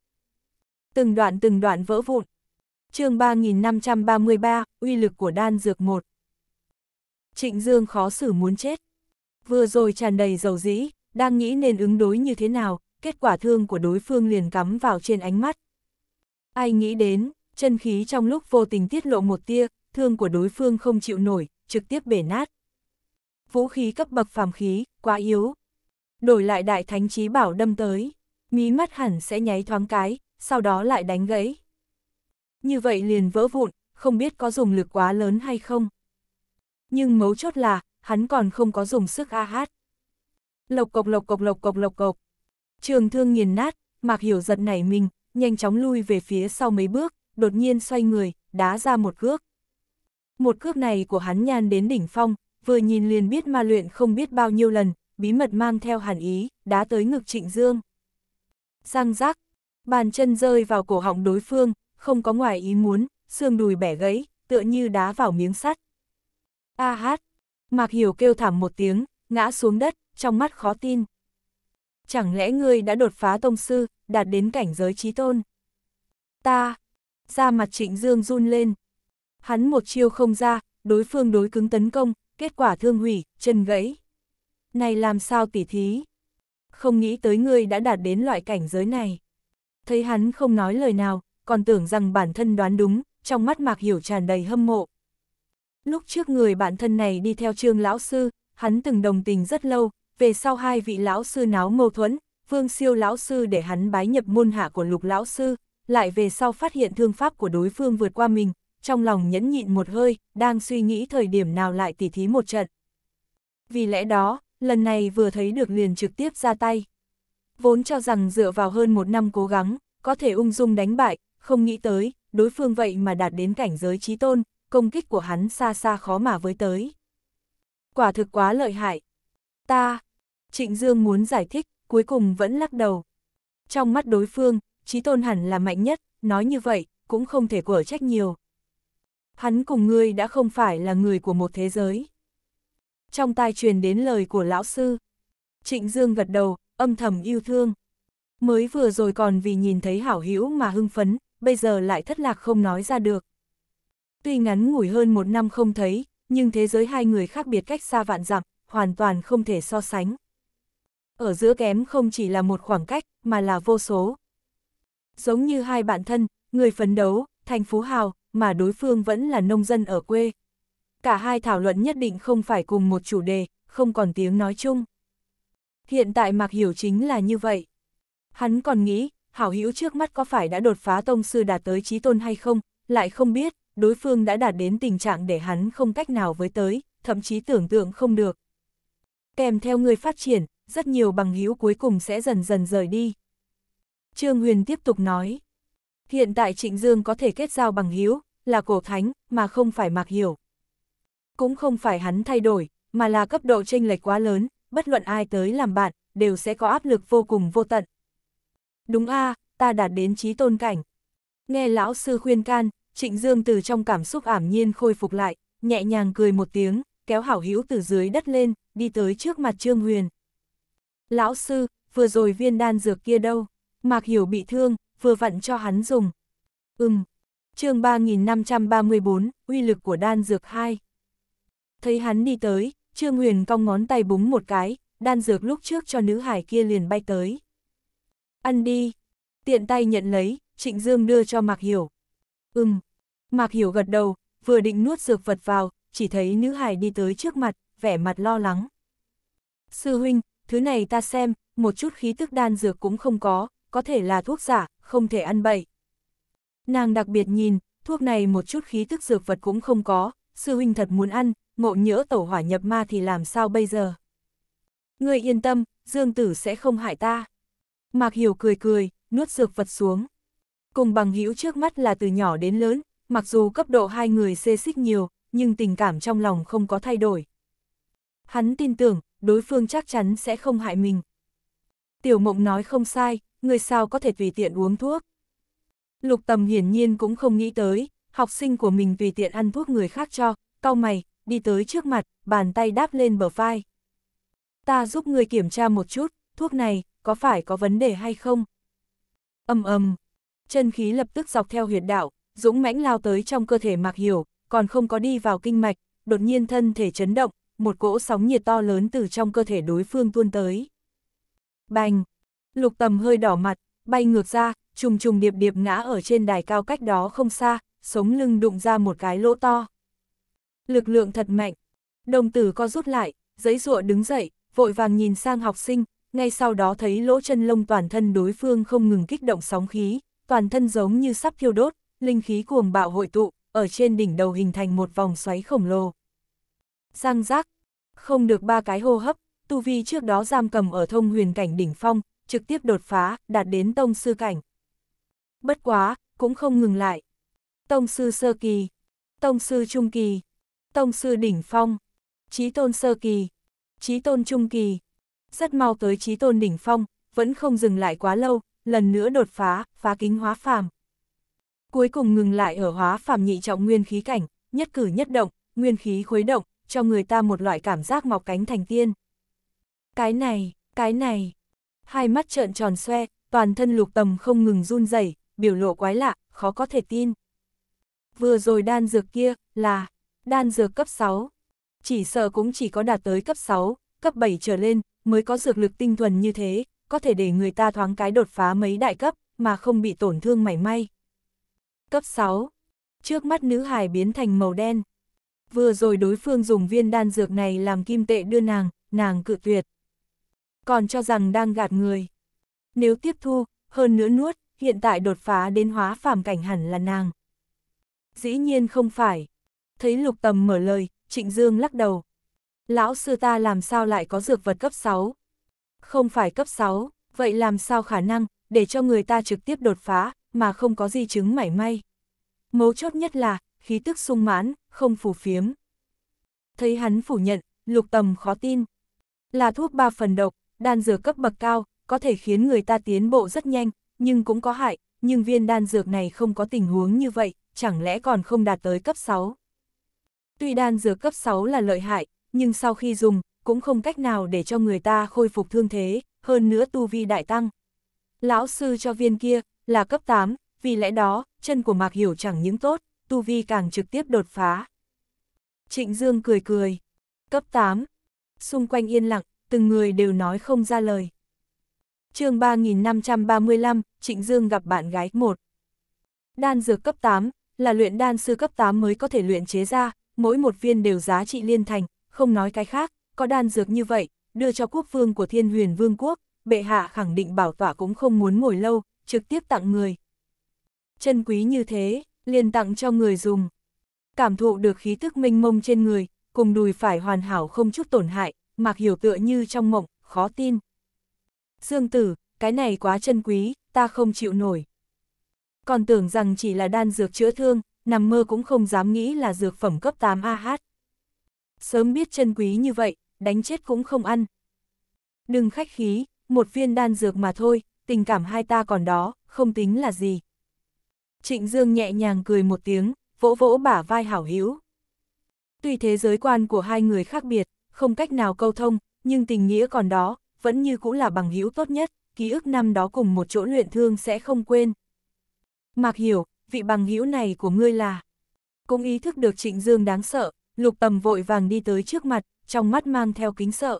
Từng đoạn từng đoạn vỡ vụn. chương 3533, uy lực của đan dược 1. Trịnh Dương khó xử muốn chết. Vừa rồi tràn đầy dầu dĩ, đang nghĩ nên ứng đối như thế nào, kết quả thương của đối phương liền cắm vào trên ánh mắt. Ai nghĩ đến, chân khí trong lúc vô tình tiết lộ một tia, thương của đối phương không chịu nổi, trực tiếp bể nát vũ khí cấp bậc phàm khí, quá yếu. Đổi lại đại thánh trí bảo đâm tới, mí mắt hẳn sẽ nháy thoáng cái, sau đó lại đánh gãy. Như vậy liền vỡ vụn, không biết có dùng lực quá lớn hay không. Nhưng mấu chốt là, hắn còn không có dùng sức a hát. Lộc cộc lộc cộc lộc cộc lộc cộc. Trường thương nghiền nát, Mạc Hiểu giật nảy mình, nhanh chóng lui về phía sau mấy bước, đột nhiên xoay người, đá ra một cước. Một cước này của hắn nhan đến đỉnh phong, vừa nhìn liền biết ma luyện không biết bao nhiêu lần, bí mật mang theo hàn ý, đá tới ngực Trịnh Dương. Sang rác, bàn chân rơi vào cổ họng đối phương, không có ngoài ý muốn, xương đùi bẻ gãy, tựa như đá vào miếng sắt. A hát, Mạc Hiểu kêu thảm một tiếng, ngã xuống đất, trong mắt khó tin. Chẳng lẽ ngươi đã đột phá tông sư, đạt đến cảnh giới trí tôn? Ta, ra mặt trịnh dương run lên. Hắn một chiêu không ra, đối phương đối cứng tấn công, kết quả thương hủy, chân gãy. Này làm sao tỉ thí? Không nghĩ tới ngươi đã đạt đến loại cảnh giới này. Thấy hắn không nói lời nào, còn tưởng rằng bản thân đoán đúng, trong mắt Mạc Hiểu tràn đầy hâm mộ. Lúc trước người bản thân này đi theo trương lão sư, hắn từng đồng tình rất lâu, về sau hai vị lão sư náo mâu thuẫn, vương siêu lão sư để hắn bái nhập môn hạ của lục lão sư, lại về sau phát hiện thương pháp của đối phương vượt qua mình, trong lòng nhẫn nhịn một hơi, đang suy nghĩ thời điểm nào lại tỉ thí một trận. Vì lẽ đó, lần này vừa thấy được liền trực tiếp ra tay. Vốn cho rằng dựa vào hơn một năm cố gắng, có thể ung dung đánh bại, không nghĩ tới, đối phương vậy mà đạt đến cảnh giới trí tôn, công kích của hắn xa xa khó mà với tới. Quả thực quá lợi hại. Ta, Trịnh Dương muốn giải thích, cuối cùng vẫn lắc đầu. Trong mắt đối phương, trí tôn hẳn là mạnh nhất, nói như vậy, cũng không thể quở trách nhiều. Hắn cùng ngươi đã không phải là người của một thế giới. Trong tai truyền đến lời của lão sư. Trịnh Dương gật đầu, âm thầm yêu thương. Mới vừa rồi còn vì nhìn thấy hảo hữu mà hưng phấn, bây giờ lại thất lạc không nói ra được. Tuy ngắn ngủi hơn một năm không thấy, nhưng thế giới hai người khác biệt cách xa vạn dặm, hoàn toàn không thể so sánh. Ở giữa kém không chỉ là một khoảng cách, mà là vô số. Giống như hai bạn thân, người phấn đấu, thành phú hào, mà đối phương vẫn là nông dân ở quê. Cả hai thảo luận nhất định không phải cùng một chủ đề, không còn tiếng nói chung. Hiện tại Mạc Hiểu chính là như vậy. Hắn còn nghĩ, hảo hữu trước mắt có phải đã đột phá tông sư đạt tới trí tôn hay không, lại không biết, đối phương đã đạt đến tình trạng để hắn không cách nào với tới, thậm chí tưởng tượng không được. Kèm theo người phát triển, rất nhiều bằng hữu cuối cùng sẽ dần dần rời đi. Trương Huyền tiếp tục nói, Hiện tại Trịnh Dương có thể kết giao bằng hiếu, là cổ thánh, mà không phải mạc hiểu. Cũng không phải hắn thay đổi, mà là cấp độ chênh lệch quá lớn, bất luận ai tới làm bạn, đều sẽ có áp lực vô cùng vô tận. Đúng a ta đạt đến trí tôn cảnh. Nghe lão sư khuyên can, Trịnh Dương từ trong cảm xúc ảm nhiên khôi phục lại, nhẹ nhàng cười một tiếng, kéo hảo hữu từ dưới đất lên, đi tới trước mặt Trương Huyền. Lão sư, vừa rồi viên đan dược kia đâu? Mạc Hiểu bị thương, vừa vặn cho hắn dùng. Ừm, chương 3534, uy lực của đan dược 2. Thấy hắn đi tới, Trương Huyền cong ngón tay búng một cái, đan dược lúc trước cho nữ hải kia liền bay tới. Ăn đi. Tiện tay nhận lấy, Trịnh Dương đưa cho Mạc Hiểu. Ừm. Mạc Hiểu gật đầu, vừa định nuốt dược vật vào, chỉ thấy nữ hải đi tới trước mặt, vẻ mặt lo lắng. Sư huynh, thứ này ta xem, một chút khí tức đan dược cũng không có, có thể là thuốc giả, không thể ăn bậy. Nàng đặc biệt nhìn, thuốc này một chút khí tức dược vật cũng không có, sư huynh thật muốn ăn, ngộ nhỡ tẩu hỏa nhập ma thì làm sao bây giờ? Người yên tâm, dương tử sẽ không hại ta. Mạc Hiểu cười cười, nuốt dược vật xuống. Cùng bằng hữu trước mắt là từ nhỏ đến lớn, mặc dù cấp độ hai người xê xích nhiều, nhưng tình cảm trong lòng không có thay đổi. Hắn tin tưởng, đối phương chắc chắn sẽ không hại mình. Tiểu mộng nói không sai, người sao có thể tùy tiện uống thuốc. Lục tầm hiển nhiên cũng không nghĩ tới, học sinh của mình tùy tiện ăn thuốc người khác cho, cau mày, đi tới trước mặt, bàn tay đáp lên bờ vai. Ta giúp người kiểm tra một chút, thuốc này, có phải có vấn đề hay không? ầm ầm, chân khí lập tức dọc theo huyệt đạo, dũng mãnh lao tới trong cơ thể mạc hiểu, còn không có đi vào kinh mạch, đột nhiên thân thể chấn động, một cỗ sóng nhiệt to lớn từ trong cơ thể đối phương tuôn tới. Bành, Lục tầm hơi đỏ mặt, bay ngược ra, trùng trùng điệp điệp ngã ở trên đài cao cách đó không xa, sống lưng đụng ra một cái lỗ to. Lực lượng thật mạnh, đồng tử co rút lại, giấy rụa đứng dậy, vội vàng nhìn sang học sinh, ngay sau đó thấy lỗ chân lông toàn thân đối phương không ngừng kích động sóng khí, toàn thân giống như sắp thiêu đốt, linh khí cuồng bạo hội tụ, ở trên đỉnh đầu hình thành một vòng xoáy khổng lồ. Giang giác, không được ba cái hô hấp, tu vi trước đó giam cầm ở thông huyền cảnh đỉnh phong, trực tiếp đột phá, đạt đến tông sư cảnh. Bất quá, cũng không ngừng lại. Tông sư sơ kỳ, tông sư trung kỳ, tông sư đỉnh phong, trí tôn sơ kỳ, trí tôn trung kỳ. Rất mau tới trí tôn đỉnh phong, vẫn không dừng lại quá lâu, lần nữa đột phá, phá kính hóa phàm. Cuối cùng ngừng lại ở hóa phàm nhị trọng nguyên khí cảnh, nhất cử nhất động, nguyên khí khuấy động, cho người ta một loại cảm giác mọc cánh thành tiên. Cái này, cái này, hai mắt trợn tròn xoe, toàn thân lục tầm không ngừng run rẩy, biểu lộ quái lạ, khó có thể tin. Vừa rồi đan dược kia, là, đan dược cấp 6. Chỉ sợ cũng chỉ có đạt tới cấp 6, cấp 7 trở lên, mới có dược lực tinh thuần như thế, có thể để người ta thoáng cái đột phá mấy đại cấp, mà không bị tổn thương mảy may. Cấp 6. Trước mắt nữ hài biến thành màu đen. Vừa rồi đối phương dùng viên đan dược này làm kim tệ đưa nàng, nàng cự tuyệt, còn cho rằng đang gạt người. Nếu tiếp thu, hơn nữa nuốt, hiện tại đột phá đến hóa phàm cảnh hẳn là nàng. Dĩ nhiên không phải. Thấy lục tầm mở lời, trịnh dương lắc đầu. Lão sư ta làm sao lại có dược vật cấp 6? Không phải cấp 6, vậy làm sao khả năng, để cho người ta trực tiếp đột phá, mà không có di chứng mảy may. Mấu chốt nhất là, khí tức sung mãn, không phù phiếm. Thấy hắn phủ nhận, lục tầm khó tin. Là thuốc ba phần độc, đan dược cấp bậc cao, có thể khiến người ta tiến bộ rất nhanh, nhưng cũng có hại, nhưng viên đan dược này không có tình huống như vậy, chẳng lẽ còn không đạt tới cấp 6. Tuy đan dược cấp 6 là lợi hại, nhưng sau khi dùng, cũng không cách nào để cho người ta khôi phục thương thế, hơn nữa tu vi đại tăng. Lão sư cho viên kia, là cấp 8, vì lẽ đó, chân của Mạc Hiểu chẳng những tốt, tu vi càng trực tiếp đột phá. Trịnh Dương cười cười. Cấp 8. Xung quanh yên lặng, từng người đều nói không ra lời. chương 3535, Trịnh Dương gặp bạn gái 1. Đan dược cấp 8, là luyện đan sư cấp 8 mới có thể luyện chế ra, mỗi một viên đều giá trị liên thành, không nói cái khác, có đan dược như vậy, đưa cho quốc vương của thiên huyền vương quốc, bệ hạ khẳng định bảo tỏa cũng không muốn ngồi lâu, trực tiếp tặng người. Chân quý như thế, liền tặng cho người dùng. Cảm thụ được khí tức minh mông trên người, cùng đùi phải hoàn hảo không chút tổn hại, Mạc Hiểu tựa như trong mộng, khó tin. Dương tử, cái này quá chân quý, ta không chịu nổi. Còn tưởng rằng chỉ là đan dược chữa thương, nằm mơ cũng không dám nghĩ là dược phẩm cấp 8 AH. Sớm biết chân quý như vậy, đánh chết cũng không ăn. Đừng khách khí, một viên đan dược mà thôi, tình cảm hai ta còn đó, không tính là gì. Trịnh Dương nhẹ nhàng cười một tiếng, vỗ vỗ bả vai hảo hữu. Tuy thế giới quan của hai người khác biệt, không cách nào câu thông, nhưng tình nghĩa còn đó, vẫn như cũ là bằng hữu tốt nhất, ký ức năm đó cùng một chỗ luyện thương sẽ không quên. Mạc hiểu, vị bằng hữu này của ngươi là... Cũng ý thức được trịnh dương đáng sợ, lục tầm vội vàng đi tới trước mặt, trong mắt mang theo kính sợ.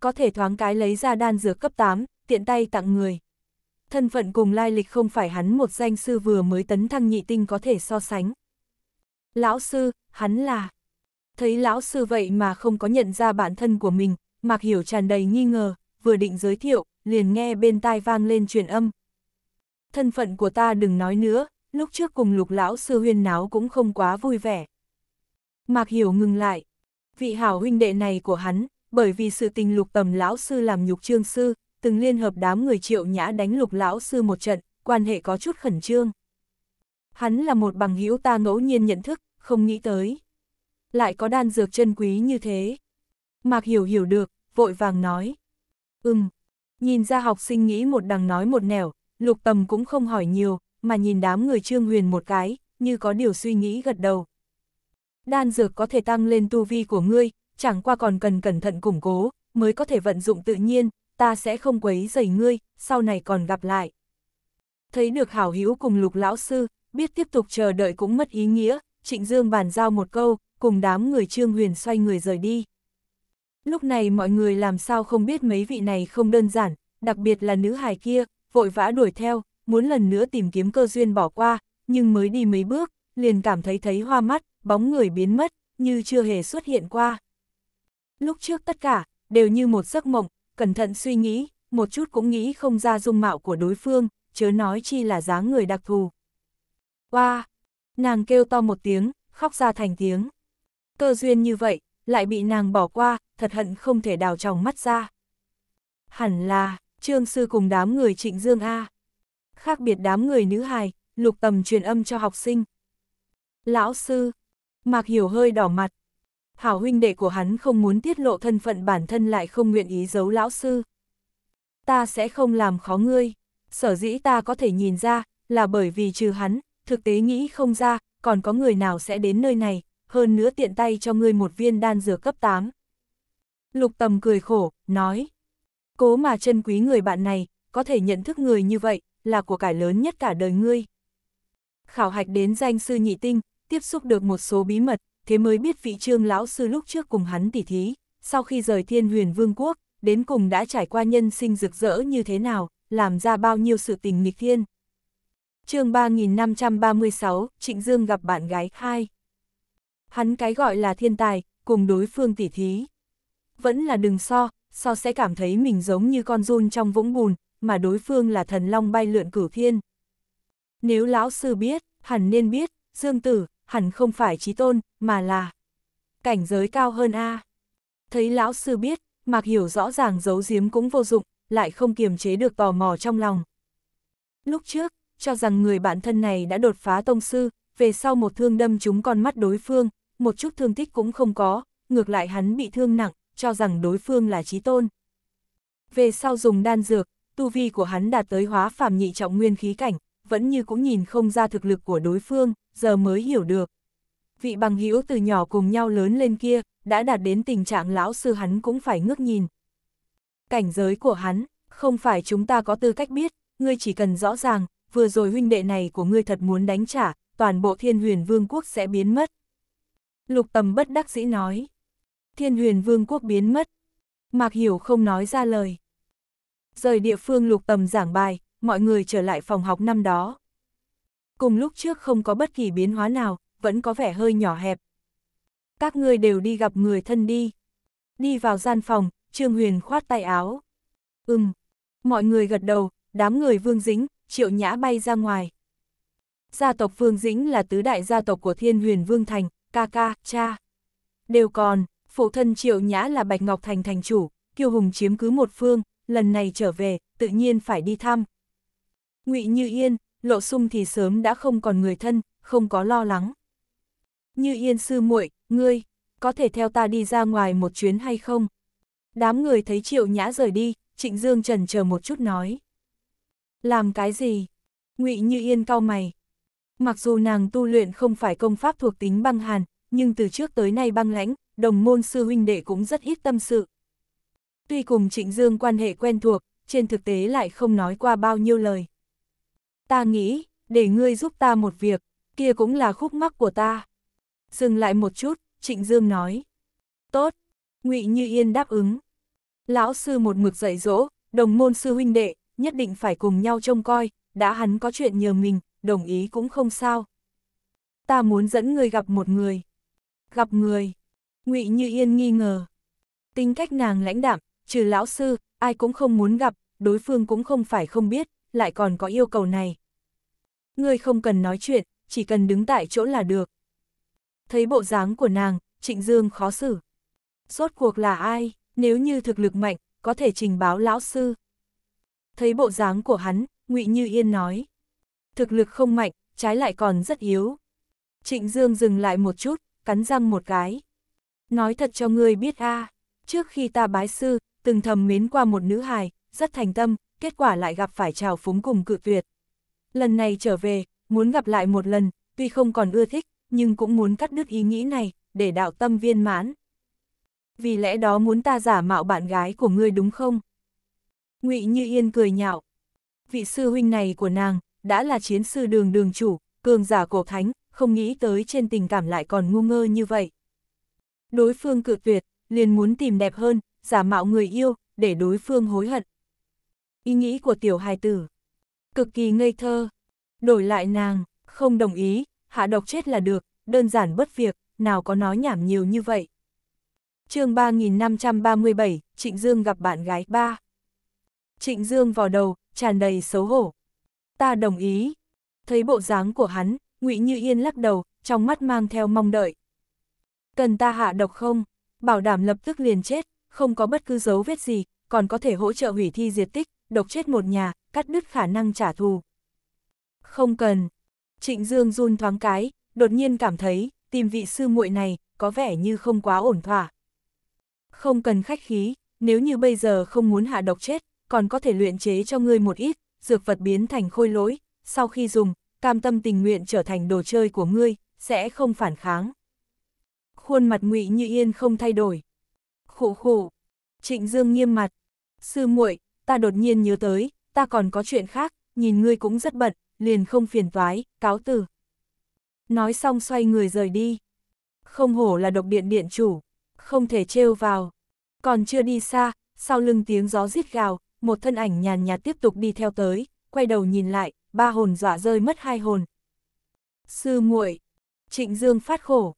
Có thể thoáng cái lấy ra đan dược cấp 8, tiện tay tặng người. Thân phận cùng lai lịch không phải hắn một danh sư vừa mới tấn thăng nhị tinh có thể so sánh. Lão sư, hắn là... Thấy lão sư vậy mà không có nhận ra bản thân của mình, Mạc Hiểu tràn đầy nghi ngờ, vừa định giới thiệu, liền nghe bên tai vang lên truyền âm. Thân phận của ta đừng nói nữa, lúc trước cùng lục lão sư huyên náo cũng không quá vui vẻ. Mạc Hiểu ngừng lại, vị hảo huynh đệ này của hắn, bởi vì sự tình lục tầm lão sư làm nhục trương sư, từng liên hợp đám người triệu nhã đánh lục lão sư một trận, quan hệ có chút khẩn trương. Hắn là một bằng hữu ta ngẫu nhiên nhận thức, không nghĩ tới lại có đan dược chân quý như thế. Mạc Hiểu hiểu được, vội vàng nói. Ừm, nhìn ra học sinh nghĩ một đằng nói một nẻo, lục tầm cũng không hỏi nhiều, mà nhìn đám người trương huyền một cái, như có điều suy nghĩ gật đầu. Đan dược có thể tăng lên tu vi của ngươi, chẳng qua còn cần cẩn thận củng cố, mới có thể vận dụng tự nhiên, ta sẽ không quấy dày ngươi, sau này còn gặp lại. Thấy được hảo hữu cùng lục lão sư, biết tiếp tục chờ đợi cũng mất ý nghĩa, trịnh dương bàn giao một câu, cùng đám người Trương Huyền xoay người rời đi. Lúc này mọi người làm sao không biết mấy vị này không đơn giản, đặc biệt là nữ hài kia, vội vã đuổi theo, muốn lần nữa tìm kiếm cơ duyên bỏ qua, nhưng mới đi mấy bước, liền cảm thấy thấy hoa mắt, bóng người biến mất, như chưa hề xuất hiện qua. Lúc trước tất cả, đều như một giấc mộng, cẩn thận suy nghĩ, một chút cũng nghĩ không ra dung mạo của đối phương, chớ nói chi là dáng người đặc thù. qua Wow. Nàng kêu to một tiếng, khóc ra thành tiếng cơ duyên như vậy, lại bị nàng bỏ qua, thật hận không thể đào tròng mắt ra. Hẳn là, trương sư cùng đám người trịnh dương A. Khác biệt đám người nữ hài, lục tầm truyền âm cho học sinh. Lão sư, mạc hiểu hơi đỏ mặt. Hảo huynh đệ của hắn không muốn tiết lộ thân phận bản thân lại không nguyện ý giấu lão sư. Ta sẽ không làm khó ngươi, sở dĩ ta có thể nhìn ra, là bởi vì trừ hắn, thực tế nghĩ không ra, còn có người nào sẽ đến nơi này, hơn nữa tiện tay cho ngươi một viên đan dược cấp 8. Lục tầm cười khổ, nói. Cố mà chân quý người bạn này, có thể nhận thức người như vậy, là của cải lớn nhất cả đời ngươi. Khảo hạch đến danh sư nhị tinh, tiếp xúc được một số bí mật, thế mới biết vị trương lão sư lúc trước cùng hắn tỉ thí, sau khi rời thiên huyền vương quốc, đến cùng đã trải qua nhân sinh rực rỡ như thế nào, làm ra bao nhiêu sự tình nghịch thiên. chương 3536, Trịnh Dương gặp bạn gái 2 hắn cái gọi là thiên tài, cùng đối phương tỉ thí. Vẫn là đừng so, so sẽ cảm thấy mình giống như con run trong vũng bùn, mà đối phương là thần long bay lượn cửu thiên. Nếu lão sư biết, hẳn nên biết, Dương Tử, hẳn không phải trí tôn, mà là cảnh giới cao hơn A. Thấy lão sư biết, mặc Hiểu rõ ràng giấu giếm cũng vô dụng, lại không kiềm chế được tò mò trong lòng. Lúc trước, cho rằng người bạn thân này đã đột phá tông sư, về sau một thương đâm chúng con mắt đối phương, một chút thương tích cũng không có, ngược lại hắn bị thương nặng, cho rằng đối phương là trí tôn. Về sau dùng đan dược, tu vi của hắn đạt tới hóa phàm nhị trọng nguyên khí cảnh, vẫn như cũng nhìn không ra thực lực của đối phương, giờ mới hiểu được. Vị bằng hữu từ nhỏ cùng nhau lớn lên kia, đã đạt đến tình trạng lão sư hắn cũng phải ngước nhìn. Cảnh giới của hắn, không phải chúng ta có tư cách biết, ngươi chỉ cần rõ ràng, vừa rồi huynh đệ này của ngươi thật muốn đánh trả, toàn bộ thiên huyền vương quốc sẽ biến mất. Lục tầm bất đắc dĩ nói. Thiên huyền vương quốc biến mất. Mạc Hiểu không nói ra lời. Rời địa phương lục tầm giảng bài, mọi người trở lại phòng học năm đó. Cùng lúc trước không có bất kỳ biến hóa nào, vẫn có vẻ hơi nhỏ hẹp. Các ngươi đều đi gặp người thân đi. Đi vào gian phòng, Trương Huyền khoát tay áo. Ừm, mọi người gật đầu, đám người Vương Dĩnh, Triệu Nhã bay ra ngoài. Gia tộc Vương Dĩnh là tứ đại gia tộc của Thiên Huyền Vương Thành, ca ca, cha. Đều còn, phụ thân Triệu Nhã là Bạch Ngọc Thành thành chủ, kiêu hùng chiếm cứ một phương, lần này trở về, tự nhiên phải đi thăm. ngụy Như Yên, Lộ Sung thì sớm đã không còn người thân, không có lo lắng. Như Yên sư muội, ngươi, có thể theo ta đi ra ngoài một chuyến hay không? Đám người thấy Triệu Nhã rời đi, Trịnh Dương trần chờ một chút nói. Làm cái gì? ngụy Như Yên cau mày, Mặc dù nàng tu luyện không phải công pháp thuộc tính băng hàn, nhưng từ trước tới nay băng lãnh, đồng môn sư huynh đệ cũng rất ít tâm sự. Tuy cùng Trịnh Dương quan hệ quen thuộc, trên thực tế lại không nói qua bao nhiêu lời. Ta nghĩ, để ngươi giúp ta một việc, kia cũng là khúc mắc của ta. Dừng lại một chút, Trịnh Dương nói. Tốt, ngụy Như Yên đáp ứng. Lão sư một mực dạy dỗ, đồng môn sư huynh đệ, nhất định phải cùng nhau trông coi, đã hắn có chuyện nhờ mình, đồng ý cũng không sao. Ta muốn dẫn người gặp một người. Gặp người. ngụy Như Yên nghi ngờ. Tính cách nàng lãnh đạm, trừ lão sư, ai cũng không muốn gặp, đối phương cũng không phải không biết, lại còn có yêu cầu này. Ngươi không cần nói chuyện, chỉ cần đứng tại chỗ là được. Thấy bộ dáng của nàng, Trịnh Dương khó xử. Rốt cuộc là ai, nếu như thực lực mạnh, có thể trình báo lão sư. Thấy bộ dáng của hắn, ngụy Như Yên nói thực lực không mạnh, trái lại còn rất yếu. Trịnh Dương dừng lại một chút, cắn răng một cái. Nói thật cho ngươi biết a, à, trước khi ta bái sư, từng thầm mến qua một nữ hài, rất thành tâm, kết quả lại gặp phải trào phúng cùng cự tuyệt. Lần này trở về, muốn gặp lại một lần, tuy không còn ưa thích, nhưng cũng muốn cắt đứt ý nghĩ này, để đạo tâm viên mãn. Vì lẽ đó muốn ta giả mạo bạn gái của ngươi đúng không? ngụy Như Yên cười nhạo. Vị sư huynh này của nàng, đã là chiến sư đường đường chủ, cường giả cổ thánh, không nghĩ tới trên tình cảm lại còn ngu ngơ như vậy. Đối phương cự tuyệt, liền muốn tìm đẹp hơn, giả mạo người yêu, để đối phương hối hận. Ý nghĩ của tiểu hài tử, cực kỳ ngây thơ, đổi lại nàng, không đồng ý, hạ độc chết là được, đơn giản bất việc, nào có nói nhảm nhiều như vậy. chương 3537, Trịnh Dương gặp bạn gái 3. Trịnh Dương vào đầu, tràn đầy xấu hổ, ta đồng ý. Thấy bộ dáng của hắn, ngụy Như Yên lắc đầu, trong mắt mang theo mong đợi. Cần ta hạ độc không? Bảo đảm lập tức liền chết, không có bất cứ dấu vết gì, còn có thể hỗ trợ hủy thi diệt tích, độc chết một nhà, cắt đứt khả năng trả thù. Không cần. Trịnh Dương run thoáng cái, đột nhiên cảm thấy, tìm vị sư muội này, có vẻ như không quá ổn thỏa. Không cần khách khí, nếu như bây giờ không muốn hạ độc chết, còn có thể luyện chế cho ngươi một ít, dược vật biến thành khôi lỗi, sau khi dùng, cam tâm tình nguyện trở thành đồ chơi của ngươi, sẽ không phản kháng. Khuôn mặt ngụy Như Yên không thay đổi. Khụ khụ. Trịnh Dương nghiêm mặt. Sư muội, ta đột nhiên nhớ tới, ta còn có chuyện khác, nhìn ngươi cũng rất bận, liền không phiền toái, cáo từ. Nói xong xoay người rời đi. Không hổ là độc điện điện chủ, không thể trêu vào. Còn chưa đi xa, sau lưng tiếng gió rít gào, một thân ảnh nhàn nhạt tiếp tục đi theo tới, quay đầu nhìn lại, ba hồn dọa rơi mất hai hồn. Sư muội, Trịnh Dương phát khổ.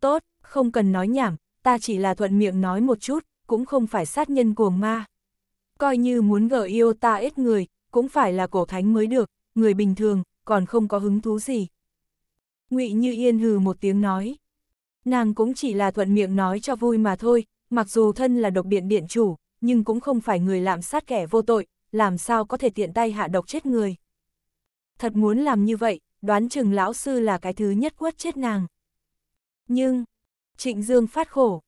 Tốt, không cần nói nhảm, ta chỉ là thuận miệng nói một chút, cũng không phải sát nhân cuồng ma. Coi như muốn gỡ yêu ta ít người, cũng phải là cổ thánh mới được, người bình thường, còn không có hứng thú gì. ngụy Như Yên hừ một tiếng nói. Nàng cũng chỉ là thuận miệng nói cho vui mà thôi, mặc dù thân là độc biện điện chủ, nhưng cũng không phải người lạm sát kẻ vô tội, làm sao có thể tiện tay hạ độc chết người. Thật muốn làm như vậy, đoán chừng lão sư là cái thứ nhất quất chết nàng. Nhưng, Trịnh Dương phát khổ.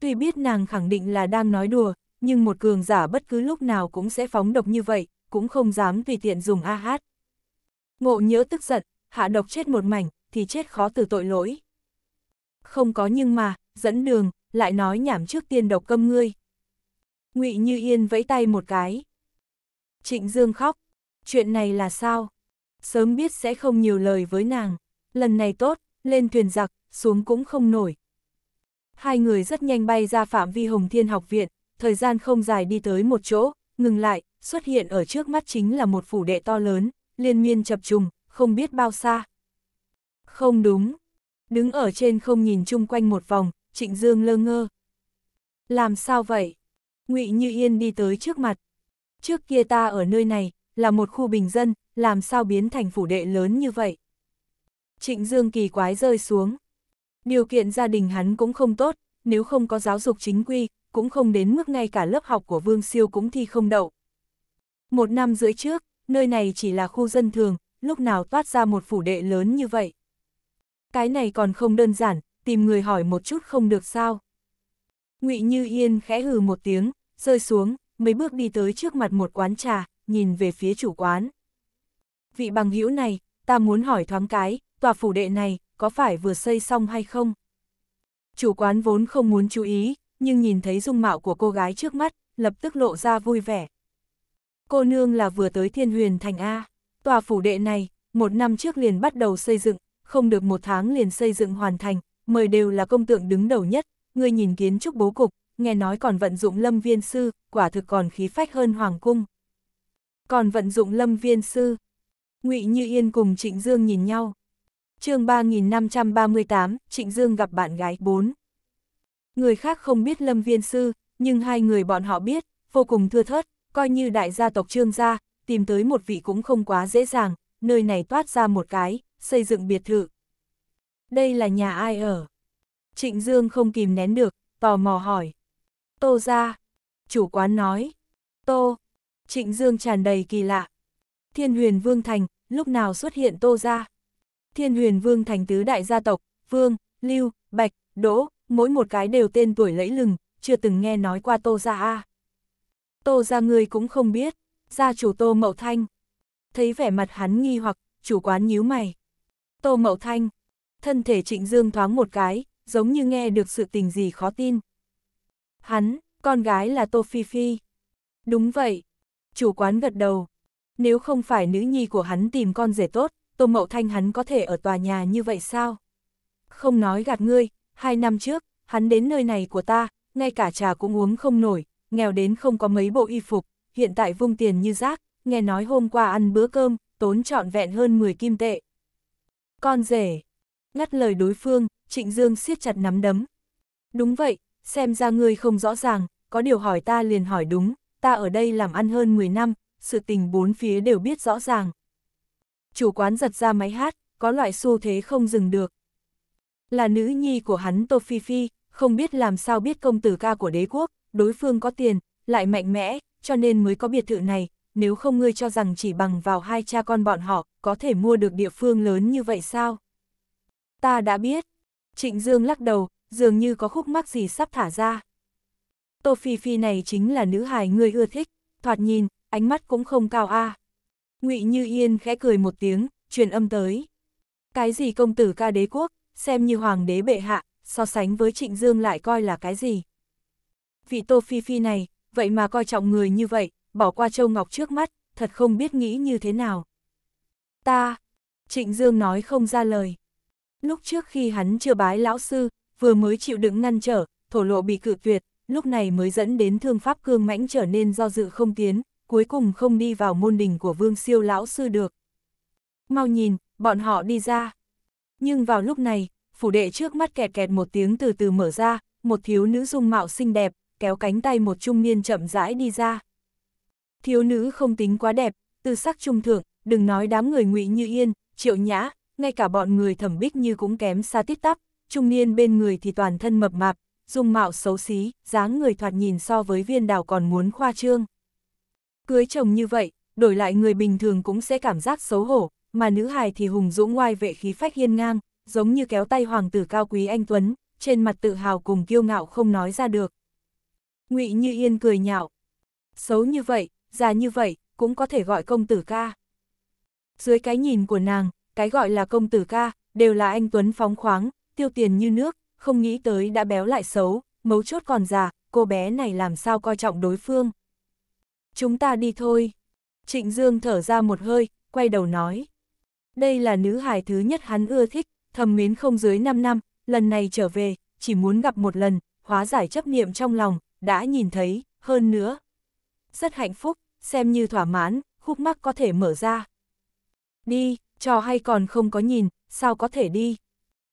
Tuy biết nàng khẳng định là đang nói đùa, nhưng một cường giả bất cứ lúc nào cũng sẽ phóng độc như vậy, cũng không dám tùy tiện dùng AH. Ngộ nhớ tức giận, hạ độc chết một mảnh, thì chết khó từ tội lỗi. Không có nhưng mà, dẫn đường, lại nói nhảm trước tiên độc câm ngươi, ngụy Như Yên vẫy tay một cái. Trịnh Dương khóc, chuyện này là sao? Sớm biết sẽ không nhiều lời với nàng, lần này tốt, lên thuyền giặc, xuống cũng không nổi. Hai người rất nhanh bay ra phạm vi Hồng Thiên học viện, thời gian không dài đi tới một chỗ, ngừng lại, xuất hiện ở trước mắt chính là một phủ đệ to lớn, liên miên chập trùng, không biết bao xa. Không đúng, đứng ở trên không nhìn chung quanh một vòng, Trịnh Dương lơ ngơ. Làm sao vậy? ngụy Như Yên đi tới trước mặt. Trước kia ta ở nơi này, là một khu bình dân, làm sao biến thành phủ đệ lớn như vậy? Trịnh Dương kỳ quái rơi xuống. Điều kiện gia đình hắn cũng không tốt, nếu không có giáo dục chính quy, cũng không đến mức ngay cả lớp học của Vương Siêu cũng thi không đậu. Một năm rưỡi trước, nơi này chỉ là khu dân thường, lúc nào toát ra một phủ đệ lớn như vậy. Cái này còn không đơn giản, tìm người hỏi một chút không được sao ngụy Như Yên khẽ hừ một tiếng, rơi xuống, mấy bước đi tới trước mặt một quán trà, nhìn về phía chủ quán. Vị bằng hữu này, ta muốn hỏi thoáng cái, tòa phủ đệ này, có phải vừa xây xong hay không? Chủ quán vốn không muốn chú ý, nhưng nhìn thấy dung mạo của cô gái trước mắt, lập tức lộ ra vui vẻ. Cô nương là vừa tới thiên huyền thành A, tòa phủ đệ này, một năm trước liền bắt đầu xây dựng, không được một tháng liền xây dựng hoàn thành, mời đều là công tượng đứng đầu nhất, ngươi nhìn kiến trúc bố cục, nghe nói còn vận dụng lâm viên sư, quả thực còn khí phách hơn hoàng cung. Còn vận dụng lâm viên sư, ngụy Như Yên cùng Trịnh Dương nhìn nhau. chương 3538, Trịnh Dương gặp bạn gái 4. Người khác không biết lâm viên sư, nhưng hai người bọn họ biết, vô cùng thưa thớt, coi như đại gia tộc trương gia, tìm tới một vị cũng không quá dễ dàng, nơi này toát ra một cái, xây dựng biệt thự. Đây là nhà ai ở? Trịnh Dương không kìm nén được, tò mò hỏi. Tô ra, chủ quán nói. Tô, Trịnh Dương tràn đầy kỳ lạ. Thiên huyền Vương Thành, lúc nào xuất hiện Tô ra? Thiên huyền Vương Thành tứ đại gia tộc, Vương, Lưu, Bạch, Đỗ, mỗi một cái đều tên tuổi lẫy lừng, chưa từng nghe nói qua Tô ra a. À. Tô ra người cũng không biết, gia chủ Tô Mậu Thanh. Thấy vẻ mặt hắn nghi hoặc, chủ quán nhíu mày. Tô Mậu Thanh, thân thể Trịnh Dương thoáng một cái, giống như nghe được sự tình gì khó tin. Hắn, con gái là Tô Phi Phi. Đúng vậy. Chủ quán gật đầu. Nếu không phải nữ nhi của hắn tìm con rể tốt, Tô Mậu Thanh hắn có thể ở tòa nhà như vậy sao? Không nói gạt ngươi, hai năm trước, hắn đến nơi này của ta, ngay cả trà cũng uống không nổi, nghèo đến không có mấy bộ y phục, hiện tại vung tiền như rác, nghe nói hôm qua ăn bữa cơm, tốn trọn vẹn hơn 10 kim tệ. Con rể, ngắt lời đối phương, Trịnh Dương siết chặt nắm đấm. Đúng vậy, xem ra ngươi không rõ ràng, có điều hỏi ta liền hỏi đúng, ta ở đây làm ăn hơn 10 năm, sự tình bốn phía đều biết rõ ràng. Chủ quán giật ra máy hát, có loại xu thế không dừng được. Là nữ nhi của hắn Tô Phi Phi, không biết làm sao biết công tử ca của đế quốc, đối phương có tiền, lại mạnh mẽ, cho nên mới có biệt thự này, nếu không ngươi cho rằng chỉ bằng vào hai cha con bọn họ, có thể mua được địa phương lớn như vậy sao? Ta đã biết, Trịnh Dương lắc đầu, dường như có khúc mắc gì sắp thả ra. Tô Phi Phi này chính là nữ hài người ưa thích, thoạt nhìn, ánh mắt cũng không cao a. À. Ngụy Như Yên khẽ cười một tiếng, truyền âm tới. Cái gì công tử ca đế quốc, xem như hoàng đế bệ hạ, so sánh với Trịnh Dương lại coi là cái gì. Vị Tô Phi Phi này, vậy mà coi trọng người như vậy, bỏ qua Châu Ngọc trước mắt, thật không biết nghĩ như thế nào. Ta, Trịnh Dương nói không ra lời. Lúc trước khi hắn chưa bái lão sư, vừa mới chịu đựng ngăn trở, thổ lộ bị cự tuyệt, lúc này mới dẫn đến thương pháp cương mãnh trở nên do dự không tiến, cuối cùng không đi vào môn đình của vương siêu lão sư được. Mau nhìn, bọn họ đi ra. Nhưng vào lúc này, phủ đệ trước mắt kẹt kẹt một tiếng từ từ mở ra, một thiếu nữ dung mạo xinh đẹp, kéo cánh tay một trung niên chậm rãi đi ra. Thiếu nữ không tính quá đẹp, tư sắc trung thượng, đừng nói đám người ngụy như yên, triệu nhã, ngay cả bọn người thẩm bích như cũng kém xa tít tắp, trung niên bên người thì toàn thân mập mạp, dung mạo xấu xí, dáng người thoạt nhìn so với viên đào còn muốn khoa trương. Cưới chồng như vậy, đổi lại người bình thường cũng sẽ cảm giác xấu hổ, mà nữ hài thì hùng dũng ngoài vệ khí phách hiên ngang, giống như kéo tay hoàng tử cao quý anh Tuấn, trên mặt tự hào cùng kiêu ngạo không nói ra được. ngụy Như Yên cười nhạo. Xấu như vậy, già như vậy, cũng có thể gọi công tử ca. Dưới cái nhìn của nàng, cái gọi là công tử ca, đều là anh Tuấn phóng khoáng, tiêu tiền như nước, không nghĩ tới đã béo lại xấu, mấu chốt còn già, cô bé này làm sao coi trọng đối phương. Chúng ta đi thôi. Trịnh Dương thở ra một hơi, quay đầu nói. Đây là nữ hài thứ nhất hắn ưa thích, thầm mến không dưới 5 năm, lần này trở về, chỉ muốn gặp một lần, hóa giải chấp niệm trong lòng, đã nhìn thấy, hơn nữa. Rất hạnh phúc, xem như thỏa mãn, khúc mắc có thể mở ra. Đi, trò hay còn không có nhìn, sao có thể đi.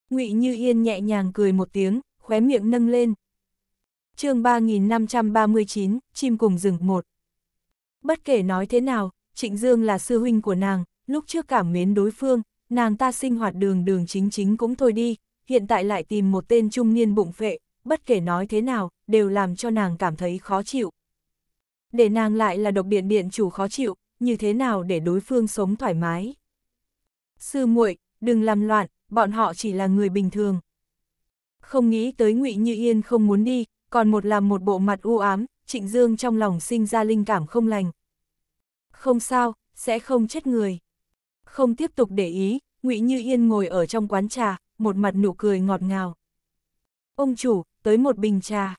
ngụy Như Yên nhẹ nhàng cười một tiếng, khóe miệng nâng lên. chương 3539, chim cùng rừng một. Bất kể nói thế nào, Trịnh Dương là sư huynh của nàng, lúc trước cảm mến đối phương, nàng ta sinh hoạt đường đường chính chính cũng thôi đi, hiện tại lại tìm một tên trung niên bụng phệ, bất kể nói thế nào, đều làm cho nàng cảm thấy khó chịu. Để nàng lại là độc điện điện chủ khó chịu, như thế nào để đối phương sống thoải mái sư muội, đừng làm loạn, bọn họ chỉ là người bình thường. Không nghĩ tới ngụy Như Yên không muốn đi, còn một làm một bộ mặt u ám, Trịnh Dương trong lòng sinh ra linh cảm không lành. Không sao, sẽ không chết người. Không tiếp tục để ý, ngụy Như Yên ngồi ở trong quán trà, một mặt nụ cười ngọt ngào. Ông chủ, tới một bình trà.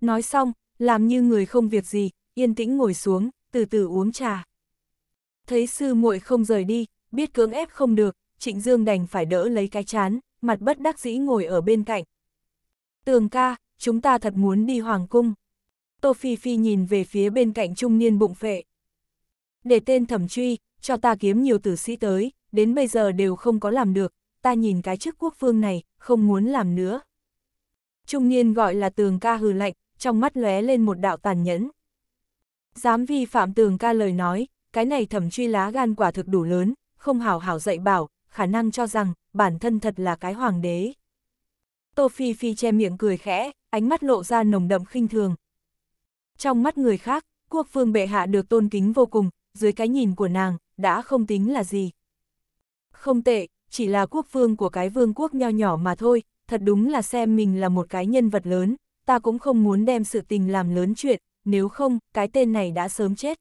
Nói xong, làm như người không việc gì, yên tĩnh ngồi xuống, từ từ uống trà. Thấy sư muội không rời đi, biết cưỡng ép không được, Trịnh Dương đành phải đỡ lấy cái chán, mặt bất đắc dĩ ngồi ở bên cạnh. Tường ca, chúng ta thật muốn đi Hoàng Cung. Tô Phi Phi nhìn về phía bên cạnh trung niên bụng phệ. Để tên thẩm truy, cho ta kiếm nhiều tử sĩ tới, đến bây giờ đều không có làm được, ta nhìn cái chức quốc vương này, không muốn làm nữa. Trung niên gọi là tường ca hừ lạnh, trong mắt lóe lên một đạo tàn nhẫn. Dám vi phạm tường ca lời nói, cái này thẩm truy lá gan quả thực đủ lớn, không hảo hảo dạy bảo, khả năng cho rằng bản thân thật là cái hoàng đế. Tô Phi Phi che miệng cười khẽ, ánh mắt lộ ra nồng đậm khinh thường. Trong mắt người khác, quốc vương bệ hạ được tôn kính vô cùng, dưới cái nhìn của nàng, đã không tính là gì. Không tệ, chỉ là quốc vương của cái vương quốc nho nhỏ mà thôi, thật đúng là xem mình là một cái nhân vật lớn, ta cũng không muốn đem sự tình làm lớn chuyện, nếu không, cái tên này đã sớm chết.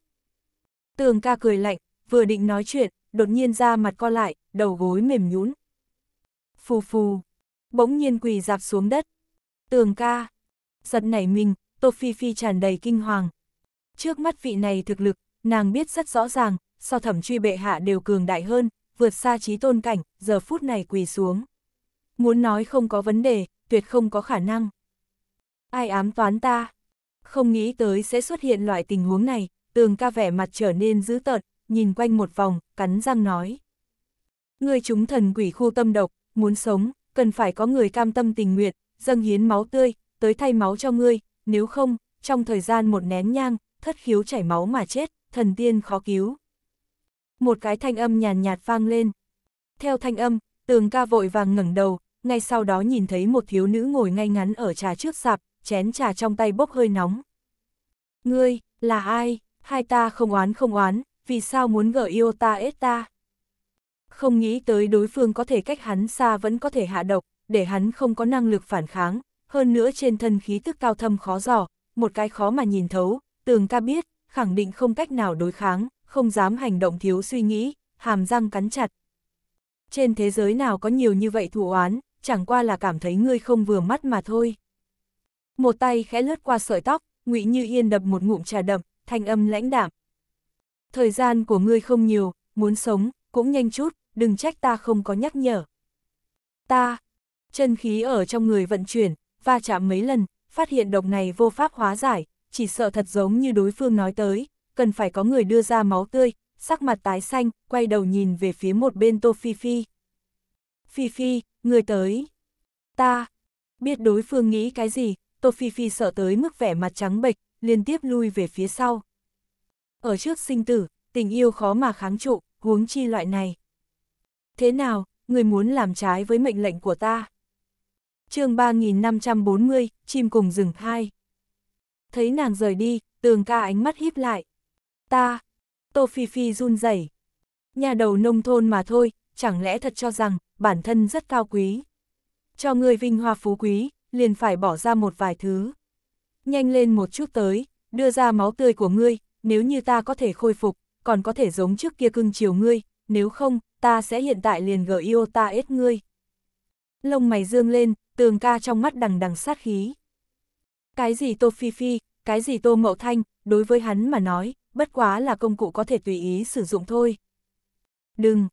Tường ca cười lạnh, vừa định nói chuyện, đột nhiên ra mặt co lại, đầu gối mềm nhũn. Phù phù, bỗng nhiên quỳ dạp xuống đất. Tường ca, giật nảy mình, Tô Phi Phi tràn đầy kinh hoàng. Trước mắt vị này thực lực, nàng biết rất rõ ràng, so thẩm truy bệ hạ đều cường đại hơn, vượt xa trí tôn cảnh, giờ phút này quỳ xuống. Muốn nói không có vấn đề, tuyệt không có khả năng. Ai ám toán ta? Không nghĩ tới sẽ xuất hiện loại tình huống này, tường ca vẻ mặt trở nên dữ tợn, nhìn quanh một vòng, cắn răng nói. Người chúng thần quỷ khu tâm độc, muốn sống, cần phải có người cam tâm tình nguyện, dâng hiến máu tươi, tới thay máu cho ngươi, nếu không, trong thời gian một nén nhang, thất khiếu chảy máu mà chết, thần tiên khó cứu. Một cái thanh âm nhàn nhạt, nhạt vang lên. Theo thanh âm, tường ca vội vàng ngẩng đầu, ngay sau đó nhìn thấy một thiếu nữ ngồi ngay ngắn ở trà trước sạp, chén trà trong tay bốc hơi nóng. Ngươi, là ai? Hai ta không oán không oán, vì sao muốn gỡ yêu ta ết ta? Không nghĩ tới đối phương có thể cách hắn xa vẫn có thể hạ độc, để hắn không có năng lực phản kháng, hơn nữa trên thân khí tức cao thâm khó dò, một cái khó mà nhìn thấu, tường ca biết, khẳng định không cách nào đối kháng, không dám hành động thiếu suy nghĩ, hàm răng cắn chặt. Trên thế giới nào có nhiều như vậy thủ oán, chẳng qua là cảm thấy ngươi không vừa mắt mà thôi. Một tay khẽ lướt qua sợi tóc, ngụy Như Yên đập một ngụm trà đậm, thanh âm lãnh đạm, thời gian của ngươi không nhiều, muốn sống, cũng nhanh chút, đừng trách ta không có nhắc nhở. Ta, chân khí ở trong người vận chuyển, va chạm mấy lần, phát hiện độc này vô pháp hóa giải, chỉ sợ thật giống như đối phương nói tới, cần phải có người đưa ra máu tươi, sắc mặt tái xanh, quay đầu nhìn về phía một bên Tô Phi Phi. Phi Phi, người tới. Ta, biết đối phương nghĩ cái gì, Tô Phi Phi sợ tới mức vẻ mặt trắng bệch, liên tiếp lui về phía sau ở trước sinh tử, tình yêu khó mà kháng trụ, huống chi loại này. Thế nào, người muốn làm trái với mệnh lệnh của ta? chương 3540, chim cùng rừng hai. Thấy nàng rời đi, tường ca ánh mắt híp lại. Ta, tô phi phi run rẩy Nhà đầu nông thôn mà thôi, chẳng lẽ thật cho rằng, bản thân rất cao quý. Cho người vinh hoa phú quý, liền phải bỏ ra một vài thứ. Nhanh lên một chút tới, đưa ra máu tươi của ngươi, nếu như ta có thể khôi phục, còn có thể giống trước kia cưng chiều ngươi, nếu không, ta sẽ hiện tại liền gờ yêu ta ết ngươi. Lông mày dương lên, tường ca trong mắt đằng đằng sát khí. Cái gì tô phi phi, cái gì tô mậu thanh, đối với hắn mà nói, bất quá là công cụ có thể tùy ý sử dụng thôi. Đừng,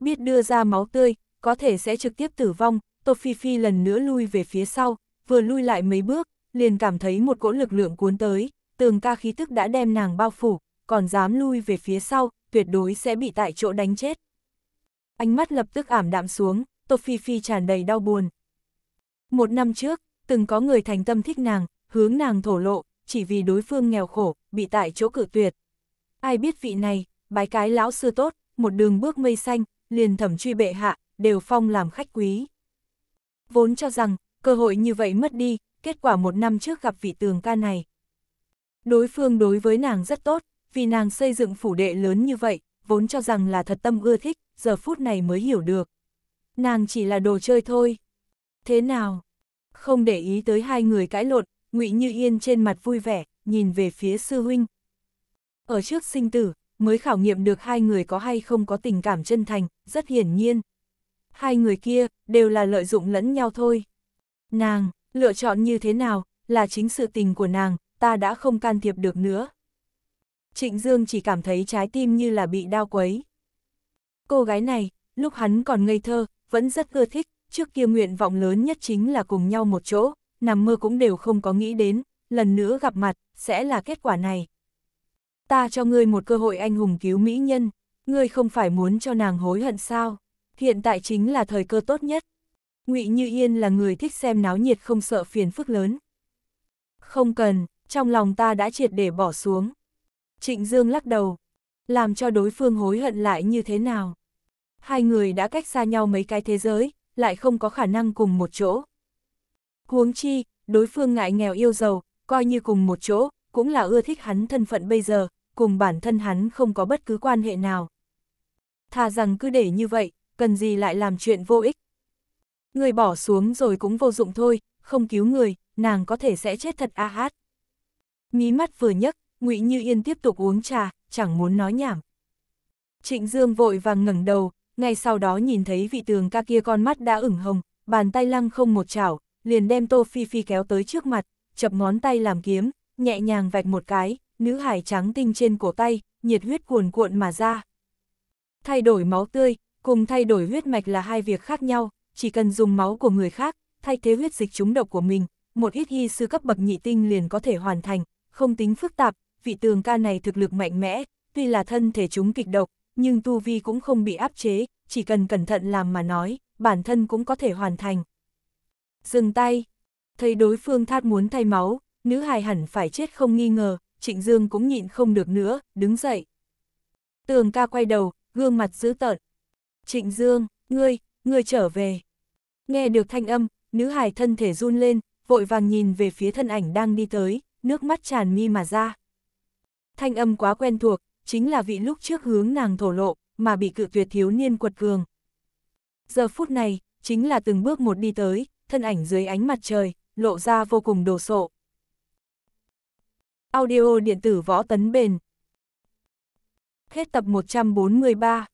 biết đưa ra máu tươi, có thể sẽ trực tiếp tử vong, tô phi phi lần nữa lui về phía sau, vừa lui lại mấy bước, liền cảm thấy một cỗ lực lượng cuốn tới, tường ca khí tức đã đem nàng bao phủ, còn dám lui về phía sau, tuyệt đối sẽ bị tại chỗ đánh chết. Ánh mắt lập tức ảm đạm xuống, Tô Phi Phi tràn đầy đau buồn. Một năm trước, từng có người thành tâm thích nàng, hướng nàng thổ lộ, chỉ vì đối phương nghèo khổ, bị tại chỗ cự tuyệt. Ai biết vị này, bái cái lão sư tốt, một đường bước mây xanh, liền thẩm truy bệ hạ, đều phong làm khách quý. Vốn cho rằng, cơ hội như vậy mất đi, kết quả một năm trước gặp vị tường ca này. Đối phương đối với nàng rất tốt, vì nàng xây dựng phủ đệ lớn như vậy, vốn cho rằng là thật tâm ưa thích, giờ phút này mới hiểu được. Nàng chỉ là đồ chơi thôi. Thế nào? Không để ý tới hai người cãi lộn, ngụy Như Yên trên mặt vui vẻ, nhìn về phía sư huynh. Ở trước sinh tử, mới khảo nghiệm được hai người có hay không có tình cảm chân thành, rất hiển nhiên. Hai người kia, đều là lợi dụng lẫn nhau thôi. Nàng, lựa chọn như thế nào, là chính sự tình của nàng, ta đã không can thiệp được nữa. Trịnh Dương chỉ cảm thấy trái tim như là bị đau quấy. Cô gái này, lúc hắn còn ngây thơ, vẫn rất ưa thích, trước kia nguyện vọng lớn nhất chính là cùng nhau một chỗ, nằm mơ cũng đều không có nghĩ đến, lần nữa gặp mặt, sẽ là kết quả này. Ta cho ngươi một cơ hội anh hùng cứu mỹ nhân, ngươi không phải muốn cho nàng hối hận sao, hiện tại chính là thời cơ tốt nhất. ngụy Như Yên là người thích xem náo nhiệt không sợ phiền phức lớn. Không cần, trong lòng ta đã triệt để bỏ xuống. Trịnh Dương lắc đầu, làm cho đối phương hối hận lại như thế nào. Hai người đã cách xa nhau mấy cái thế giới, lại không có khả năng cùng một chỗ. Huống chi, đối phương ngại nghèo yêu giàu, coi như cùng một chỗ, cũng là ưa thích hắn thân phận bây giờ, cùng bản thân hắn không có bất cứ quan hệ nào. Thà rằng cứ để như vậy, cần gì lại làm chuyện vô ích. Người bỏ xuống rồi cũng vô dụng thôi, không cứu người, nàng có thể sẽ chết thật a hát. Mí mắt vừa nhấc, ngụy Như Yên tiếp tục uống trà, chẳng muốn nói nhảm. Trịnh Dương vội vàng ngẩng đầu, ngay sau đó nhìn thấy vị tường ca kia con mắt đã ửng hồng, bàn tay lăng không một chảo, liền đem Tô Phi Phi kéo tới trước mặt, chập ngón tay làm kiếm, nhẹ nhàng vạch một cái, nữ hải trắng tinh trên cổ tay, nhiệt huyết cuồn cuộn mà ra. Thay đổi máu tươi, cùng thay đổi huyết mạch là hai việc khác nhau, chỉ cần dùng máu của người khác, thay thế huyết dịch trúng độc của mình, một ít hy sư cấp bậc nhị tinh liền có thể hoàn thành, không tính phức tạp, vị tường ca này thực lực mạnh mẽ, tuy là thân thể chúng kịch độc, nhưng tu vi cũng không bị áp chế, chỉ cần cẩn thận làm mà nói, bản thân cũng có thể hoàn thành. Dừng tay, thấy đối phương thát muốn thay máu, nữ hài hẳn phải chết không nghi ngờ, trịnh dương cũng nhịn không được nữa, đứng dậy. Tường ca quay đầu, gương mặt dữ tợn. Trịnh dương, ngươi, ngươi trở về. Nghe được thanh âm, nữ hài thân thể run lên, vội vàng nhìn về phía thân ảnh đang đi tới, nước mắt tràn mi mà ra. Thanh âm quá quen thuộc, chính là vị lúc trước hướng nàng thổ lộ, mà bị cự tuyệt thiếu niên quật cường. Giờ phút này, chính là từng bước một đi tới, thân ảnh dưới ánh mặt trời, lộ ra vô cùng đồ sộ. Audio điện tử võ tấn bền. Hết tập 143